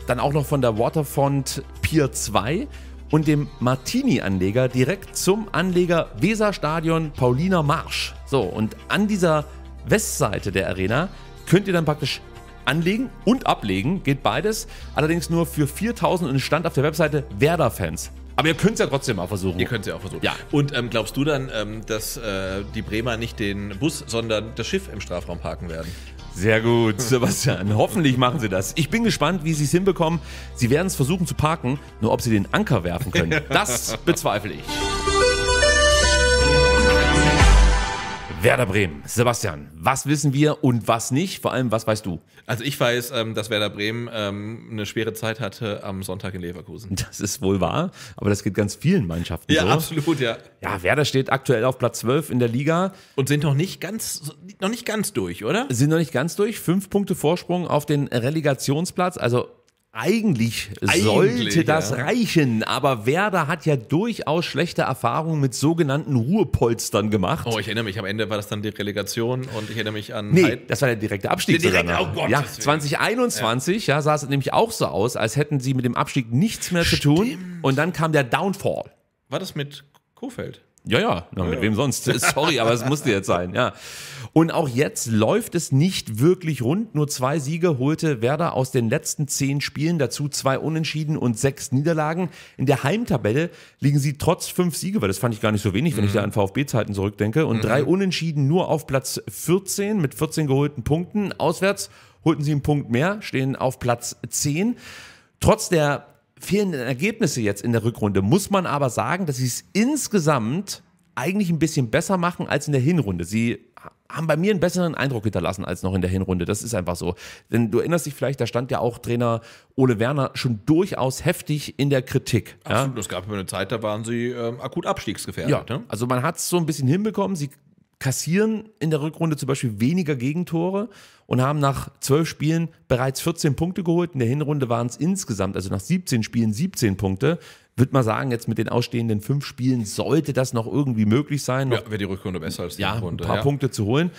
dann auch noch von der Waterfront Pier 2 und dem Martini-Anleger direkt zum Anleger Weserstadion Pauliner Marsch. So, und an dieser Westseite der Arena könnt ihr dann praktisch anlegen und ablegen, geht beides. Allerdings nur für 4000 und stand auf der Webseite Werder-Fans. Aber ihr könnt es ja trotzdem mal versuchen. Ihr könnt es ja auch versuchen. Ja. Und ähm, glaubst du dann, ähm, dass äh, die Bremer nicht den Bus, sondern das Schiff im Strafraum parken werden? Sehr gut, Sebastian. Hoffentlich machen sie das. Ich bin gespannt, wie sie es hinbekommen. Sie werden es versuchen zu parken, nur ob sie den Anker werfen können. Das bezweifle ich. Werder Bremen. Sebastian, was wissen wir und was nicht? Vor allem, was weißt du? Also ich weiß, ähm, dass Werder Bremen ähm, eine schwere Zeit hatte am Sonntag in Leverkusen. Das ist wohl wahr, aber das geht ganz vielen Mannschaften ja, so. Ja, absolut, ja. Ja, Werder steht aktuell auf Platz 12 in der Liga. Und sind noch nicht ganz, noch nicht ganz durch, oder? Sind noch nicht ganz durch. Fünf Punkte Vorsprung auf den Relegationsplatz. Also eigentlich, Eigentlich sollte das ja. reichen, aber Werder hat ja durchaus schlechte Erfahrungen mit sogenannten Ruhepolstern gemacht. Oh, ich erinnere mich, am Ende war das dann die Relegation und ich erinnere mich an. Nee, Heid das war der direkte Abstieg. Der direkte, oh Gott, ja, 2021 ja. ja. sah es nämlich auch so aus, als hätten sie mit dem Abstieg nichts mehr Stimmt. zu tun und dann kam der Downfall. War das mit Kofeld? Ja, ja, na, mit wem sonst? Sorry, aber es musste jetzt sein, ja. Und auch jetzt läuft es nicht wirklich rund. Nur zwei Siege holte Werder aus den letzten zehn Spielen, dazu zwei Unentschieden und sechs Niederlagen. In der Heimtabelle liegen sie trotz fünf Siege, weil das fand ich gar nicht so wenig, mhm. wenn ich mhm. da an VfB-Zeiten zurückdenke, und mhm. drei Unentschieden nur auf Platz 14 mit 14 geholten Punkten. Auswärts holten sie einen Punkt mehr, stehen auf Platz 10. Trotz der fehlenden Ergebnisse jetzt in der Rückrunde muss man aber sagen, dass sie es insgesamt eigentlich ein bisschen besser machen als in der Hinrunde. Sie haben bei mir einen besseren Eindruck hinterlassen als noch in der Hinrunde. Das ist einfach so. Denn du erinnerst dich vielleicht, da stand ja auch Trainer Ole Werner schon durchaus heftig in der Kritik. Absolut, ja? es gab eine Zeit, da waren sie ähm, akut abstiegsgefährdet. Ja, ne? also man hat es so ein bisschen hinbekommen. Sie kassieren in der Rückrunde zum Beispiel weniger Gegentore und haben nach zwölf Spielen bereits 14 Punkte geholt. In der Hinrunde waren es insgesamt, also nach 17 Spielen 17 Punkte würde mal sagen, jetzt mit den ausstehenden fünf Spielen sollte das noch irgendwie möglich sein. ja, wäre die Rückrunde besser als die ja, Runde. Ein paar ja. Punkte zu holen.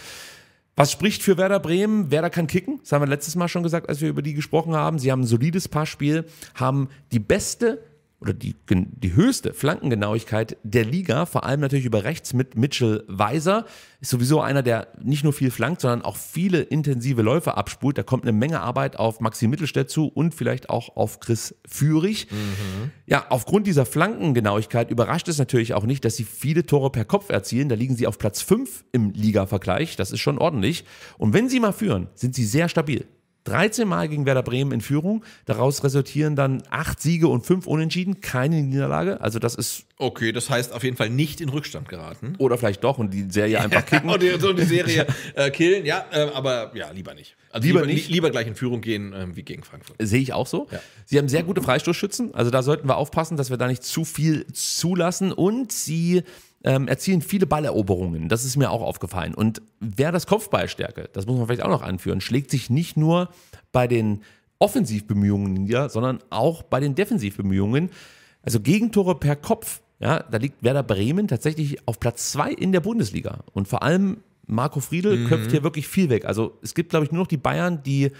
Was spricht für Werder Bremen? Werder kann kicken. Das haben wir letztes Mal schon gesagt, als wir über die gesprochen haben. Sie haben ein solides Passspiel, haben die beste oder die, die höchste Flankengenauigkeit der Liga, vor allem natürlich über rechts mit Mitchell Weiser. Ist sowieso einer, der nicht nur viel flankt, sondern auch viele intensive Läufe abspult. Da kommt eine Menge Arbeit auf Maxi Mittelstädt zu und vielleicht auch auf Chris Führig. Mhm. Ja, aufgrund dieser Flankengenauigkeit überrascht es natürlich auch nicht, dass sie viele Tore per Kopf erzielen. Da liegen sie auf Platz 5 im Liga-Vergleich. Das ist schon ordentlich. Und wenn sie mal führen, sind sie sehr stabil. 13 Mal gegen Werder Bremen in Führung. Daraus resultieren dann acht Siege und fünf Unentschieden, keine Niederlage. Also das ist. Okay, das heißt auf jeden Fall nicht in Rückstand geraten. Oder vielleicht doch und die Serie einfach kicken. und, die, und die Serie äh, killen, ja, äh, aber ja, lieber nicht. Also lieber, lieber nicht. Li lieber gleich in Führung gehen äh, wie gegen Frankfurt. Sehe ich auch so. Ja. Sie haben sehr gute Freistoßschützen, also da sollten wir aufpassen, dass wir da nicht zu viel zulassen und sie ähm, erzielen viele Balleroberungen. Das ist mir auch aufgefallen. Und wer das Kopfballstärke, das muss man vielleicht auch noch anführen, schlägt sich nicht nur bei den Offensivbemühungen nieder, sondern auch bei den Defensivbemühungen. Also Gegentore per Kopf. Ja, da liegt Werder Bremen tatsächlich auf Platz zwei in der Bundesliga. Und vor allem Marco Friedel mhm. köpft hier wirklich viel weg. Also es gibt, glaube ich, nur noch die Bayern, die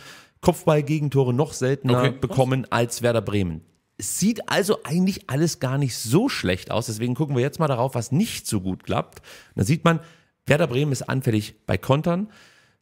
Kopfball-Gegentore noch seltener okay. bekommen als Werder Bremen. Es sieht also eigentlich alles gar nicht so schlecht aus. Deswegen gucken wir jetzt mal darauf, was nicht so gut klappt. Da sieht man, Werder Bremen ist anfällig bei Kontern.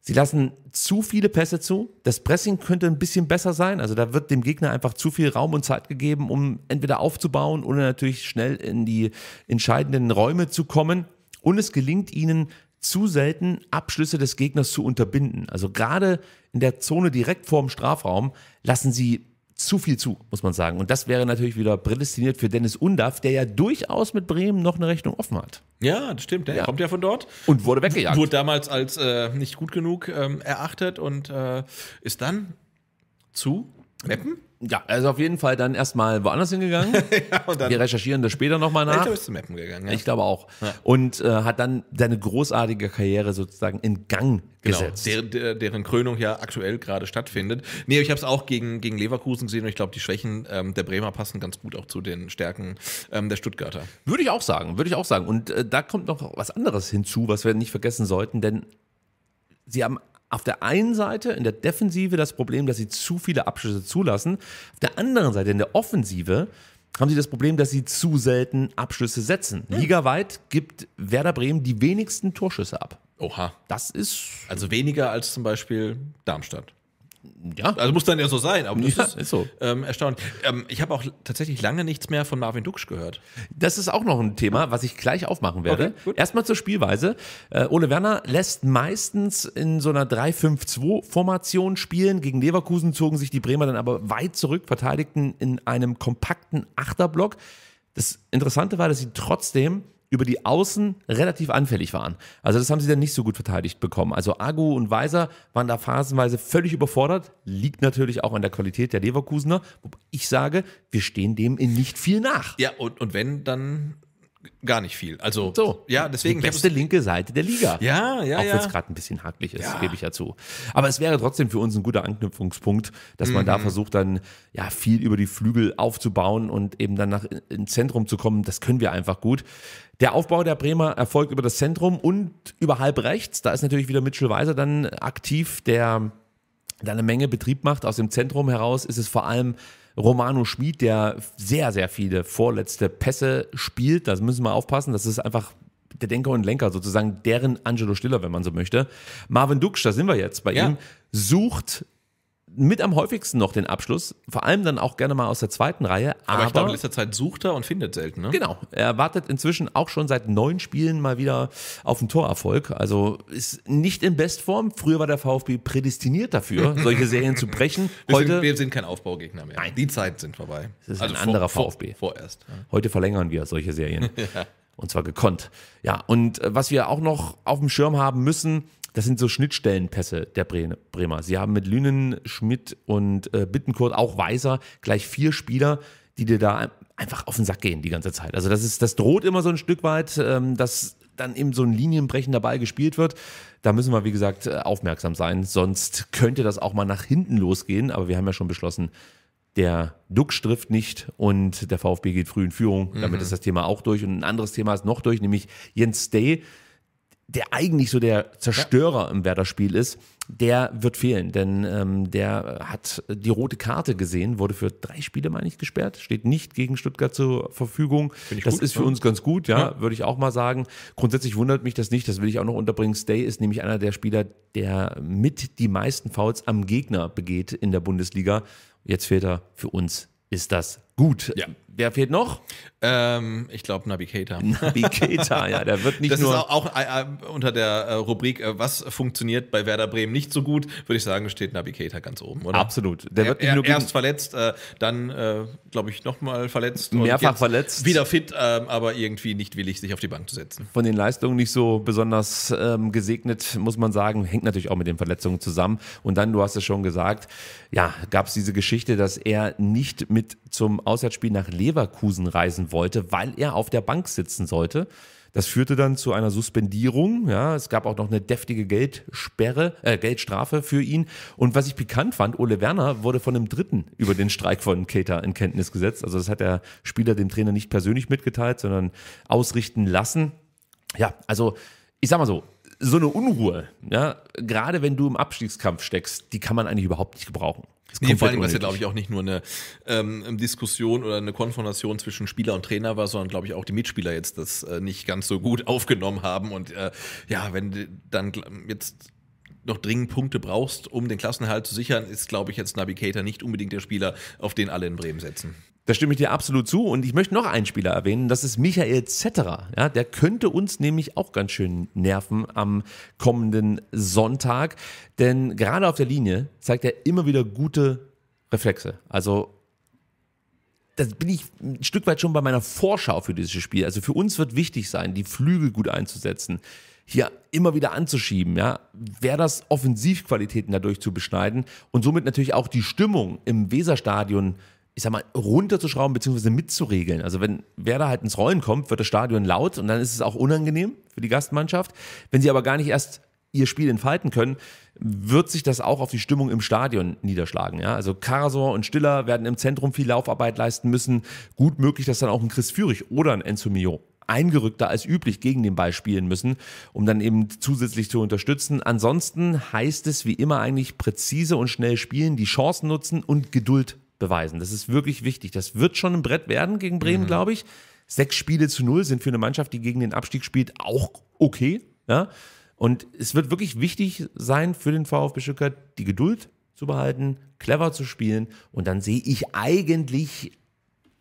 Sie lassen zu viele Pässe zu. Das Pressing könnte ein bisschen besser sein. Also da wird dem Gegner einfach zu viel Raum und Zeit gegeben, um entweder aufzubauen oder natürlich schnell in die entscheidenden Räume zu kommen. Und es gelingt ihnen zu selten, Abschlüsse des Gegners zu unterbinden. Also gerade in der Zone direkt vorm Strafraum lassen sie zu viel zu, muss man sagen. Und das wäre natürlich wieder prädestiniert für Dennis Undaff, der ja durchaus mit Bremen noch eine Rechnung offen hat. Ja, das stimmt. Der ja. kommt ja von dort. Und wurde weggejagt. Wurde damals als äh, nicht gut genug ähm, erachtet und äh, ist dann zu Meppen ja, er ist auf jeden Fall dann erstmal woanders hingegangen. ja, und dann Wir recherchieren das später nochmal nach. Ich glaube, ist Mappen gegangen. Ja. Ich glaube auch. Ja. Und äh, hat dann seine großartige Karriere sozusagen in Gang genau, gesetzt. Der, der, deren Krönung ja aktuell gerade stattfindet. Nee, ich habe es auch gegen, gegen Leverkusen gesehen und ich glaube, die Schwächen ähm, der Bremer passen ganz gut auch zu den Stärken ähm, der Stuttgarter. Würde ich auch sagen, würde ich auch sagen. Und äh, da kommt noch was anderes hinzu, was wir nicht vergessen sollten, denn sie haben auf der einen Seite in der Defensive das Problem, dass sie zu viele Abschlüsse zulassen. Auf der anderen Seite in der Offensive haben sie das Problem, dass sie zu selten Abschlüsse setzen. Hm. Ligaweit gibt Werder Bremen die wenigsten Torschüsse ab. Oha. Das ist. Also weniger als zum Beispiel Darmstadt. Ja. Also muss dann ja so sein, aber das ja, ist, ist, so. Ähm, erstaunlich. Ähm, ich habe auch tatsächlich lange nichts mehr von Marvin Duksch gehört. Das ist auch noch ein Thema, was ich gleich aufmachen werde. Okay, Erstmal zur Spielweise. Äh, Ole Werner lässt meistens in so einer 3-5-2-Formation spielen. Gegen Leverkusen zogen sich die Bremer dann aber weit zurück, verteidigten in einem kompakten Achterblock. Das Interessante war, dass sie trotzdem über die Außen relativ anfällig waren. Also das haben sie dann nicht so gut verteidigt bekommen. Also Agu und Weiser waren da phasenweise völlig überfordert. Liegt natürlich auch an der Qualität der Leverkusener. Ich sage, wir stehen dem in nicht viel nach. Ja, und, und wenn, dann gar nicht viel. Also so, ja, deswegen die beste linke Seite der Liga. Ja, ja, Auch wenn es ja. gerade ein bisschen hakelig ist, ja. gebe ich ja zu. Aber es wäre trotzdem für uns ein guter Anknüpfungspunkt, dass mhm. man da mhm. versucht dann ja viel über die Flügel aufzubauen und eben dann nach ins Zentrum zu kommen. Das können wir einfach gut. Der Aufbau der Bremer erfolgt über das Zentrum und über halb rechts. Da ist natürlich wieder Mitchell Weiser dann aktiv, der da eine Menge Betrieb macht. Aus dem Zentrum heraus ist es vor allem Romano Schmid, der sehr, sehr viele vorletzte Pässe spielt. Da müssen wir aufpassen. Das ist einfach der Denker und Lenker, sozusagen deren Angelo Stiller, wenn man so möchte. Marvin Duksch, da sind wir jetzt bei ja. ihm, sucht mit am häufigsten noch den Abschluss, vor allem dann auch gerne mal aus der zweiten Reihe. Aber, aber ich glaube, in letzter Zeit sucht er und findet selten. Ne? Genau, er wartet inzwischen auch schon seit neun Spielen mal wieder auf einen Torerfolg. Also ist nicht in Bestform. Früher war der VfB prädestiniert dafür, solche Serien zu brechen. Heute, wir, sind, wir sind kein Aufbaugegner mehr. Nein. Die Zeiten sind vorbei. Das ist also ein anderer VfB. Vor, vorerst. Ja. Heute verlängern wir solche Serien. ja. Und zwar gekonnt. Ja, und äh, was wir auch noch auf dem Schirm haben müssen, das sind so Schnittstellenpässe der Bremer. Sie haben mit Lünen, Schmidt und äh, Bittenkurt, auch Weiser, gleich vier Spieler, die dir da einfach auf den Sack gehen die ganze Zeit. Also das ist, das droht immer so ein Stück weit, ähm, dass dann eben so ein linienbrechender Ball gespielt wird. Da müssen wir, wie gesagt, äh, aufmerksam sein, sonst könnte das auch mal nach hinten losgehen. Aber wir haben ja schon beschlossen, der Duck strift nicht und der VfB geht früh in Führung. Damit mhm. ist das Thema auch durch. Und ein anderes Thema ist noch durch, nämlich Jens Day der eigentlich so der Zerstörer ja. im Werder-Spiel ist, der wird fehlen, denn ähm, der hat die rote Karte gesehen, wurde für drei Spiele, meine ich, gesperrt, steht nicht gegen Stuttgart zur Verfügung. Das gut, ist für ne? uns ganz gut, ja, ja, würde ich auch mal sagen. Grundsätzlich wundert mich das nicht, das will ich auch noch unterbringen. Stay ist nämlich einer der Spieler, der mit die meisten Fouls am Gegner begeht in der Bundesliga. Jetzt fehlt er für uns. Ist das gut? Ja. Wer fehlt noch? Ähm, ich glaube Nabi Nabi Navigator, ja, der wird nicht das nur. Das ist auch, auch äh, äh, unter der äh, Rubrik, äh, was funktioniert bei Werder Bremen nicht so gut, würde ich sagen, steht Nabi Navigator ganz oben, oder? Absolut. Der wird er, nicht nur erst verletzt, äh, dann äh, glaube ich nochmal verletzt, mehrfach verletzt, wieder fit, ähm, aber irgendwie nicht willig, sich auf die Bank zu setzen. Von den Leistungen nicht so besonders ähm, gesegnet, muss man sagen, hängt natürlich auch mit den Verletzungen zusammen. Und dann, du hast es schon gesagt, ja, gab es diese Geschichte, dass er nicht mit zum Auswärtsspiel nach Leverkusen reisen wollte wollte, weil er auf der Bank sitzen sollte. Das führte dann zu einer Suspendierung. Ja, es gab auch noch eine deftige Geldsperre, äh, Geldstrafe für ihn. Und was ich pikant fand, Ole Werner wurde von einem Dritten über den Streik von Keter in Kenntnis gesetzt. Also das hat der Spieler dem Trainer nicht persönlich mitgeteilt, sondern ausrichten lassen. Ja, also ich sag mal so, so eine Unruhe, ja, gerade wenn du im Abstiegskampf steckst, die kann man eigentlich überhaupt nicht gebrauchen. Nee, vor allem, was ja, glaube ich, auch nicht nur eine ähm, Diskussion oder eine Konfrontation zwischen Spieler und Trainer war, sondern, glaube ich, auch die Mitspieler jetzt das äh, nicht ganz so gut aufgenommen haben. Und äh, ja, wenn du dann jetzt noch dringend Punkte brauchst, um den Klassenhalt zu sichern, ist, glaube ich, jetzt Navigator nicht unbedingt der Spieler, auf den alle in Bremen setzen. Da stimme ich dir absolut zu. Und ich möchte noch einen Spieler erwähnen, das ist Michael Zetterer. Ja, der könnte uns nämlich auch ganz schön nerven am kommenden Sonntag. Denn gerade auf der Linie zeigt er immer wieder gute Reflexe. Also das bin ich ein Stück weit schon bei meiner Vorschau für dieses Spiel. Also für uns wird wichtig sein, die Flügel gut einzusetzen, hier immer wieder anzuschieben, ja, wäre das Offensivqualitäten dadurch zu beschneiden und somit natürlich auch die Stimmung im Weserstadion ich sag mal, runterzuschrauben bzw. mitzuregeln. Also wenn Werder halt ins Rollen kommt, wird das Stadion laut und dann ist es auch unangenehm für die Gastmannschaft. Wenn sie aber gar nicht erst ihr Spiel entfalten können, wird sich das auch auf die Stimmung im Stadion niederschlagen. Ja? Also Karasor und Stiller werden im Zentrum viel Laufarbeit leisten müssen. Gut möglich, dass dann auch ein Chris Führig oder ein Enzo Mio eingerückter als üblich gegen den Ball spielen müssen, um dann eben zusätzlich zu unterstützen. Ansonsten heißt es wie immer eigentlich präzise und schnell spielen, die Chancen nutzen und Geduld beweisen. Das ist wirklich wichtig. Das wird schon ein Brett werden gegen Bremen, mhm. glaube ich. Sechs Spiele zu null sind für eine Mannschaft, die gegen den Abstieg spielt, auch okay. Ja? Und es wird wirklich wichtig sein für den VfB Stuttgart, die Geduld zu behalten, clever zu spielen. Und dann sehe ich eigentlich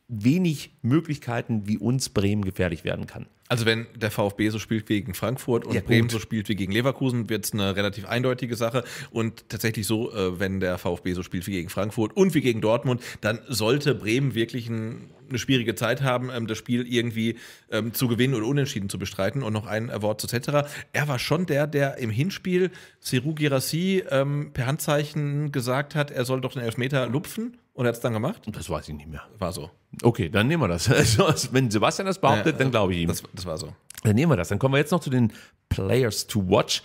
wenig Möglichkeiten, wie uns Bremen gefährlich werden kann. Also wenn der VfB so spielt wie gegen Frankfurt und ja, Bremen so spielt wie gegen Leverkusen, wird es eine relativ eindeutige Sache. Und tatsächlich so, äh, wenn der VfB so spielt wie gegen Frankfurt und wie gegen Dortmund, dann sollte Bremen wirklich ein, eine schwierige Zeit haben, ähm, das Spiel irgendwie ähm, zu gewinnen oder unentschieden zu bestreiten und noch ein äh, Wort zu Cetera. Er war schon der, der im Hinspiel Seru Girassi ähm, per Handzeichen gesagt hat, er soll doch den Elfmeter lupfen. Und er hat es dann gemacht? Das weiß ich nicht mehr. War so. Okay, dann nehmen wir das. Also, wenn Sebastian das behauptet, ja, dann glaube ich ihm. Das, das, war so. Dann nehmen wir das. Dann kommen wir jetzt noch zu den Players to Watch.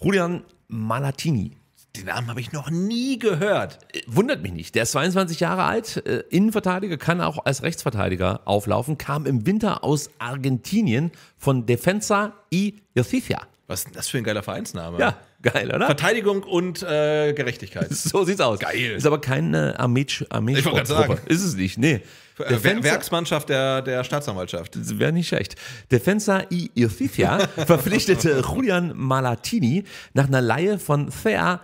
Julian Malatini. Den Namen habe ich noch nie gehört. Äh, wundert mich nicht. Der ist 22 Jahre alt, äh, Innenverteidiger, kann auch als Rechtsverteidiger auflaufen, kam im Winter aus Argentinien von Defensa y Justicia. Was ist denn das für ein geiler Vereinsname? Ja, Geil, oder? Verteidigung und äh, Gerechtigkeit. So sieht's aus. Geil. Ist aber keine Armee, Armee ich wollte gerade sagen. Ist es nicht, nee. Äh, der Wer Werksmannschaft der, der Staatsanwaltschaft. Wäre nicht schlecht. Defensa y Irfifia verpflichtete Julian Malatini nach einer Laie von Thea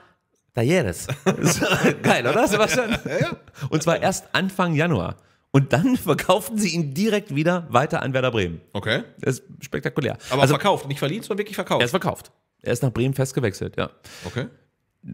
Talleres. Geil, oder Sebastian? Ja, ja. Und zwar erst Anfang Januar. Und dann verkauften sie ihn direkt wieder weiter an Werder Bremen. Okay. Das ist spektakulär. Aber also, verkauft, nicht verliehen, sondern wirklich verkauft. Er ist verkauft. Er ist nach Bremen festgewechselt, ja. Okay.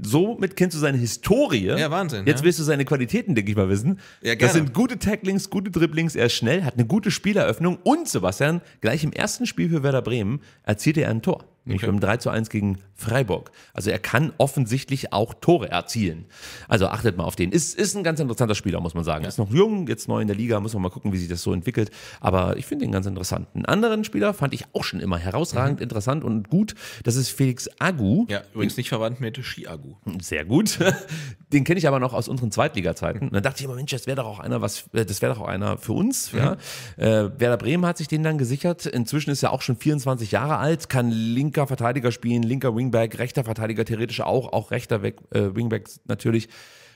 Somit kennst du seine Historie. Ja, Wahnsinn. Jetzt ja. willst du seine Qualitäten, denke ich mal, wissen. Ja, gerne. Das sind gute Tacklings, gute Dribblings, er ist schnell, hat eine gute Spieleröffnung und Sebastian, gleich im ersten Spiel für Werder Bremen erzielte er ein Tor. Nämlich okay. beim 3 zu 1 gegen Freiburg. Also er kann offensichtlich auch Tore erzielen. Also achtet mal auf den. Ist, ist ein ganz interessanter Spieler, muss man sagen. Ja. Ist noch jung, jetzt neu in der Liga, muss man mal gucken, wie sich das so entwickelt. Aber ich finde ihn ganz interessant. Einen anderen Spieler fand ich auch schon immer herausragend mhm. interessant und gut. Das ist Felix Agu. Ja, übrigens nicht verwandt mit Ski-Agu. Sehr gut. Den kenne ich aber noch aus unseren Zweitliga-Zeiten. Und dann dachte ich immer, Mensch, das wäre doch auch einer, was, äh, das wäre doch auch einer für uns. Mhm. Ja. Äh, Werder Bremen hat sich den dann gesichert. Inzwischen ist er auch schon 24 Jahre alt, kann links linker Verteidiger spielen, linker Wingback, rechter Verteidiger theoretisch auch, auch rechter Weg, äh, Wingback natürlich.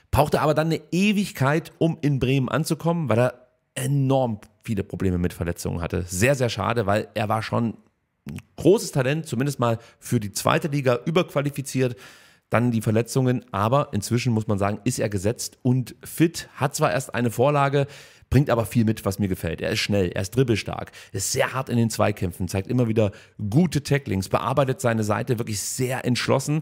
Brauchte aber dann eine Ewigkeit, um in Bremen anzukommen, weil er enorm viele Probleme mit Verletzungen hatte. Sehr, sehr schade, weil er war schon ein großes Talent, zumindest mal für die zweite Liga überqualifiziert. Dann die Verletzungen, aber inzwischen muss man sagen, ist er gesetzt und fit, hat zwar erst eine Vorlage, bringt aber viel mit, was mir gefällt. Er ist schnell, er ist dribbelstark, ist sehr hart in den Zweikämpfen, zeigt immer wieder gute Tacklings, bearbeitet seine Seite wirklich sehr entschlossen.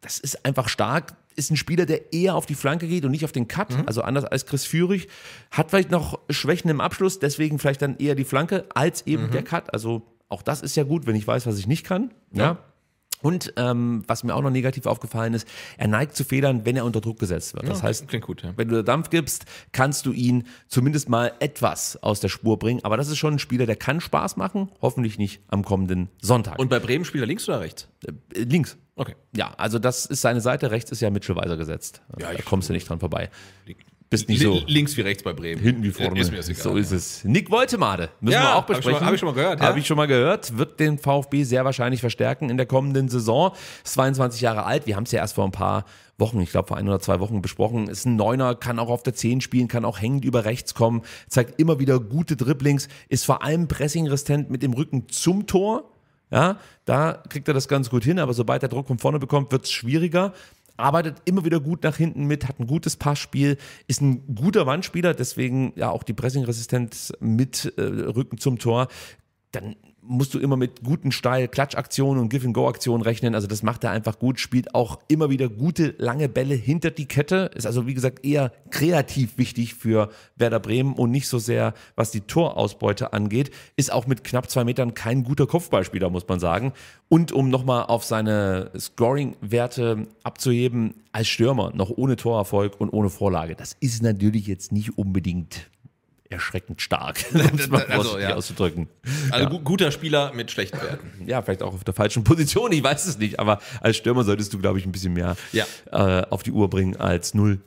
Das ist einfach stark. Ist ein Spieler, der eher auf die Flanke geht und nicht auf den Cut, mhm. also anders als Chris Führig. Hat vielleicht noch Schwächen im Abschluss, deswegen vielleicht dann eher die Flanke als eben mhm. der Cut. Also auch das ist ja gut, wenn ich weiß, was ich nicht kann. Ja. ja. Und ähm, was mir auch noch negativ aufgefallen ist, er neigt zu Federn, wenn er unter Druck gesetzt wird. Das ja, heißt, gut, ja. wenn du Dampf gibst, kannst du ihn zumindest mal etwas aus der Spur bringen. Aber das ist schon ein Spieler, der kann Spaß machen, hoffentlich nicht am kommenden Sonntag. Und bei Bremen spielt er links oder rechts? Äh, äh links. Okay. Ja, also das ist seine Seite, rechts ist ja Mitchell Weiser gesetzt. Ja, da kommst du nicht dran vorbei. Bist nicht so. Links wie rechts bei Bremen. Hinten wie vorne. Ist mir das also egal, so ist es. Nick Woltemade müssen ja, wir auch besprechen. Habe ich, hab ich, schon mal gehört. Ja? ich schon mal gehört. Wird den VfB sehr wahrscheinlich verstärken in der kommenden Saison. 22 Jahre alt. Wir haben es ja erst vor ein paar Wochen, ich glaube vor ein oder zwei Wochen besprochen. Ist ein Neuner, kann auch auf der Zehn spielen, kann auch hängend über rechts kommen. Zeigt immer wieder gute Dribblings. Ist vor allem pressingresistent mit dem Rücken zum Tor. Ja, da kriegt er das ganz gut hin, aber sobald er Druck von vorne bekommt, wird es schwieriger arbeitet immer wieder gut nach hinten mit, hat ein gutes Passspiel, ist ein guter Wandspieler, deswegen ja auch die Pressingresistenz mit äh, Rücken zum Tor. Dann musst du immer mit guten Steil-Klatschaktionen und Give-and-Go-Aktionen rechnen. Also das macht er einfach gut, spielt auch immer wieder gute, lange Bälle hinter die Kette. Ist also, wie gesagt, eher kreativ wichtig für Werder Bremen und nicht so sehr, was die Torausbeute angeht. Ist auch mit knapp zwei Metern kein guter Kopfballspieler, muss man sagen. Und um nochmal auf seine Scoring-Werte abzuheben, als Stürmer, noch ohne Torerfolg und ohne Vorlage. Das ist natürlich jetzt nicht unbedingt erschreckend stark, um also, ja. auszudrücken. Also ja. guter Spieler mit schlechten Werten. Ja, vielleicht auch auf der falschen Position, ich weiß es nicht, aber als Stürmer solltest du, glaube ich, ein bisschen mehr ja. äh, auf die Uhr bringen als 0-0.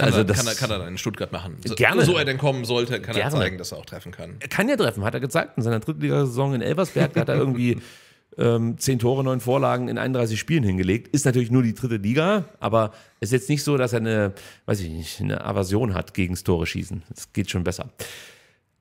Also er, das kann, er, kann er dann in Stuttgart machen. So, gerne. So er denn kommen sollte, kann Gerne. er zeigen, dass er auch treffen kann. Er kann ja treffen, hat er gezeigt. In seiner Drittligasaison in Elversberg hat er irgendwie ähm, 10 Tore, 9 Vorlagen in 31 Spielen hingelegt. Ist natürlich nur die dritte Liga, aber ist jetzt nicht so, dass er eine, weiß ich nicht, eine Aversion hat gegens Tore schießen. Es geht schon besser.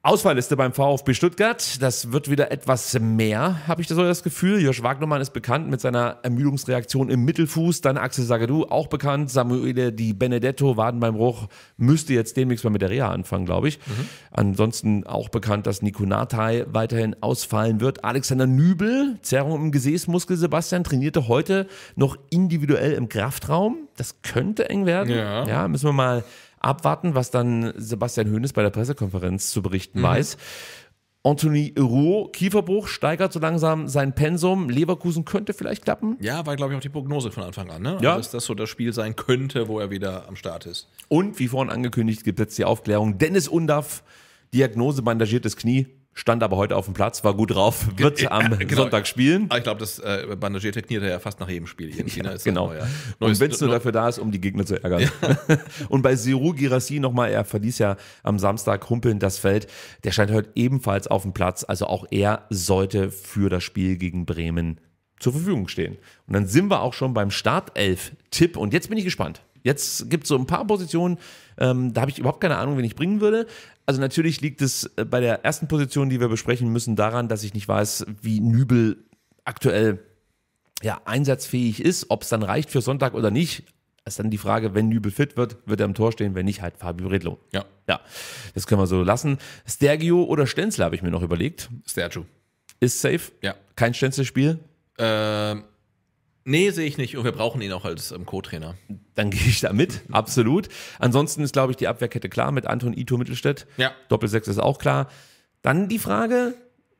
Auswahlliste beim VfB Stuttgart. Das wird wieder etwas mehr, habe ich so das Gefühl. Josh Wagnermann ist bekannt mit seiner Ermüdungsreaktion im Mittelfuß. Dann Axel Sagadu, auch bekannt. Samuele Di Benedetto, Waden beim Bruch, müsste jetzt demnächst mal mit der Reha anfangen, glaube ich. Mhm. Ansonsten auch bekannt, dass Nico Natai weiterhin ausfallen wird. Alexander Nübel, Zerrung im Gesäßmuskel, Sebastian, trainierte heute noch individuell im Kraftraum. Das könnte eng werden. Ja, ja müssen wir mal abwarten, was dann Sebastian Hoeneß bei der Pressekonferenz zu berichten mhm. weiß. Anthony Roux, Kieferbruch, steigert so langsam sein Pensum. Leverkusen könnte vielleicht klappen. Ja, war, glaube ich, auch die Prognose von Anfang an, ne? Ja. Also, dass das so das Spiel sein könnte, wo er wieder am Start ist. Und wie vorhin angekündigt, gibt es jetzt die Aufklärung. Dennis Undaff, Diagnose bandagiertes Knie stand aber heute auf dem Platz, war gut drauf, wird am genau. Sonntag spielen. Ah, ich glaube, das äh, bandagiert tekniert er ja fast nach jedem Spiel. Irgendwie, ja, ne? genau. Neuer, und wenn es nur dafür da ist, um die Gegner zu ärgern. Ja. und bei Siru Girassi nochmal, er verließ ja am Samstag humpelnd das Feld. Der stand heute ebenfalls auf dem Platz. Also auch er sollte für das Spiel gegen Bremen zur Verfügung stehen. Und dann sind wir auch schon beim Startelf-Tipp. Und jetzt bin ich gespannt. Jetzt gibt es so ein paar Positionen, ähm, da habe ich überhaupt keine Ahnung, wen ich bringen würde. Also natürlich liegt es äh, bei der ersten Position, die wir besprechen müssen, daran, dass ich nicht weiß, wie Nübel aktuell ja, einsatzfähig ist, ob es dann reicht für Sonntag oder nicht. Ist dann die Frage, wenn Nübel fit wird, wird er am Tor stehen, wenn nicht, halt Fabio Redlo. Ja. Ja, das können wir so lassen. Stergio oder Stenzler habe ich mir noch überlegt. Stergio. Ist safe? Ja. Kein Stenzel-Spiel? Ähm, Nee, sehe ich nicht. Und wir brauchen ihn auch als ähm, Co-Trainer. Dann gehe ich da mit, absolut. Ansonsten ist, glaube ich, die Abwehrkette klar mit Anton Ito Mittelstädt. Ja. Doppelsechs ist auch klar. Dann die Frage: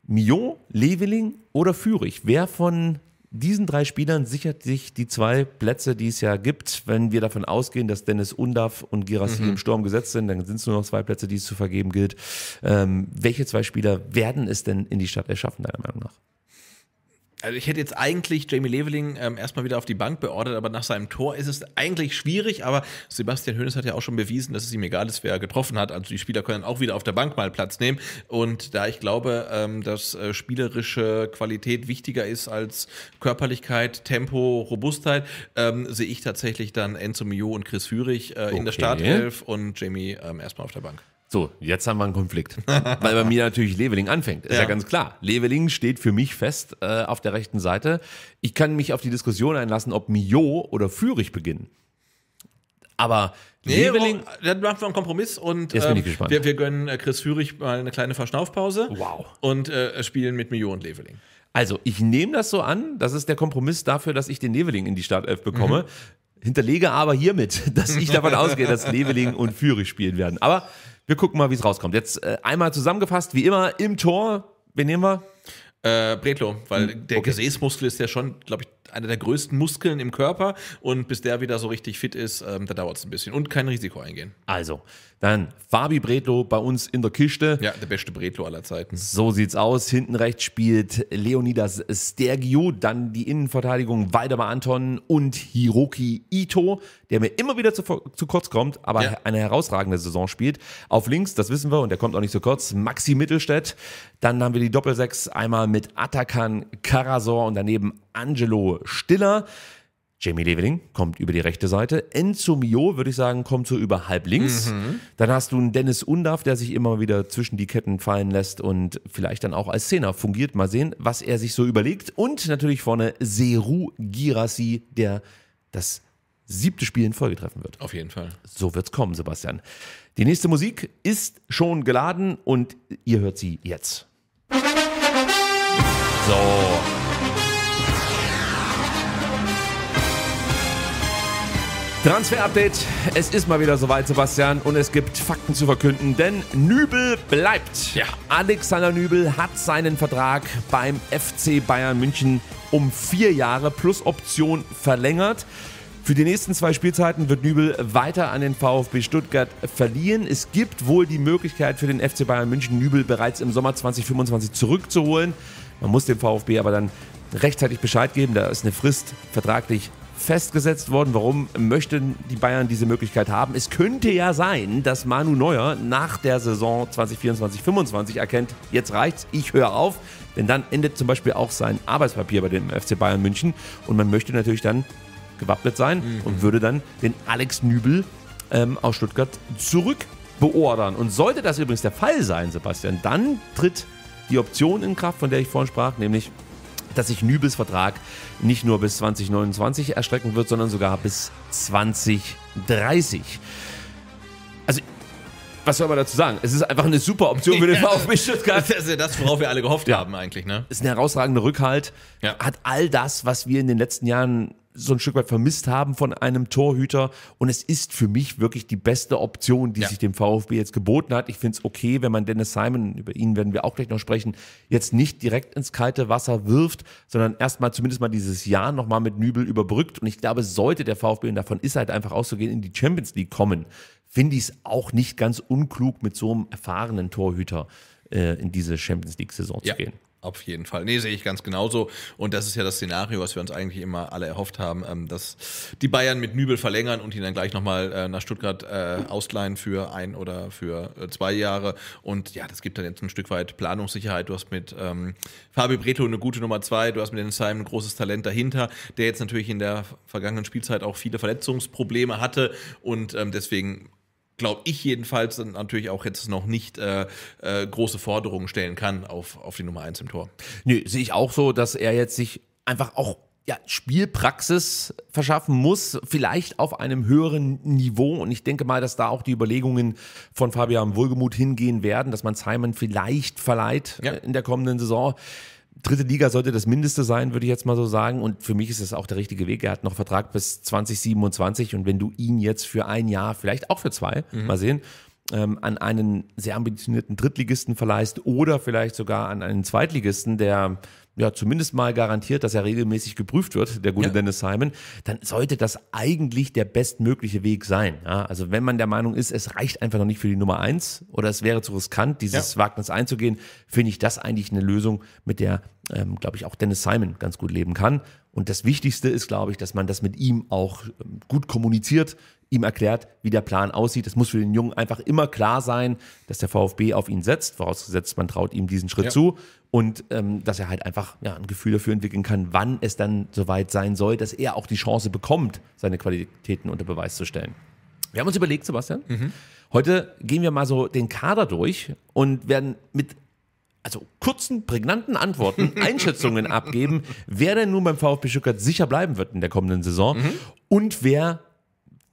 Mion, Leveling oder Führig? Wer von diesen drei Spielern sichert sich die zwei Plätze, die es ja gibt. Wenn wir davon ausgehen, dass Dennis Undaff und Girassi mhm. im Sturm gesetzt sind, dann sind es nur noch zwei Plätze, die es zu vergeben gilt. Ähm, welche zwei Spieler werden es denn in die Stadt erschaffen, deiner Meinung nach? also ich hätte jetzt eigentlich Jamie Leveling ähm, erstmal wieder auf die Bank beordert, aber nach seinem Tor ist es eigentlich schwierig. Aber Sebastian Hönes hat ja auch schon bewiesen, dass es ihm egal ist, wer er getroffen hat. Also die Spieler können auch wieder auf der Bank mal Platz nehmen. Und da ich glaube, ähm, dass äh, spielerische Qualität wichtiger ist als Körperlichkeit, Tempo, Robustheit, ähm, sehe ich tatsächlich dann Enzo Mio und Chris Führig äh, okay. in der Startelf und Jamie ähm, erstmal auf der Bank. So, jetzt haben wir einen Konflikt. Weil bei mir natürlich Leveling anfängt. Ist ja, ja ganz klar. Leveling steht für mich fest äh, auf der rechten Seite. Ich kann mich auf die Diskussion einlassen, ob Mio oder Fürich beginnen. Aber nee, Leveling. Dann machen wir einen Kompromiss und jetzt bin ich ähm, gespannt. Wir, wir gönnen äh, Chris Fürich mal eine kleine Verschnaufpause. Wow. Und äh, spielen mit Mio und Leveling. Also, ich nehme das so an, das ist der Kompromiss dafür, dass ich den Leveling in die Startelf bekomme. Mhm. Hinterlege aber hiermit, dass ich davon ausgehe, dass Leveling und Fürich spielen werden. Aber wir gucken mal, wie es rauskommt. Jetzt äh, einmal zusammengefasst, wie immer, im Tor. Wen nehmen wir? Äh, Bretlo, weil hm, der okay. Gesäßmuskel ist ja schon, glaube ich, einer der größten Muskeln im Körper und bis der wieder so richtig fit ist, ähm, da dauert es ein bisschen und kein Risiko eingehen. Also, dann Fabi Bretlo bei uns in der Kiste. Ja, der beste Bretlo aller Zeiten. So sieht's aus. Hinten rechts spielt Leonidas Stergio, dann die Innenverteidigung Waldemar Anton und Hiroki Ito, der mir immer wieder zu, zu kurz kommt, aber ja. eine herausragende Saison spielt. Auf links, das wissen wir und der kommt auch nicht so kurz, Maxi Mittelstädt. Dann haben wir die Doppelsechs einmal mit Atakan Karasor und daneben Angelo Stiller. Jamie Leveling kommt über die rechte Seite. Enzo Mio, würde ich sagen, kommt so über halb links. Mhm. Dann hast du einen Dennis Undaff, der sich immer wieder zwischen die Ketten fallen lässt und vielleicht dann auch als Szener fungiert. Mal sehen, was er sich so überlegt. Und natürlich vorne Seru Girassi, der das siebte Spiel in Folge treffen wird. Auf jeden Fall. So wird's kommen, Sebastian. Die nächste Musik ist schon geladen und ihr hört sie jetzt. So. Transfer-Update. Es ist mal wieder soweit, Sebastian, und es gibt Fakten zu verkünden, denn Nübel bleibt. Ja. Alexander Nübel hat seinen Vertrag beim FC Bayern München um vier Jahre plus Option verlängert. Für die nächsten zwei Spielzeiten wird Nübel weiter an den VfB Stuttgart verliehen. Es gibt wohl die Möglichkeit für den FC Bayern München, Nübel bereits im Sommer 2025 zurückzuholen. Man muss dem VfB aber dann rechtzeitig Bescheid geben. Da ist eine Frist vertraglich festgesetzt worden. Warum möchten die Bayern diese Möglichkeit haben? Es könnte ja sein, dass Manu Neuer nach der Saison 2024-25 erkennt, jetzt reicht's, ich höre auf. Denn dann endet zum Beispiel auch sein Arbeitspapier bei dem FC Bayern München. Und man möchte natürlich dann gewappnet sein mhm. und würde dann den Alex Nübel ähm, aus Stuttgart zurückbeordern. Und sollte das übrigens der Fall sein, Sebastian, dann tritt die Option in Kraft, von der ich vorhin sprach, nämlich dass sich Nübels Vertrag nicht nur bis 2029 erstrecken wird, sondern sogar bis 2030. Also was soll man dazu sagen? Es ist einfach eine super Option für den VfB Stuttgart. Das ist ja das, worauf wir alle gehofft ja. haben eigentlich. Ne? Ist ein herausragender Rückhalt, ja. hat all das, was wir in den letzten Jahren so ein Stück weit vermisst haben von einem Torhüter. Und es ist für mich wirklich die beste Option, die ja. sich dem VfB jetzt geboten hat. Ich finde es okay, wenn man Dennis Simon, über ihn werden wir auch gleich noch sprechen, jetzt nicht direkt ins kalte Wasser wirft, sondern erstmal zumindest mal dieses Jahr nochmal mit Nübel überbrückt. Und ich glaube, sollte der VfB, und davon ist halt einfach auszugehen, in die Champions League kommen, finde ich es auch nicht ganz unklug, mit so einem erfahrenen Torhüter äh, in diese Champions League-Saison ja. zu gehen. Auf jeden Fall. Nee, sehe ich ganz genauso. Und das ist ja das Szenario, was wir uns eigentlich immer alle erhofft haben, ähm, dass die Bayern mit Nübel verlängern und ihn dann gleich nochmal äh, nach Stuttgart äh, ausleihen für ein oder für äh, zwei Jahre. Und ja, das gibt dann jetzt ein Stück weit Planungssicherheit. Du hast mit ähm, Fabi Breto eine gute Nummer zwei, du hast mit den Simon ein großes Talent dahinter, der jetzt natürlich in der vergangenen Spielzeit auch viele Verletzungsprobleme hatte und ähm, deswegen glaube ich jedenfalls, dann natürlich auch jetzt noch nicht äh, äh, große Forderungen stellen kann auf, auf die Nummer 1 im Tor. Nö, sehe ich auch so, dass er jetzt sich einfach auch ja, Spielpraxis verschaffen muss, vielleicht auf einem höheren Niveau. Und ich denke mal, dass da auch die Überlegungen von Fabian Wohlgemuth hingehen werden, dass man Simon vielleicht verleiht ja. Äh, in der kommenden Saison dritte Liga sollte das Mindeste sein, würde ich jetzt mal so sagen. Und für mich ist das auch der richtige Weg. Er hat noch Vertrag bis 2027 und wenn du ihn jetzt für ein Jahr, vielleicht auch für zwei, mhm. mal sehen, ähm, an einen sehr ambitionierten Drittligisten verleihst oder vielleicht sogar an einen Zweitligisten, der ja, zumindest mal garantiert, dass er regelmäßig geprüft wird, der gute ja. Dennis Simon, dann sollte das eigentlich der bestmögliche Weg sein. Ja, also wenn man der Meinung ist, es reicht einfach noch nicht für die Nummer eins oder es wäre zu riskant, dieses ja. Wagnis einzugehen, finde ich das eigentlich eine Lösung, mit der, ähm, glaube ich, auch Dennis Simon ganz gut leben kann. Und das Wichtigste ist, glaube ich, dass man das mit ihm auch ähm, gut kommuniziert, ihm erklärt, wie der Plan aussieht. Es muss für den Jungen einfach immer klar sein, dass der VfB auf ihn setzt, vorausgesetzt, man traut ihm diesen Schritt ja. zu und ähm, dass er halt einfach ja, ein Gefühl dafür entwickeln kann, wann es dann soweit sein soll, dass er auch die Chance bekommt, seine Qualitäten unter Beweis zu stellen. Wir haben uns überlegt, Sebastian, mhm. heute gehen wir mal so den Kader durch und werden mit also kurzen, prägnanten Antworten, Einschätzungen abgeben, wer denn nun beim VfB Stuttgart sicher bleiben wird in der kommenden Saison mhm. und wer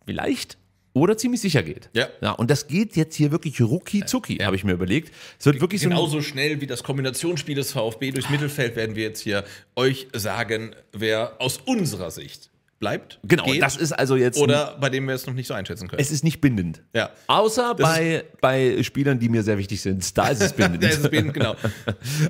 vielleicht oder ziemlich sicher geht. Ja. ja. Und das geht jetzt hier wirklich rucki zucki, ja. habe ich mir überlegt. Es wird wirklich genauso so schnell wie das Kombinationsspiel des VfB durchs Mittelfeld werden wir jetzt hier euch sagen, wer aus unserer Sicht bleibt. Genau, geht, das ist also jetzt. Oder bei dem wir es noch nicht so einschätzen können. Es ist nicht bindend. Ja. Außer bei, bei Spielern, die mir sehr wichtig sind. Da ist es bindend. da ist es bindend, genau.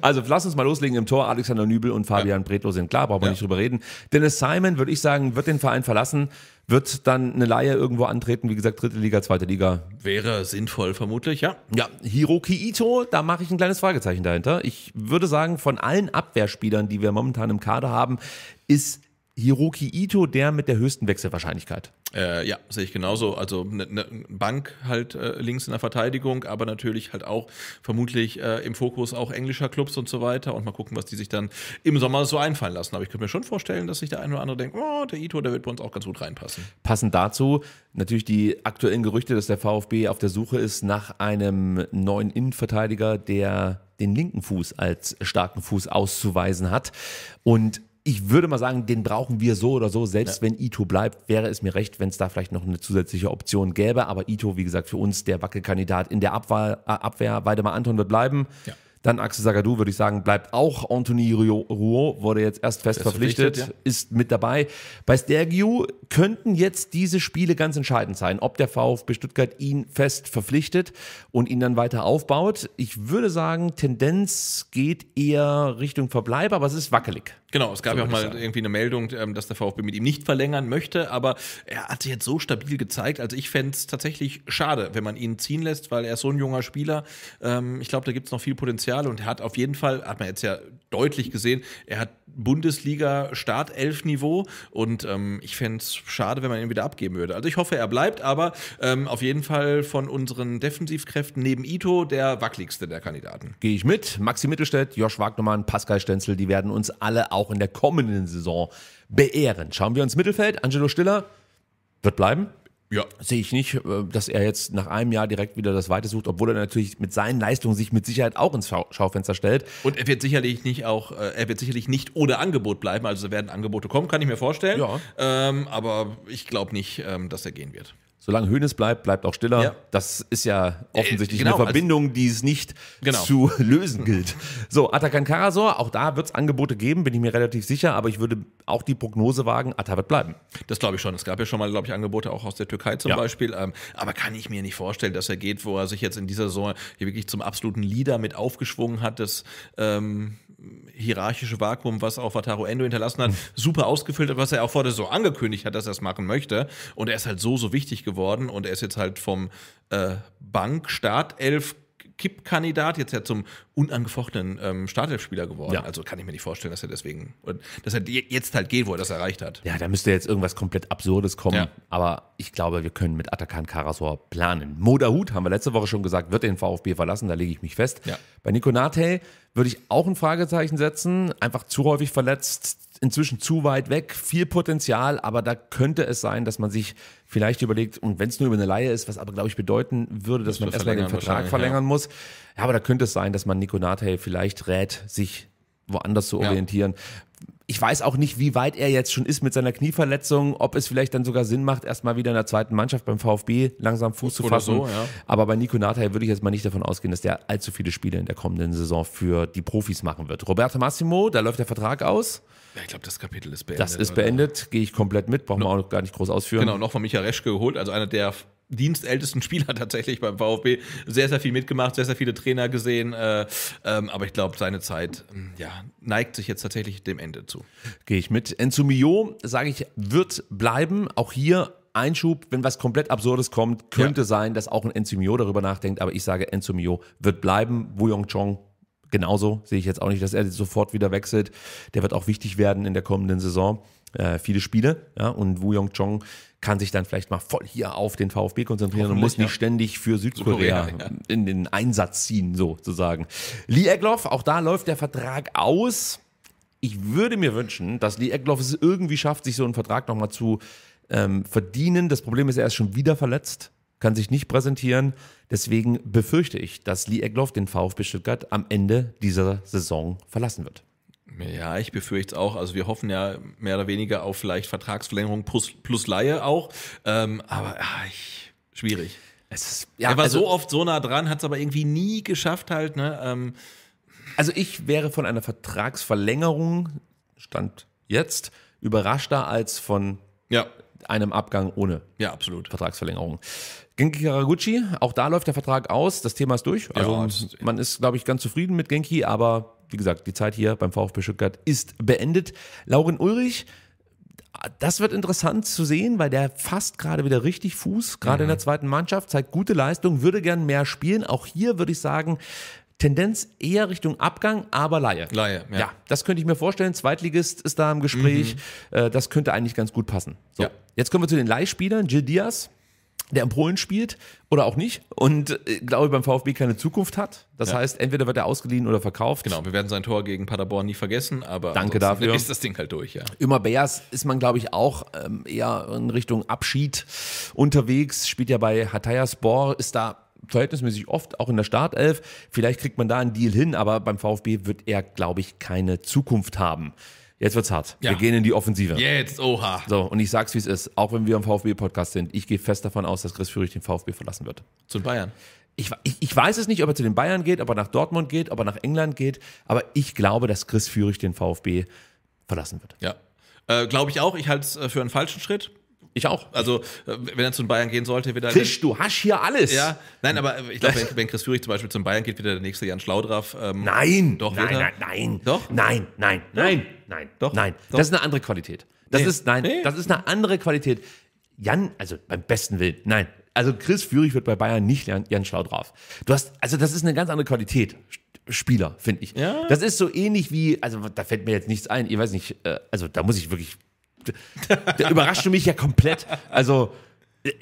Also lass uns mal loslegen im Tor. Alexander Nübel und Fabian ja. Bredlo sind klar, brauchen wir ja. nicht drüber reden. Dennis Simon, würde ich sagen, wird den Verein verlassen, wird dann eine Laie irgendwo antreten. Wie gesagt, dritte Liga, zweite Liga. Wäre sinnvoll, vermutlich, ja. Ja, Hiroki Ito, da mache ich ein kleines Fragezeichen dahinter. Ich würde sagen, von allen Abwehrspielern, die wir momentan im Kader haben, ist Hiroki Ito der mit der höchsten Wechselwahrscheinlichkeit. Äh, ja, sehe ich genauso. Also eine ne Bank halt äh, links in der Verteidigung, aber natürlich halt auch vermutlich äh, im Fokus auch englischer Clubs und so weiter. Und mal gucken, was die sich dann im Sommer so einfallen lassen. Aber ich könnte mir schon vorstellen, dass sich der eine oder andere denkt, oh, der Ito, der wird bei uns auch ganz gut reinpassen. Passend dazu natürlich die aktuellen Gerüchte, dass der VfB auf der Suche ist nach einem neuen Innenverteidiger, der den linken Fuß als starken Fuß auszuweisen hat. Und ich würde mal sagen, den brauchen wir so oder so. Selbst ja. wenn Ito bleibt, wäre es mir recht, wenn es da vielleicht noch eine zusätzliche Option gäbe. Aber Ito, wie gesagt, für uns der Wackelkandidat in der äh, Abwehr. Abwehr. Weidemar Anton wird bleiben. Ja. Dann Axel Sagadou, würde ich sagen, bleibt auch. Anthony Rouault wurde jetzt erst fest ist verpflichtet, verpflichtet ja. ist mit dabei. Bei Stergiu könnten jetzt diese Spiele ganz entscheidend sein, ob der VfB Stuttgart ihn fest verpflichtet und ihn dann weiter aufbaut. Ich würde sagen, Tendenz geht eher Richtung Verbleib, aber es ist wackelig. Genau, es gab so ja auch mal sagen. irgendwie eine Meldung, ähm, dass der VfB mit ihm nicht verlängern möchte, aber er hat sich jetzt so stabil gezeigt. Also ich fände es tatsächlich schade, wenn man ihn ziehen lässt, weil er ist so ein junger Spieler. Ähm, ich glaube, da gibt es noch viel Potenzial und er hat auf jeden Fall, hat man jetzt ja deutlich gesehen, er hat Bundesliga-Startelf-Niveau und ähm, ich fände es schade, wenn man ihn wieder abgeben würde. Also ich hoffe, er bleibt, aber auf jeden Fall von unseren Defensivkräften neben Ito der wackeligste der Kandidaten. Gehe ich mit. Maxi Mittelstädt, Josh Wagnermann, Pascal Stenzel, die werden uns alle auch auch in der kommenden Saison beehren. Schauen wir ins Mittelfeld. Angelo Stiller wird bleiben. Ja. Sehe ich nicht, äh, dass er jetzt nach einem Jahr direkt wieder das Weite sucht, obwohl er natürlich mit seinen Leistungen sich mit Sicherheit auch ins Schaufenster stellt. Und er wird sicherlich nicht auch, äh, er wird sicherlich nicht ohne Angebot bleiben. Also werden Angebote kommen, kann ich mir vorstellen. Ja. Ähm, aber ich glaube nicht, ähm, dass er gehen wird solange Hönes bleibt, bleibt auch Stiller. Ja. Das ist ja äh, offensichtlich äh, genau, eine also Verbindung, also, die es nicht genau. zu lösen gilt. So, Atakan Karasor, auch da wird es Angebote geben, bin ich mir relativ sicher, aber ich würde auch die Prognose wagen, Atta wird bleiben. Das glaube ich schon. Es gab ja schon mal, glaube ich, Angebote auch aus der Türkei zum ja. Beispiel. Ähm, aber kann ich mir nicht vorstellen, dass er geht, wo er sich jetzt in dieser Saison hier wirklich zum absoluten Leader mit aufgeschwungen hat. Das ähm, hierarchische Vakuum, was auch Wataru Endo hinterlassen hat, hm. super ausgefüllt hat, was er auch vorher so angekündigt hat, dass er es machen möchte. Und er ist halt so, so wichtig geworden und er ist jetzt halt vom äh, Bank-Startelf Kippkandidat, jetzt ja zum unangefochtenen ähm, Startelfspieler geworden. Ja. Also kann ich mir nicht vorstellen, dass er deswegen, dass er jetzt halt geht, wo er das erreicht hat. Ja, da müsste jetzt irgendwas komplett Absurdes kommen. Ja. Aber ich glaube, wir können mit Atakan Karasor planen. Modahut, haben wir letzte Woche schon gesagt, wird den VfB verlassen, da lege ich mich fest. Ja. Bei Nico Natel würde ich auch ein Fragezeichen setzen. Einfach zu häufig verletzt, inzwischen zu weit weg, viel Potenzial, aber da könnte es sein, dass man sich vielleicht überlegt, und wenn es nur über eine Laie ist, was aber, glaube ich, bedeuten würde, dass das man erstmal den Vertrag verlängern ja. muss. Ja, aber da könnte es sein, dass man Nico Natey vielleicht rät, sich woanders zu orientieren. Ja ich weiß auch nicht, wie weit er jetzt schon ist mit seiner Knieverletzung, ob es vielleicht dann sogar Sinn macht, erstmal wieder in der zweiten Mannschaft beim VfB langsam Fuß Oder zu fassen. So, ja. Aber bei Nico Nathay würde ich jetzt mal nicht davon ausgehen, dass der allzu viele Spiele in der kommenden Saison für die Profis machen wird. Roberto Massimo, da läuft der Vertrag aus. Ja, ich glaube, das Kapitel ist beendet. Das ist also. beendet, gehe ich komplett mit, brauchen no. wir auch gar nicht groß ausführen. Genau, noch von Micha Reschke geholt, also einer der dienstältesten Spieler tatsächlich beim VfB. Sehr, sehr viel mitgemacht, sehr, sehr viele Trainer gesehen. Äh, ähm, aber ich glaube, seine Zeit mm, ja, neigt sich jetzt tatsächlich dem Ende zu. Gehe ich mit. Enzumio, sage ich, wird bleiben. Auch hier Einschub, wenn was komplett Absurdes kommt, könnte ja. sein, dass auch ein Enzumio darüber nachdenkt. Aber ich sage, Enzumio wird bleiben. Wu Yong Chong genauso. Sehe ich jetzt auch nicht, dass er sofort wieder wechselt. Der wird auch wichtig werden in der kommenden Saison. Äh, viele Spiele. Ja, und Yong Chong kann sich dann vielleicht mal voll hier auf den VfB konzentrieren und muss nicht ja. ständig für Südkorea, Südkorea ja. in den Einsatz ziehen, sozusagen. Lee Egloff, auch da läuft der Vertrag aus. Ich würde mir wünschen, dass Lee Egloff es irgendwie schafft, sich so einen Vertrag nochmal zu ähm, verdienen. Das Problem ist, er ist schon wieder verletzt kann sich nicht präsentieren. Deswegen befürchte ich, dass Lee Egloff den VfB Stuttgart am Ende dieser Saison verlassen wird. Ja, ich befürchte es auch. Also wir hoffen ja mehr oder weniger auf vielleicht Vertragsverlängerung plus, plus Laie auch. Ähm, aber ach, ich, schwierig. Ist, ja, er war also, so oft so nah dran, hat es aber irgendwie nie geschafft halt. Ne? Ähm, also ich wäre von einer Vertragsverlängerung, stand jetzt, überraschter als von ja. einem Abgang ohne ja, absolut. Vertragsverlängerung. Genki Karaguchi, auch da läuft der Vertrag aus, das Thema ist durch. Also ja, man ist, glaube ich, ganz zufrieden mit Genki, aber wie gesagt, die Zeit hier beim VfB Stuttgart ist beendet. Lauren Ulrich, das wird interessant zu sehen, weil der fasst gerade wieder richtig Fuß, gerade mhm. in der zweiten Mannschaft, zeigt gute Leistung, würde gern mehr spielen. Auch hier würde ich sagen, Tendenz eher Richtung Abgang, aber Laie. Laie, ja. ja. Das könnte ich mir vorstellen. Zweitligist ist da im Gespräch. Mhm. Äh, das könnte eigentlich ganz gut passen. So, ja. jetzt kommen wir zu den Leihspielern. Gil Diaz, der in Polen spielt oder auch nicht und äh, glaube beim VfB keine Zukunft hat. Das ja. heißt, entweder wird er ausgeliehen oder verkauft. Genau, wir werden sein Tor gegen Paderborn nie vergessen, aber Danke dafür. ist das Ding halt durch, ja. Immer Bears ist man, glaube ich, auch ähm, eher in Richtung Abschied unterwegs, spielt ja bei Hatayspor, ist da verhältnismäßig oft auch in der Startelf. Vielleicht kriegt man da einen Deal hin, aber beim VfB wird er, glaube ich, keine Zukunft haben. Jetzt wird's hart. Ja. Wir gehen in die Offensive. Jetzt, oha. So, und ich sag's, wie es ist. Auch wenn wir im VfB-Podcast sind, ich gehe fest davon aus, dass Chris Führig den VfB verlassen wird. Zu Bayern. Ich, ich, ich, weiß es nicht, ob er zu den Bayern geht, ob er nach Dortmund geht, ob er nach England geht, aber ich glaube, dass Chris Führig den VfB verlassen wird. Ja. Äh, glaube ich auch. Ich halte es äh, für einen falschen Schritt. Ich auch. Also, äh, wenn er zum Bayern gehen sollte, wieder. er. du hast hier alles. Ja, nein, aber ich glaube, wenn, wenn Chris Führig zum Beispiel zum Bayern geht, wieder der nächste Jan Schlaudraff. Ähm, nein, doch, nein, nein, nein. Doch? Nein, nein, nein, nein, doch, nein. Doch. Das ist eine andere Qualität. Das nee. ist, nein, nee. das ist eine andere Qualität. Jan, also beim besten Willen, nein. Also, Chris Führig wird bei Bayern nicht Jan, Jan Schlaudraff. Du hast, also, das ist eine ganz andere Qualität. Spieler, finde ich. Ja. Das ist so ähnlich wie, also da fällt mir jetzt nichts ein, ich weiß nicht, äh, also da muss ich wirklich da überrascht du mich ja komplett. Also, äh,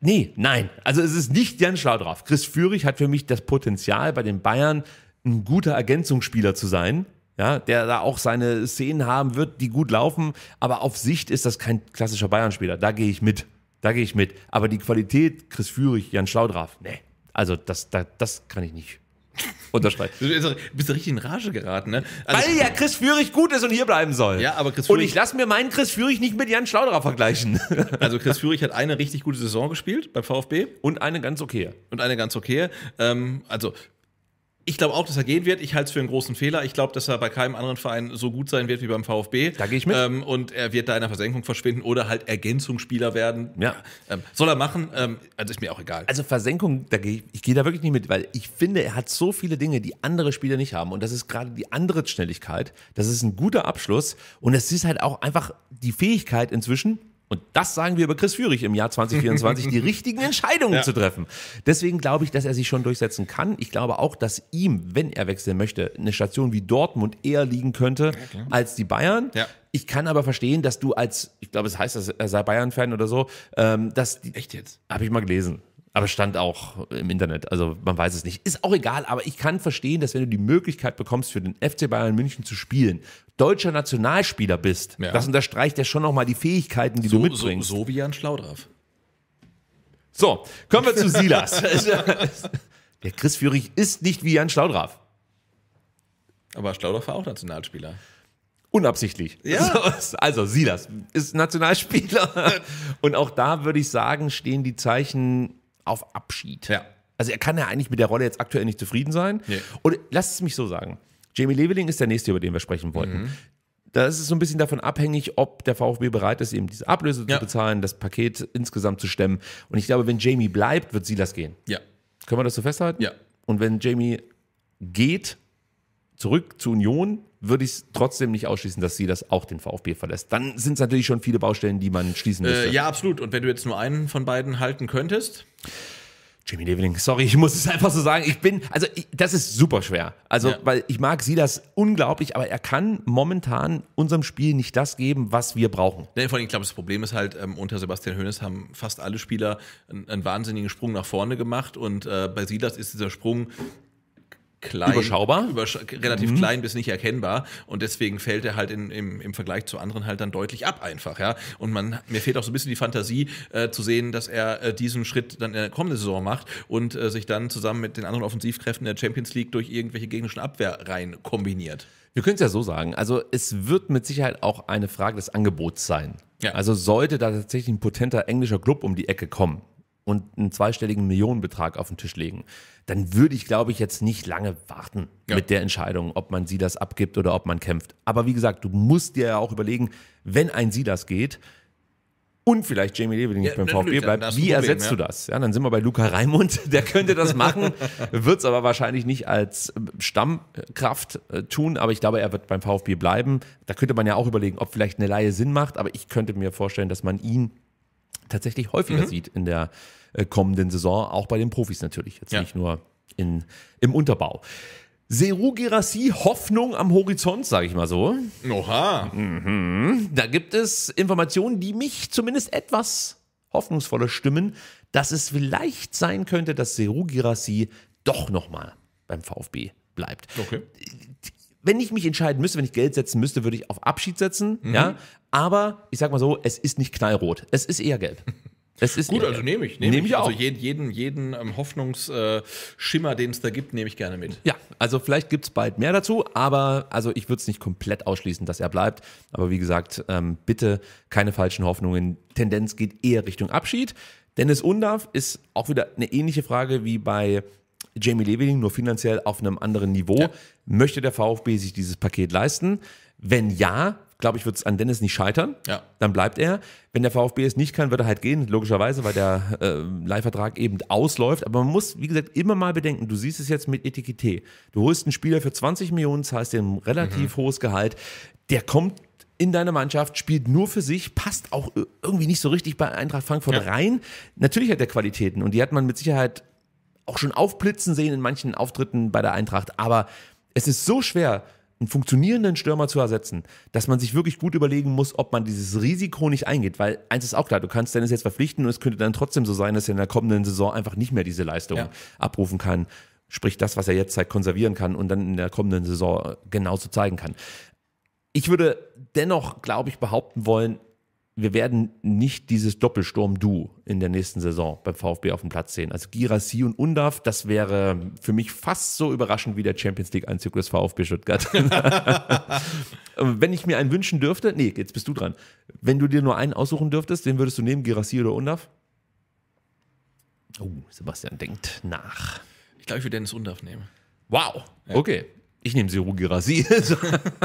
nee, nein. Also es ist nicht Jan Schlaudraff. Chris Führig hat für mich das Potenzial, bei den Bayern ein guter Ergänzungsspieler zu sein. Ja, der da auch seine Szenen haben wird, die gut laufen, aber auf Sicht ist das kein klassischer Bayern-Spieler. Da gehe ich mit. Da gehe ich mit. Aber die Qualität, Chris Führig, Jan Schlaudraff, nee. Also das, das, das kann ich nicht. Unterstreichen. Du bist du richtig in Rage geraten, ne? Also Weil ja Chris Führig gut ist und hier bleiben soll. Ja, aber Chris Führig. Und ich lasse mir meinen Chris Führig nicht mit Jan Schlauderer vergleichen. Also Chris Führig hat eine richtig gute Saison gespielt beim VfB. Und eine ganz okay. Und eine ganz okay. Ähm, also ich glaube auch, dass er gehen wird. Ich halte es für einen großen Fehler. Ich glaube, dass er bei keinem anderen Verein so gut sein wird wie beim VfB. Da gehe ich mit. Ähm, und er wird da in der Versenkung verschwinden oder halt Ergänzungsspieler werden. Ja. Ähm, soll er machen? Ähm, also ist mir auch egal. Also Versenkung, da geh ich, ich gehe da wirklich nicht mit, weil ich finde, er hat so viele Dinge, die andere Spieler nicht haben. Und das ist gerade die andere Schnelligkeit. Das ist ein guter Abschluss. Und es ist halt auch einfach die Fähigkeit inzwischen, und das sagen wir über Chris Führig im Jahr 2024, die richtigen Entscheidungen ja. zu treffen. Deswegen glaube ich, dass er sich schon durchsetzen kann. Ich glaube auch, dass ihm, wenn er wechseln möchte, eine Station wie Dortmund eher liegen könnte okay. als die Bayern. Ja. Ich kann aber verstehen, dass du als, ich glaube, es heißt, dass er sei Bayern-Fan oder so, ähm, dass. Die, Echt jetzt? Habe ich mal gelesen. Aber stand auch im Internet, also man weiß es nicht. Ist auch egal, aber ich kann verstehen, dass wenn du die Möglichkeit bekommst, für den FC Bayern München zu spielen, deutscher Nationalspieler bist, ja. das unterstreicht ja schon nochmal die Fähigkeiten, die so, du mitbringst. So, so wie Jan Schlaudraff. So, kommen wir zu Silas. Der Chris Führig ist nicht wie Jan Schlaudraff. Aber Schlaudraff war auch Nationalspieler. Unabsichtlich. Ja. Also Silas ist Nationalspieler. Und auch da würde ich sagen, stehen die Zeichen auf Abschied. Ja. Also er kann ja eigentlich mit der Rolle jetzt aktuell nicht zufrieden sein. Nee. Und lasst es mich so sagen. Jamie Leveling ist der nächste, über den wir sprechen wollten. Mhm. Da ist es so ein bisschen davon abhängig, ob der VfB bereit ist, eben diese Ablöse ja. zu bezahlen, das Paket insgesamt zu stemmen. Und ich glaube, wenn Jamie bleibt, wird Silas gehen. Ja. Können wir das so festhalten? Ja. Und wenn Jamie geht, zurück zu Union, würde ich es trotzdem nicht ausschließen, dass sie das auch den VfB verlässt. Dann sind es natürlich schon viele Baustellen, die man schließen müsste. Äh, ja, absolut. Und wenn du jetzt nur einen von beiden halten könntest. Jimmy Leveling, sorry, ich muss es einfach so sagen. Ich bin, also ich, das ist super schwer. Also, ja. weil ich mag sie das unglaublich, aber er kann momentan unserem Spiel nicht das geben, was wir brauchen. Nee, vor allem, ich glaube, das Problem ist halt, ähm, unter Sebastian Hoeneß haben fast alle Spieler einen, einen wahnsinnigen Sprung nach vorne gemacht und äh, bei Silas ist dieser Sprung klein, überschaubar, übersch relativ mhm. klein bis nicht erkennbar und deswegen fällt er halt in, im, im Vergleich zu anderen halt dann deutlich ab einfach, ja. Und man mir fehlt auch so ein bisschen die Fantasie äh, zu sehen, dass er äh, diesen Schritt dann in der kommenden Saison macht und äh, sich dann zusammen mit den anderen Offensivkräften der Champions League durch irgendwelche gegnerischen Abwehrreihen kombiniert. Wir können es ja so sagen. Also es wird mit Sicherheit auch eine Frage des Angebots sein. Ja. Also sollte da tatsächlich ein potenter englischer Club um die Ecke kommen, und einen zweistelligen Millionenbetrag auf den Tisch legen, dann würde ich, glaube ich, jetzt nicht lange warten ja. mit der Entscheidung, ob man Silas abgibt oder ob man kämpft. Aber wie gesagt, du musst dir ja auch überlegen, wenn ein Silas geht, und vielleicht Jamie Leveling nicht ja, beim VfB bleibt. Wie Problem, ersetzt ja. du das? Ja, dann sind wir bei Luca Raimund, der könnte das machen, wird es aber wahrscheinlich nicht als äh, Stammkraft äh, tun, aber ich glaube, er wird beim VfB bleiben. Da könnte man ja auch überlegen, ob vielleicht eine Laie Sinn macht, aber ich könnte mir vorstellen, dass man ihn tatsächlich häufiger mhm. sieht in der äh, kommenden Saison, auch bei den Profis natürlich, jetzt ja. nicht nur in, im Unterbau. Seru Girassi, Hoffnung am Horizont, sage ich mal so. Oha. Mhm. Da gibt es Informationen, die mich zumindest etwas hoffnungsvoller stimmen, dass es vielleicht sein könnte, dass Seru Girassi doch nochmal beim VfB bleibt. Okay. Wenn ich mich entscheiden müsste, wenn ich Geld setzen müsste, würde ich auf Abschied setzen. Mhm. Ja? Aber ich sage mal so, es ist nicht knallrot. Es ist eher gelb. Es ist Gut, also nehme ich. Nehme nehm ich, ich also auch. Also jeden, jeden, jeden ähm, Hoffnungsschimmer, den es da gibt, nehme ich gerne mit. Ja, also vielleicht gibt es bald mehr dazu, aber also ich würde es nicht komplett ausschließen, dass er bleibt. Aber wie gesagt, ähm, bitte keine falschen Hoffnungen. Tendenz geht eher Richtung Abschied. Dennis Undarf ist auch wieder eine ähnliche Frage wie bei Jamie Leveling, nur finanziell auf einem anderen Niveau. Ja. Möchte der VfB sich dieses Paket leisten? Wenn ja, glaube ich, wird es an Dennis nicht scheitern. Ja. Dann bleibt er. Wenn der VfB es nicht kann, wird er halt gehen, logischerweise, weil der äh, Leihvertrag eben ausläuft. Aber man muss, wie gesagt, immer mal bedenken, du siehst es jetzt mit Etikette. Du holst einen Spieler für 20 Millionen, zahlst dem relativ mhm. hohes Gehalt. Der kommt in deine Mannschaft, spielt nur für sich, passt auch irgendwie nicht so richtig bei Eintracht Frankfurt ja. rein. Natürlich hat er Qualitäten und die hat man mit Sicherheit auch schon aufblitzen sehen in manchen Auftritten bei der Eintracht. Aber es ist so schwer, einen funktionierenden Stürmer zu ersetzen, dass man sich wirklich gut überlegen muss, ob man dieses Risiko nicht eingeht. Weil eins ist auch klar, du kannst Dennis jetzt verpflichten und es könnte dann trotzdem so sein, dass er in der kommenden Saison einfach nicht mehr diese Leistung ja. abrufen kann. Sprich, das, was er jetzt zeigt, konservieren kann und dann in der kommenden Saison genauso zeigen kann. Ich würde dennoch, glaube ich, behaupten wollen, wir werden nicht dieses Doppelsturm-Du in der nächsten Saison beim VfB auf dem Platz sehen. Also Girassi und Undav, das wäre für mich fast so überraschend wie der Champions League-Einzug des VfB Stuttgart. Wenn ich mir einen wünschen dürfte, nee, jetzt bist du dran. Wenn du dir nur einen aussuchen dürftest, den würdest du nehmen, Girassi oder Undav? Oh, Sebastian denkt nach. Ich glaube, ich würde Dennis Undav nehmen. Wow, ja. okay ich nehme Seru Girassi.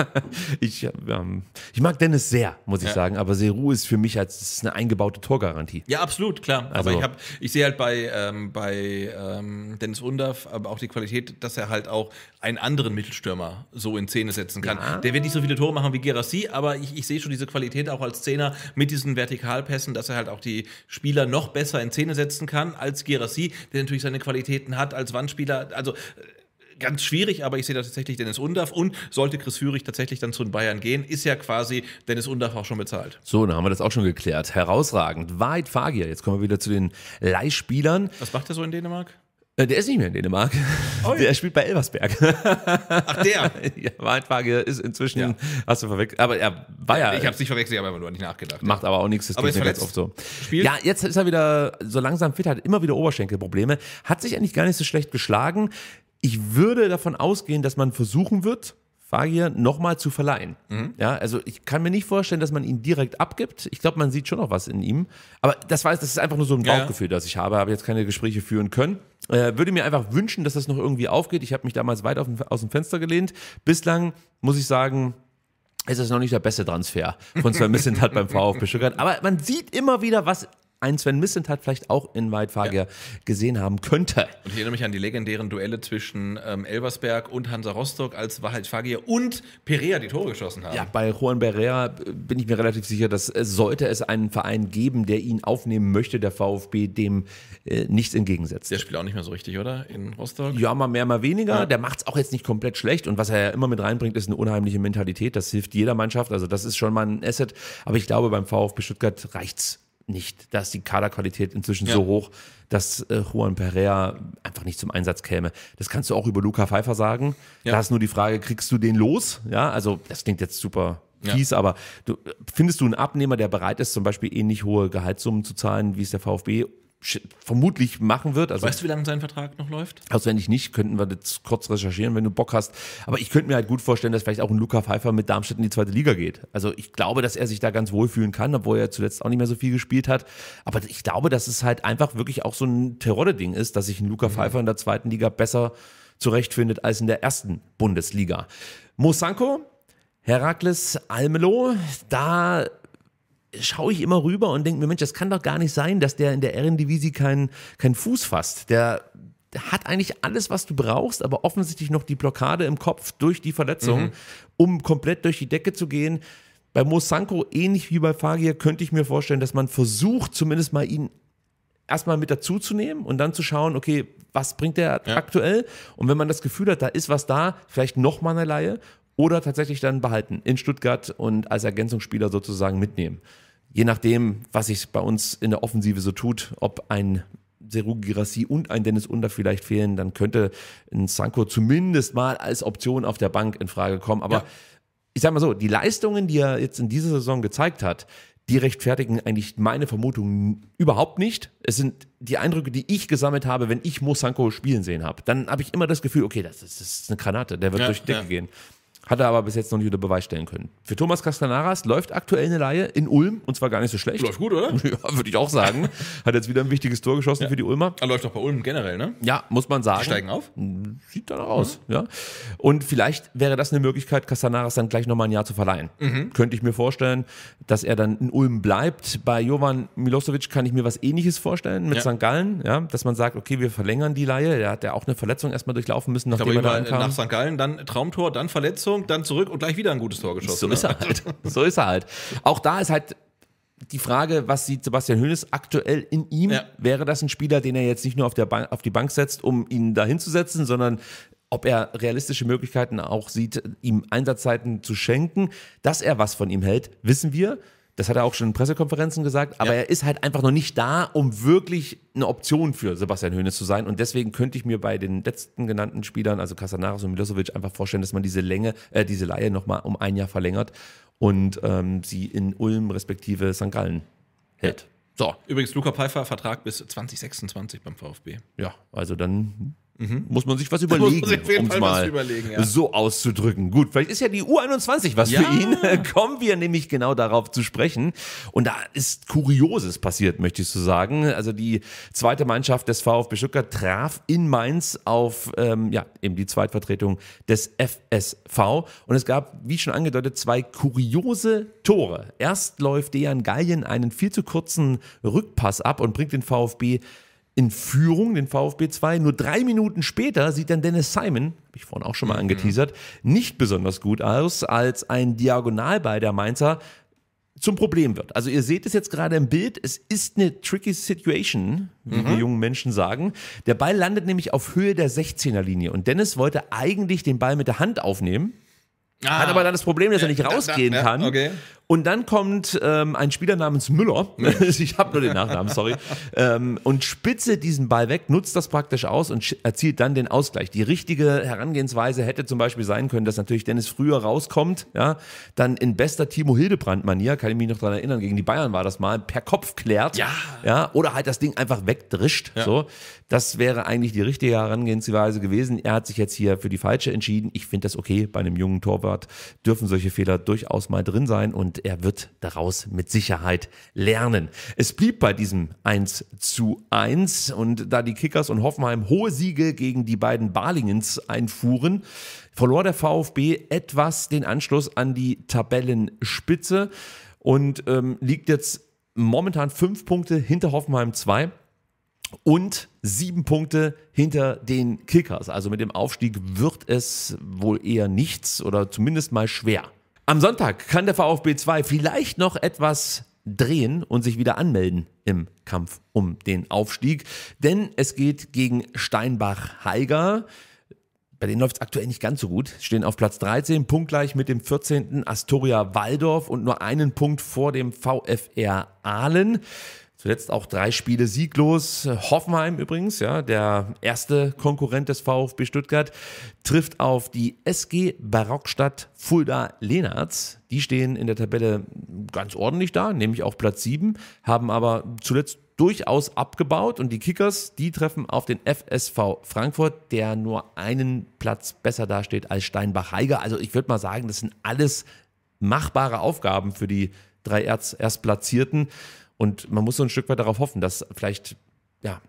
ich, ähm, ich mag Dennis sehr, muss ich ja. sagen, aber Seru ist für mich als eine eingebaute Torgarantie. Ja, absolut, klar. Also. Aber ich, hab, ich sehe halt bei, ähm, bei ähm, Dennis Undaff aber auch die Qualität, dass er halt auch einen anderen Mittelstürmer so in Szene setzen kann. Ja. Der wird nicht so viele Tore machen wie Girassi, aber ich, ich sehe schon diese Qualität auch als Zehner mit diesen Vertikalpässen, dass er halt auch die Spieler noch besser in Szene setzen kann als Girassi, der natürlich seine Qualitäten hat als Wandspieler. Also ganz schwierig, aber ich sehe da tatsächlich Dennis Undaff. Und sollte Chris Führig tatsächlich dann zu den Bayern gehen, ist ja quasi Dennis Undaff auch schon bezahlt. So, dann haben wir das auch schon geklärt. Herausragend. Wahid Fagier. Jetzt kommen wir wieder zu den Leihspielern. Was macht er so in Dänemark? Äh, der ist nicht mehr in Dänemark. Oh, der spielt bei Elversberg. Ach, der? ja, Waldwaage ist inzwischen, ja. hast du verwechselt, aber er war ja. Ich hab's nicht verwechselt, aber nur nicht nachgedacht. Macht aber auch nichts, das aber geht mir ganz oft so. Spielt? Ja, jetzt ist er wieder so langsam fit, hat immer wieder Oberschenkelprobleme, hat sich eigentlich gar nicht so schlecht geschlagen. Ich würde davon ausgehen, dass man versuchen wird, Fagier nochmal zu verleihen. Mhm. Ja, also ich kann mir nicht vorstellen, dass man ihn direkt abgibt. Ich glaube, man sieht schon noch was in ihm. Aber das weiß, das ist einfach nur so ein Bauchgefühl, ja, ja. das ich habe. Habe jetzt keine Gespräche führen können. Äh, würde mir einfach wünschen, dass das noch irgendwie aufgeht. Ich habe mich damals weit auf, aus dem Fenster gelehnt. Bislang muss ich sagen, es ist noch nicht der beste Transfer von Sven Missentat beim VfB Stuttgart. Aber man sieht immer wieder, was ein Sven Missentat vielleicht auch in Weitfager ja. gesehen haben könnte. Und ich erinnere mich an die legendären Duelle zwischen ähm, Elversberg und Hansa Rostock, als Weitfager und Perea die Tore geschossen haben. Ja, bei Juan Perea äh, bin ich mir relativ sicher, dass äh, sollte es einen Verein geben, der ihn aufnehmen möchte, der VfB dem äh, nichts entgegensetzt. Der spielt auch nicht mehr so richtig, oder? In Rostock? Ja, mal mehr, mal weniger. Ja. Der macht es auch jetzt nicht komplett schlecht. Und was er ja immer mit reinbringt, ist eine unheimliche Mentalität. Das hilft jeder Mannschaft. Also das ist schon mal ein Asset. Aber ich glaube, beim VfB Stuttgart reicht es nicht. Da ist die Kaderqualität inzwischen ja. so hoch, dass äh, Juan Perea einfach nicht zum Einsatz käme. Das kannst du auch über Luca Pfeiffer sagen. Ja. Da ist nur die Frage, kriegst du den los? Ja, also das klingt jetzt super fies, ja. aber du, findest du einen Abnehmer, der bereit ist, zum Beispiel ähnlich hohe Gehaltssummen zu zahlen, wie es der VfB vermutlich machen wird. Also, weißt du, wie lange sein Vertrag noch läuft? Auswendig nicht, könnten wir das kurz recherchieren, wenn du Bock hast. Aber ich könnte mir halt gut vorstellen, dass vielleicht auch ein Luca Pfeiffer mit Darmstadt in die zweite Liga geht. Also ich glaube, dass er sich da ganz wohl fühlen kann, obwohl er zuletzt auch nicht mehr so viel gespielt hat. Aber ich glaube, dass es halt einfach wirklich auch so ein Terodde-Ding ist, dass sich ein Luca mhm. Pfeiffer in der zweiten Liga besser zurechtfindet als in der ersten Bundesliga. Mosanko, Herakles Almelo, da schaue ich immer rüber und denke mir, Mensch, das kann doch gar nicht sein, dass der in der Ehrendivisie keinen kein Fuß fasst. Der hat eigentlich alles, was du brauchst, aber offensichtlich noch die Blockade im Kopf durch die Verletzung, mhm. um komplett durch die Decke zu gehen. Bei Mosanko, ähnlich wie bei Fagier, könnte ich mir vorstellen, dass man versucht, zumindest mal ihn erstmal mit dazuzunehmen und dann zu schauen, okay, was bringt der ja. aktuell? Und wenn man das Gefühl hat, da ist was da, vielleicht nochmal eine Laie oder tatsächlich dann behalten in Stuttgart und als Ergänzungsspieler sozusagen mitnehmen je nachdem, was sich bei uns in der Offensive so tut, ob ein Seru Girassi und ein Dennis Under vielleicht fehlen, dann könnte ein Sanko zumindest mal als Option auf der Bank in Frage kommen. Aber ja. ich sag mal so, die Leistungen, die er jetzt in dieser Saison gezeigt hat, die rechtfertigen eigentlich meine Vermutungen überhaupt nicht. Es sind die Eindrücke, die ich gesammelt habe, wenn ich Mo Sanko spielen sehen habe. Dann habe ich immer das Gefühl, okay, das ist, das ist eine Granate, der wird ja, durch die Decke ja. gehen. Hat er aber bis jetzt noch nicht unter Beweis stellen können. Für Thomas Castanaras läuft aktuell eine Laie in Ulm und zwar gar nicht so schlecht. Läuft gut, oder? Ja, würde ich auch sagen. Hat jetzt wieder ein wichtiges Tor geschossen ja. für die Ulmer. Er läuft doch bei Ulm generell, ne? Ja, muss man sagen. Die steigen auf. Hm, sieht danach aus, mhm. ja. Und vielleicht wäre das eine Möglichkeit, Castanaras dann gleich nochmal ein Jahr zu verleihen. Mhm. Könnte ich mir vorstellen, dass er dann in Ulm bleibt. Bei Jovan Milosevic kann ich mir was ähnliches vorstellen mit ja. St. Gallen, ja, dass man sagt, okay, wir verlängern die Laie. Der hat ja auch eine Verletzung erstmal durchlaufen müssen, nachdem glaube, er da Nach St. Gallen, dann Traumtor, dann Verletzung Führung, dann zurück und gleich wieder ein gutes Tor geschossen. So ne? ist er halt. So ist er halt. Auch da ist halt die Frage, was sieht Sebastian Hönes aktuell in ihm? Ja. Wäre das ein Spieler, den er jetzt nicht nur auf, der auf die Bank setzt, um ihn da hinzusetzen, sondern ob er realistische Möglichkeiten auch sieht, ihm Einsatzzeiten zu schenken? Dass er was von ihm hält, wissen wir. Das hat er auch schon in Pressekonferenzen gesagt, aber ja. er ist halt einfach noch nicht da, um wirklich eine Option für Sebastian Hoeneß zu sein. Und deswegen könnte ich mir bei den letzten genannten Spielern, also Casanares und Milosevic, einfach vorstellen, dass man diese Länge, äh, diese Laie nochmal um ein Jahr verlängert und ähm, sie in Ulm respektive St. Gallen hält. Ja. So. Übrigens, Luca Pfeiffer Vertrag bis 2026 beim VfB. Ja, also dann Mhm. Muss man sich was überlegen, um es mal überlegen, ja. so auszudrücken. Gut, vielleicht ist ja die U21 was ja. für ihn. Kommen wir nämlich genau darauf zu sprechen. Und da ist Kurioses passiert, möchte ich so sagen. Also die zweite Mannschaft des VfB Stuttgart traf in Mainz auf ähm, ja, eben die Zweitvertretung des FSV. Und es gab, wie schon angedeutet, zwei kuriose Tore. Erst läuft Dejan Gallien einen viel zu kurzen Rückpass ab und bringt den VfB in Führung, den VfB 2. Nur drei Minuten später sieht dann Dennis Simon, habe ich vorhin auch schon mal mhm. angeteasert, nicht besonders gut aus, als ein Diagonalball der Mainzer zum Problem wird. Also ihr seht es jetzt gerade im Bild, es ist eine tricky Situation, wie mhm. die jungen Menschen sagen. Der Ball landet nämlich auf Höhe der 16er Linie und Dennis wollte eigentlich den Ball mit der Hand aufnehmen, ah. hat aber dann das Problem, dass ja, er nicht rausgehen da, ja, kann. Okay. Und dann kommt ähm, ein Spieler namens Müller, ich habe nur den Nachnamen, sorry, ähm, und spitze diesen Ball weg, nutzt das praktisch aus und erzielt dann den Ausgleich. Die richtige Herangehensweise hätte zum Beispiel sein können, dass natürlich Dennis früher rauskommt, ja, dann in bester Timo Hildebrand-Manier, kann ich mich noch dran erinnern, gegen die Bayern war das mal, per Kopf klärt, ja, ja oder halt das Ding einfach wegdrischt. Ja. So. Das wäre eigentlich die richtige Herangehensweise gewesen. Er hat sich jetzt hier für die falsche entschieden. Ich finde das okay. Bei einem jungen Torwart dürfen solche Fehler durchaus mal drin sein und und er wird daraus mit Sicherheit lernen. Es blieb bei diesem 1 zu 1 und da die Kickers und Hoffenheim hohe Siege gegen die beiden Balingens einfuhren, verlor der VfB etwas den Anschluss an die Tabellenspitze und ähm, liegt jetzt momentan fünf Punkte hinter Hoffenheim 2 und sieben Punkte hinter den Kickers. Also mit dem Aufstieg wird es wohl eher nichts oder zumindest mal schwer. Am Sonntag kann der VfB 2 vielleicht noch etwas drehen und sich wieder anmelden im Kampf um den Aufstieg. Denn es geht gegen Steinbach-Heiger. Bei denen läuft es aktuell nicht ganz so gut. Stehen auf Platz 13, punktgleich mit dem 14. Astoria Waldorf und nur einen Punkt vor dem VfR Aalen. Zuletzt auch drei Spiele sieglos. Hoffenheim übrigens, ja, der erste Konkurrent des VfB Stuttgart, trifft auf die SG Barockstadt Fulda Lenartz. Die stehen in der Tabelle ganz ordentlich da, nämlich auf Platz 7, haben aber zuletzt durchaus abgebaut und die Kickers, die treffen auf den FSV Frankfurt, der nur einen Platz besser dasteht als Steinbach-Heiger. Also ich würde mal sagen, das sind alles machbare Aufgaben für die drei Erz Erstplatzierten. Und man muss so ein Stück weit darauf hoffen, dass vielleicht, ja,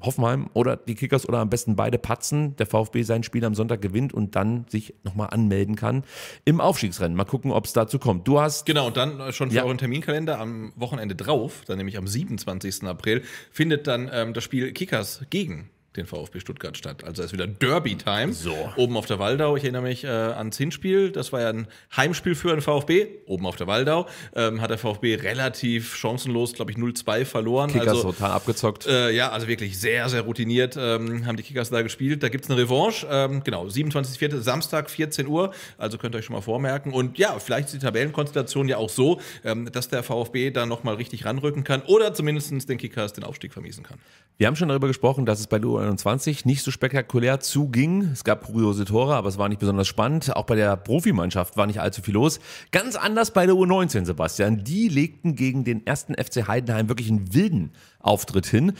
Hoffenheim oder die Kickers oder am besten beide patzen, der VfB sein Spiel am Sonntag gewinnt und dann sich nochmal anmelden kann im Aufstiegsrennen. Mal gucken, ob es dazu kommt. Du hast. Genau, und dann äh, schon für ja. euren Terminkalender am Wochenende drauf, dann nämlich am 27. April, findet dann ähm, das Spiel Kickers gegen den VfB Stuttgart statt. Also es ist wieder Derby-Time. So. Oben auf der Waldau. Ich erinnere mich äh, ans Hinspiel. Das war ja ein Heimspiel für den VfB. Oben auf der Waldau ähm, hat der VfB relativ chancenlos, glaube ich, 0-2 verloren. Kickers also, total abgezockt. Äh, ja, also wirklich sehr, sehr routiniert ähm, haben die Kickers da gespielt. Da gibt es eine Revanche. Ähm, genau, 27.04. Samstag, 14 Uhr. Also könnt ihr euch schon mal vormerken. Und ja, vielleicht ist die Tabellenkonstellation ja auch so, ähm, dass der VfB da nochmal richtig ranrücken kann oder zumindest den Kickers den Aufstieg vermiesen kann. Wir haben schon darüber gesprochen, dass es bei Lu U21 nicht so spektakulär zuging. Es gab kuriose Tore, aber es war nicht besonders spannend. Auch bei der Profimannschaft war nicht allzu viel los. Ganz anders bei der U19, Sebastian. Die legten gegen den ersten FC Heidenheim wirklich einen wilden Auftritt hin.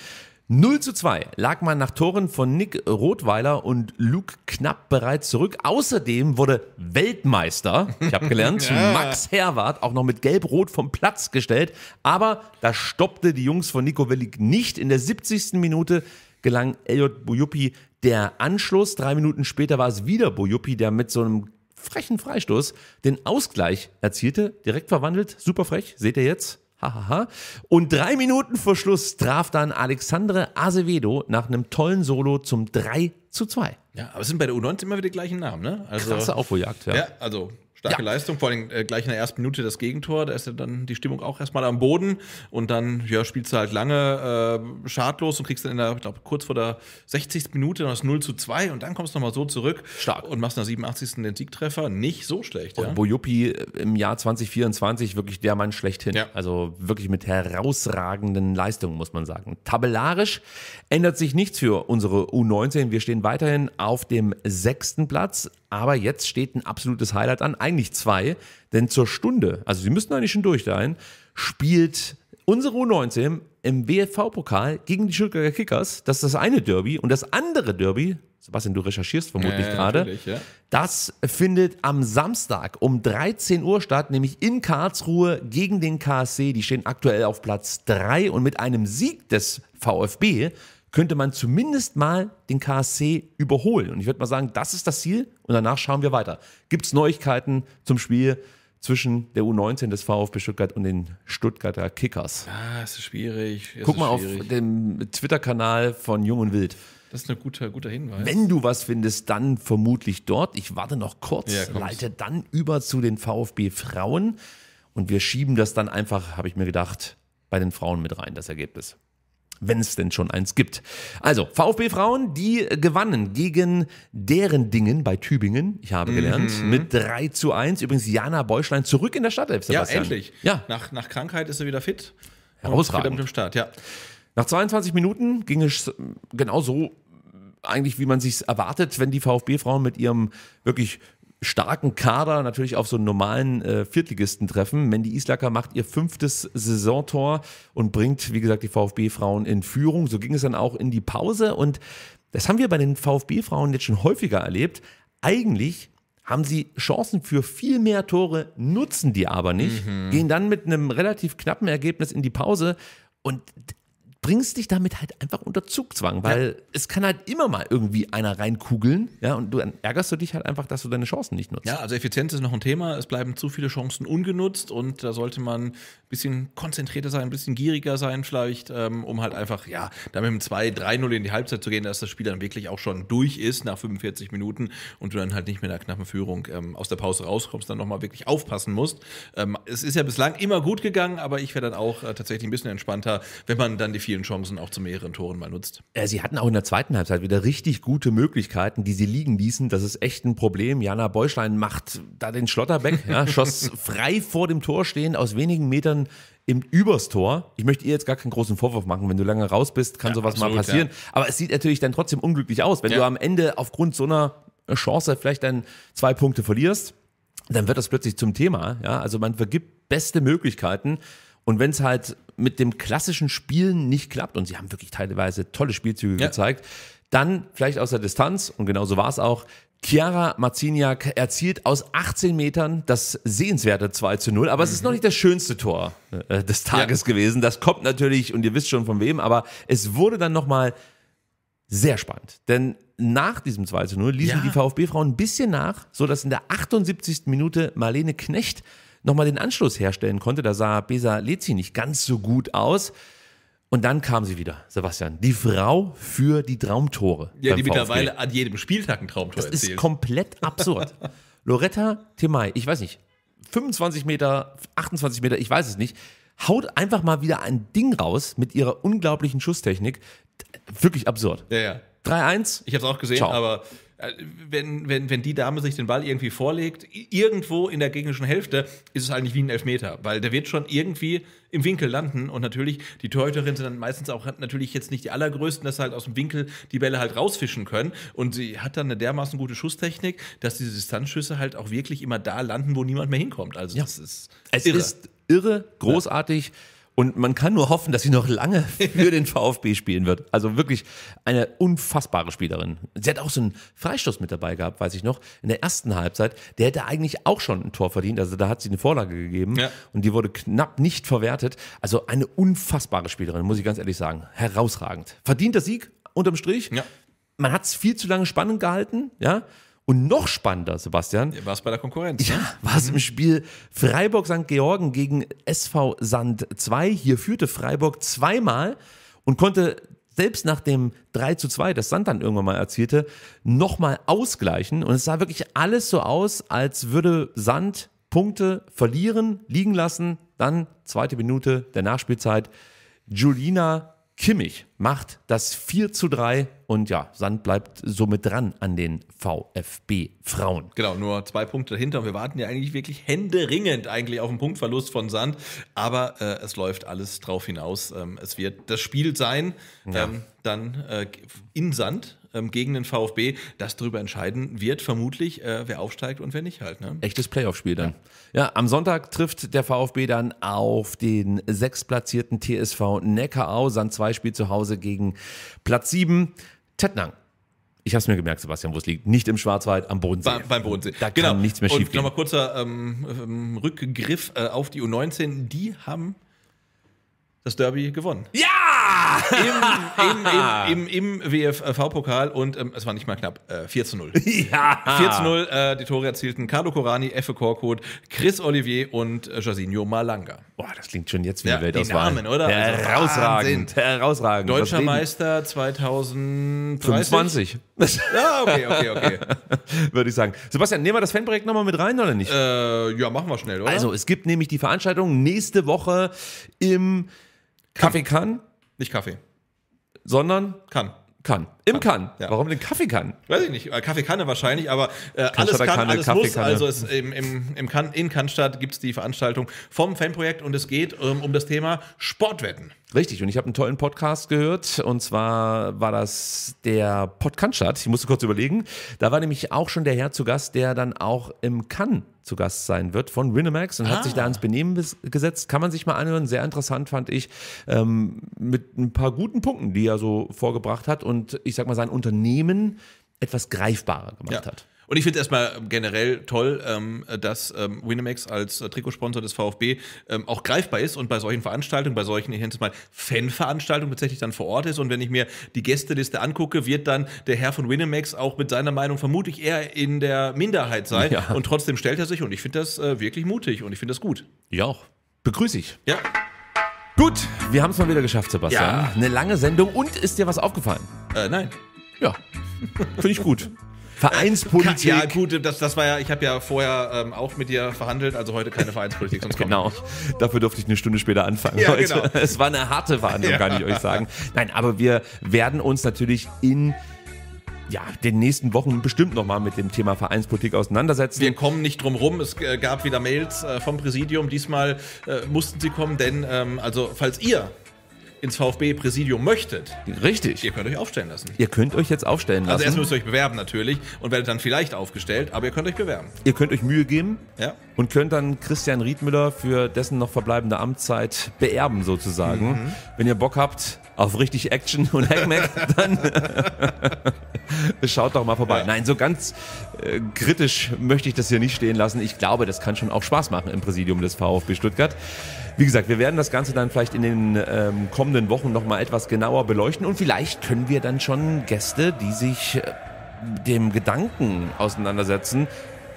0 zu 2 lag man nach Toren von Nick Rothweiler und Luke Knapp bereits zurück. Außerdem wurde Weltmeister, ich habe gelernt, ja. Max Herwart auch noch mit Gelb-Rot vom Platz gestellt. Aber da stoppte die Jungs von Nico Willig nicht. In der 70. Minute gelang Elliot Bojupi der Anschluss. Drei Minuten später war es wieder Bojupi, der mit so einem frechen Freistoß den Ausgleich erzielte. Direkt verwandelt, super frech, seht ihr jetzt. Hahaha. Und drei Minuten vor Schluss traf dann Alexandre Azevedo nach einem tollen Solo zum 3 zu 2. Ja, aber es sind bei der U19 immer wieder die gleichen Namen, ne? Also, Krasse Aufholjagd, ja. Ja, also Starke ja. Leistung, vor allem äh, gleich in der ersten Minute das Gegentor. Da ist ja dann die Stimmung auch erstmal am Boden und dann ja, spielst du halt lange äh, schadlos und kriegst dann in der, ich glaub, kurz vor der 60. Minute dann das 0 zu 2 und dann kommst du nochmal so zurück. Stark. Und machst in der 87. den Siegtreffer. Nicht so schlecht. Und ja. Bojupi äh, im Jahr 2024 wirklich der Mann schlechthin. Ja. Also wirklich mit herausragenden Leistungen, muss man sagen. Tabellarisch ändert sich nichts für unsere U19. Wir stehen weiterhin auf dem sechsten Platz, aber jetzt steht ein absolutes Highlight an, eigentlich zwei, denn zur Stunde, also sie müssen eigentlich schon durch sein, spielt unsere U19 im WFV-Pokal gegen die Stuttgarter Kickers. Das ist das eine Derby und das andere Derby, Sebastian, du recherchierst vermutlich äh, gerade, ja. das findet am Samstag um 13 Uhr statt, nämlich in Karlsruhe gegen den KSC. Die stehen aktuell auf Platz 3 und mit einem Sieg des VfB könnte man zumindest mal den KSC überholen. Und ich würde mal sagen, das ist das Ziel und danach schauen wir weiter. Gibt es Neuigkeiten zum Spiel? zwischen der U19 des VfB Stuttgart und den Stuttgarter Kickers. Ah, es ist schwierig. Es Guck ist mal schwierig. auf dem Twitter-Kanal von Jung und Wild. Das ist ein guter, guter Hinweis. Wenn du was findest, dann vermutlich dort. Ich warte noch kurz, ja, leite dann über zu den VfB Frauen und wir schieben das dann einfach, habe ich mir gedacht, bei den Frauen mit rein, das Ergebnis wenn es denn schon eins gibt. Also, VfB Frauen, die gewannen gegen deren Dingen bei Tübingen, ich habe mhm. gelernt, mhm. mit 3 zu 1. Übrigens, Jana Beuschlein zurück in der Stadt, Sebastian. Ja, endlich. Ja. Nach, nach Krankheit ist sie wieder fit. Herausragend. Wieder mit dem Start, ja. Nach 22 Minuten ging es genauso eigentlich, wie man sich erwartet, wenn die VfB-Frauen mit ihrem wirklich starken Kader natürlich auf so einen normalen äh, Viertligisten treffen. Mandy Islacker macht ihr fünftes Saisontor und bringt, wie gesagt, die VfB-Frauen in Führung. So ging es dann auch in die Pause und das haben wir bei den VfB-Frauen jetzt schon häufiger erlebt. Eigentlich haben sie Chancen für viel mehr Tore, nutzen die aber nicht, mhm. gehen dann mit einem relativ knappen Ergebnis in die Pause und bringst dich damit halt einfach unter Zugzwang, weil ja. es kann halt immer mal irgendwie einer reinkugeln, ja, und du ärgerst du dich halt einfach, dass du deine Chancen nicht nutzt. Ja, also Effizienz ist noch ein Thema, es bleiben zu viele Chancen ungenutzt und da sollte man ein bisschen konzentrierter sein, ein bisschen gieriger sein vielleicht, ähm, um halt einfach, ja, da mit einem 2-3-0 in die Halbzeit zu gehen, dass das Spiel dann wirklich auch schon durch ist nach 45 Minuten und du dann halt nicht mit einer knappen Führung ähm, aus der Pause rauskommst, dann nochmal wirklich aufpassen musst. Ähm, es ist ja bislang immer gut gegangen, aber ich wäre dann auch äh, tatsächlich ein bisschen entspannter, wenn man dann die vier vielen Chancen auch zu mehreren Toren mal nutzt. Äh, sie hatten auch in der zweiten Halbzeit wieder richtig gute Möglichkeiten, die sie liegen ließen. Das ist echt ein Problem. Jana Beuschlein macht da den Schlotterbeck, ja, schoss frei vor dem Tor stehen, aus wenigen Metern im übers Tor. Ich möchte ihr jetzt gar keinen großen Vorwurf machen, wenn du lange raus bist, kann ja, sowas absolut, mal passieren. Ja. Aber es sieht natürlich dann trotzdem unglücklich aus, wenn ja. du am Ende aufgrund so einer Chance vielleicht dann zwei Punkte verlierst, dann wird das plötzlich zum Thema. Ja, also man vergibt beste Möglichkeiten und wenn es halt mit dem klassischen Spielen nicht klappt, und sie haben wirklich teilweise tolle Spielzüge ja. gezeigt, dann vielleicht aus der Distanz, und genauso war es auch, Chiara Marciniak erzielt aus 18 Metern das sehenswerte 2 zu 0, aber mhm. es ist mhm. noch nicht das schönste Tor äh, des Tages ja. gewesen. Das kommt natürlich, und ihr wisst schon von wem, aber es wurde dann nochmal sehr spannend. Denn nach diesem 2 zu 0 ließen ja. die VfB-Frauen ein bisschen nach, sodass in der 78. Minute Marlene Knecht nochmal den Anschluss herstellen konnte. Da sah Besa Lezi nicht ganz so gut aus. Und dann kam sie wieder, Sebastian. Die Frau für die Traumtore. Ja, die VfB. mittlerweile an jedem Spieltag ein Traumtor das Das ist komplett absurd. Loretta Temay, ich weiß nicht, 25 Meter, 28 Meter, ich weiß es nicht, haut einfach mal wieder ein Ding raus mit ihrer unglaublichen Schusstechnik. Wirklich absurd. Ja, ja. 3-1. Ich habe es auch gesehen, Ciao. aber äh, wenn, wenn, wenn die Dame sich den Ball irgendwie vorlegt, irgendwo in der gegnerischen Hälfte ist es eigentlich wie ein Elfmeter, weil der wird schon irgendwie im Winkel landen und natürlich, die Torhüterinnen sind dann meistens auch natürlich jetzt nicht die allergrößten, dass sie halt aus dem Winkel die Bälle halt rausfischen können und sie hat dann eine dermaßen gute Schusstechnik, dass diese Distanzschüsse halt auch wirklich immer da landen, wo niemand mehr hinkommt. Also ja. das ist Es irre. ist irre, großartig. Ja. Und man kann nur hoffen, dass sie noch lange für den VfB spielen wird. Also wirklich eine unfassbare Spielerin. Sie hat auch so einen Freistoß mit dabei gehabt, weiß ich noch, in der ersten Halbzeit. Der hätte eigentlich auch schon ein Tor verdient. Also da hat sie eine Vorlage gegeben ja. und die wurde knapp nicht verwertet. Also eine unfassbare Spielerin, muss ich ganz ehrlich sagen. Herausragend. Verdienter Sieg unterm Strich. Ja. Man hat es viel zu lange spannend gehalten, ja. Und noch spannender, Sebastian. Ja, war es bei der Konkurrenz? Ne? Ja, war es mhm. im Spiel Freiburg St. Georgen gegen SV Sand 2. Hier führte Freiburg zweimal und konnte selbst nach dem 3 zu 2, das Sand dann irgendwann mal erzielte, nochmal ausgleichen. Und es sah wirklich alles so aus, als würde Sand Punkte verlieren, liegen lassen. Dann zweite Minute der Nachspielzeit. Julina Kimmich macht das 4 zu 3 und ja, Sand bleibt somit dran an den VfB-Frauen. Genau, nur zwei Punkte dahinter. Und wir warten ja eigentlich wirklich händeringend eigentlich auf einen Punktverlust von Sand. Aber äh, es läuft alles drauf hinaus. Ähm, es wird das Spiel sein, ja. ähm, dann äh, in Sand ähm, gegen den VfB, das darüber entscheiden wird, vermutlich, äh, wer aufsteigt und wer nicht halt. Ne? Echtes Playoff-Spiel dann. Ja. ja. am Sonntag trifft der VfB dann auf den sechstplatzierten TSV Neckarau. Sand 2 spielt zu Hause gegen Platz 7. Tettnang. Ich habe es mir gemerkt, Sebastian, wo es liegt. Nicht im Schwarzwald, am Bodensee. Bei, beim Bodensee. Da genau. kann nichts mehr schief gehen. Nochmal kurzer ähm, ähm, Rückgriff äh, auf die U19. Die haben das Derby gewonnen. Ja! Im, im, im, im WFV-Pokal und ähm, es war nicht mal knapp. Äh, 4 zu 0. Ja! 4 zu 0, äh, die Tore erzielten Carlo Corani, Effe Korkut, Chris Olivier und äh, Jasinho Malanga. Boah, das klingt schon jetzt wie eine ja, Weltauswahl. Die Namen, oder? Herausragend. Also, herausragend. Deutscher Meister 2025. ja, ah, okay, okay, okay. Würde ich sagen. Sebastian, nehmen wir das Fanprojekt nochmal mit rein oder nicht? Äh, ja, machen wir schnell, oder? Also, es gibt nämlich die Veranstaltung nächste Woche im Kaffee kann? Nicht Kaffee. Sondern? Kann. Kann. Im Kann. Ja. Warum denn Kaffee kann? Weiß ich nicht. Äh, Kaffee kanne wahrscheinlich, aber äh, alles kann, Kanne, alles Kaffee muss. Kanne. Also es, im, im, im kan in Cannstatt gibt es die Veranstaltung vom Fanprojekt und es geht ähm, um das Thema Sportwetten. Richtig, und ich habe einen tollen Podcast gehört. Und zwar war das der Podcast. Ich musste kurz überlegen. Da war nämlich auch schon der Herr zu Gast, der dann auch im Cannes zu Gast sein wird von Winamax und ah. hat sich da ah. ins Benehmen gesetzt. Kann man sich mal anhören. Sehr interessant fand ich. Ähm, mit ein paar guten Punkten, die er so vorgebracht hat und ich sag mal sein Unternehmen etwas greifbarer gemacht ja. hat. Und ich finde es erstmal ähm, generell toll, ähm, äh, dass ähm, Winamax als äh, Trikotsponsor des VfB ähm, auch greifbar ist und bei solchen Veranstaltungen, bei solchen, ich nenne es mal Fanveranstaltungen tatsächlich dann vor Ort ist. Und wenn ich mir die Gästeliste angucke, wird dann der Herr von Winamax auch mit seiner Meinung vermutlich eher in der Minderheit sein. Ja. Und trotzdem stellt er sich und ich finde das äh, wirklich mutig und ich finde das gut. Ja auch. Begrüße ich. Ja. Gut, wir haben es mal wieder geschafft, Sebastian. Ja. Eine lange Sendung und ist dir was aufgefallen? Äh, nein. Ja, finde ich gut. Vereinspolitik. Ja, gut, das, das war ja, ich habe ja vorher ähm, auch mit dir verhandelt, also heute keine Vereinspolitik, sonst Genau. Dafür durfte ich eine Stunde später anfangen. Ja, heute. Genau. Es war eine harte Verhandlung, ja. kann ich euch sagen. Nein, aber wir werden uns natürlich in ja, den nächsten Wochen bestimmt nochmal mit dem Thema Vereinspolitik auseinandersetzen. Wir kommen nicht drum rum. Es äh, gab wieder Mails äh, vom Präsidium. Diesmal äh, mussten sie kommen, denn ähm, also falls ihr ins VfB-Präsidium möchtet. Richtig. Ihr könnt euch aufstellen lassen. Ihr könnt euch jetzt aufstellen lassen. Also erst müsst ihr euch bewerben natürlich und werdet dann vielleicht aufgestellt, aber ihr könnt euch bewerben. Ihr könnt euch Mühe geben ja. und könnt dann Christian Riedmüller für dessen noch verbleibende Amtszeit beerben sozusagen. Mhm. Wenn ihr Bock habt auf richtig Action und Hackmack, dann schaut doch mal vorbei. Ja. Nein, so ganz äh, kritisch möchte ich das hier nicht stehen lassen. Ich glaube, das kann schon auch Spaß machen im Präsidium des VfB Stuttgart. Wie gesagt, wir werden das Ganze dann vielleicht in den ähm, kommenden Wochen nochmal etwas genauer beleuchten und vielleicht können wir dann schon Gäste, die sich äh, dem Gedanken auseinandersetzen,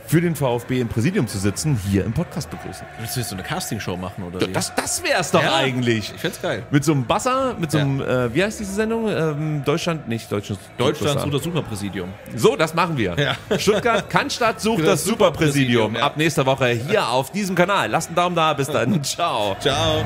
für den VfB im Präsidium zu sitzen, hier im Podcast begrüßen. Willst du jetzt so eine Castingshow machen oder wie? Das, das es doch ja, eigentlich. Ich find's geil. Mit so einem Basser, mit so einem, äh, wie heißt diese Sendung? Ähm, Deutschland, nicht Deutschland. Deutschland sucht das Superpräsidium. So, das machen wir. Stuttgart, Cannstatt sucht das, das Superpräsidium. Ab nächster Woche hier auf diesem Kanal. Lasst einen Daumen da. Bis dann. Ciao. Ciao.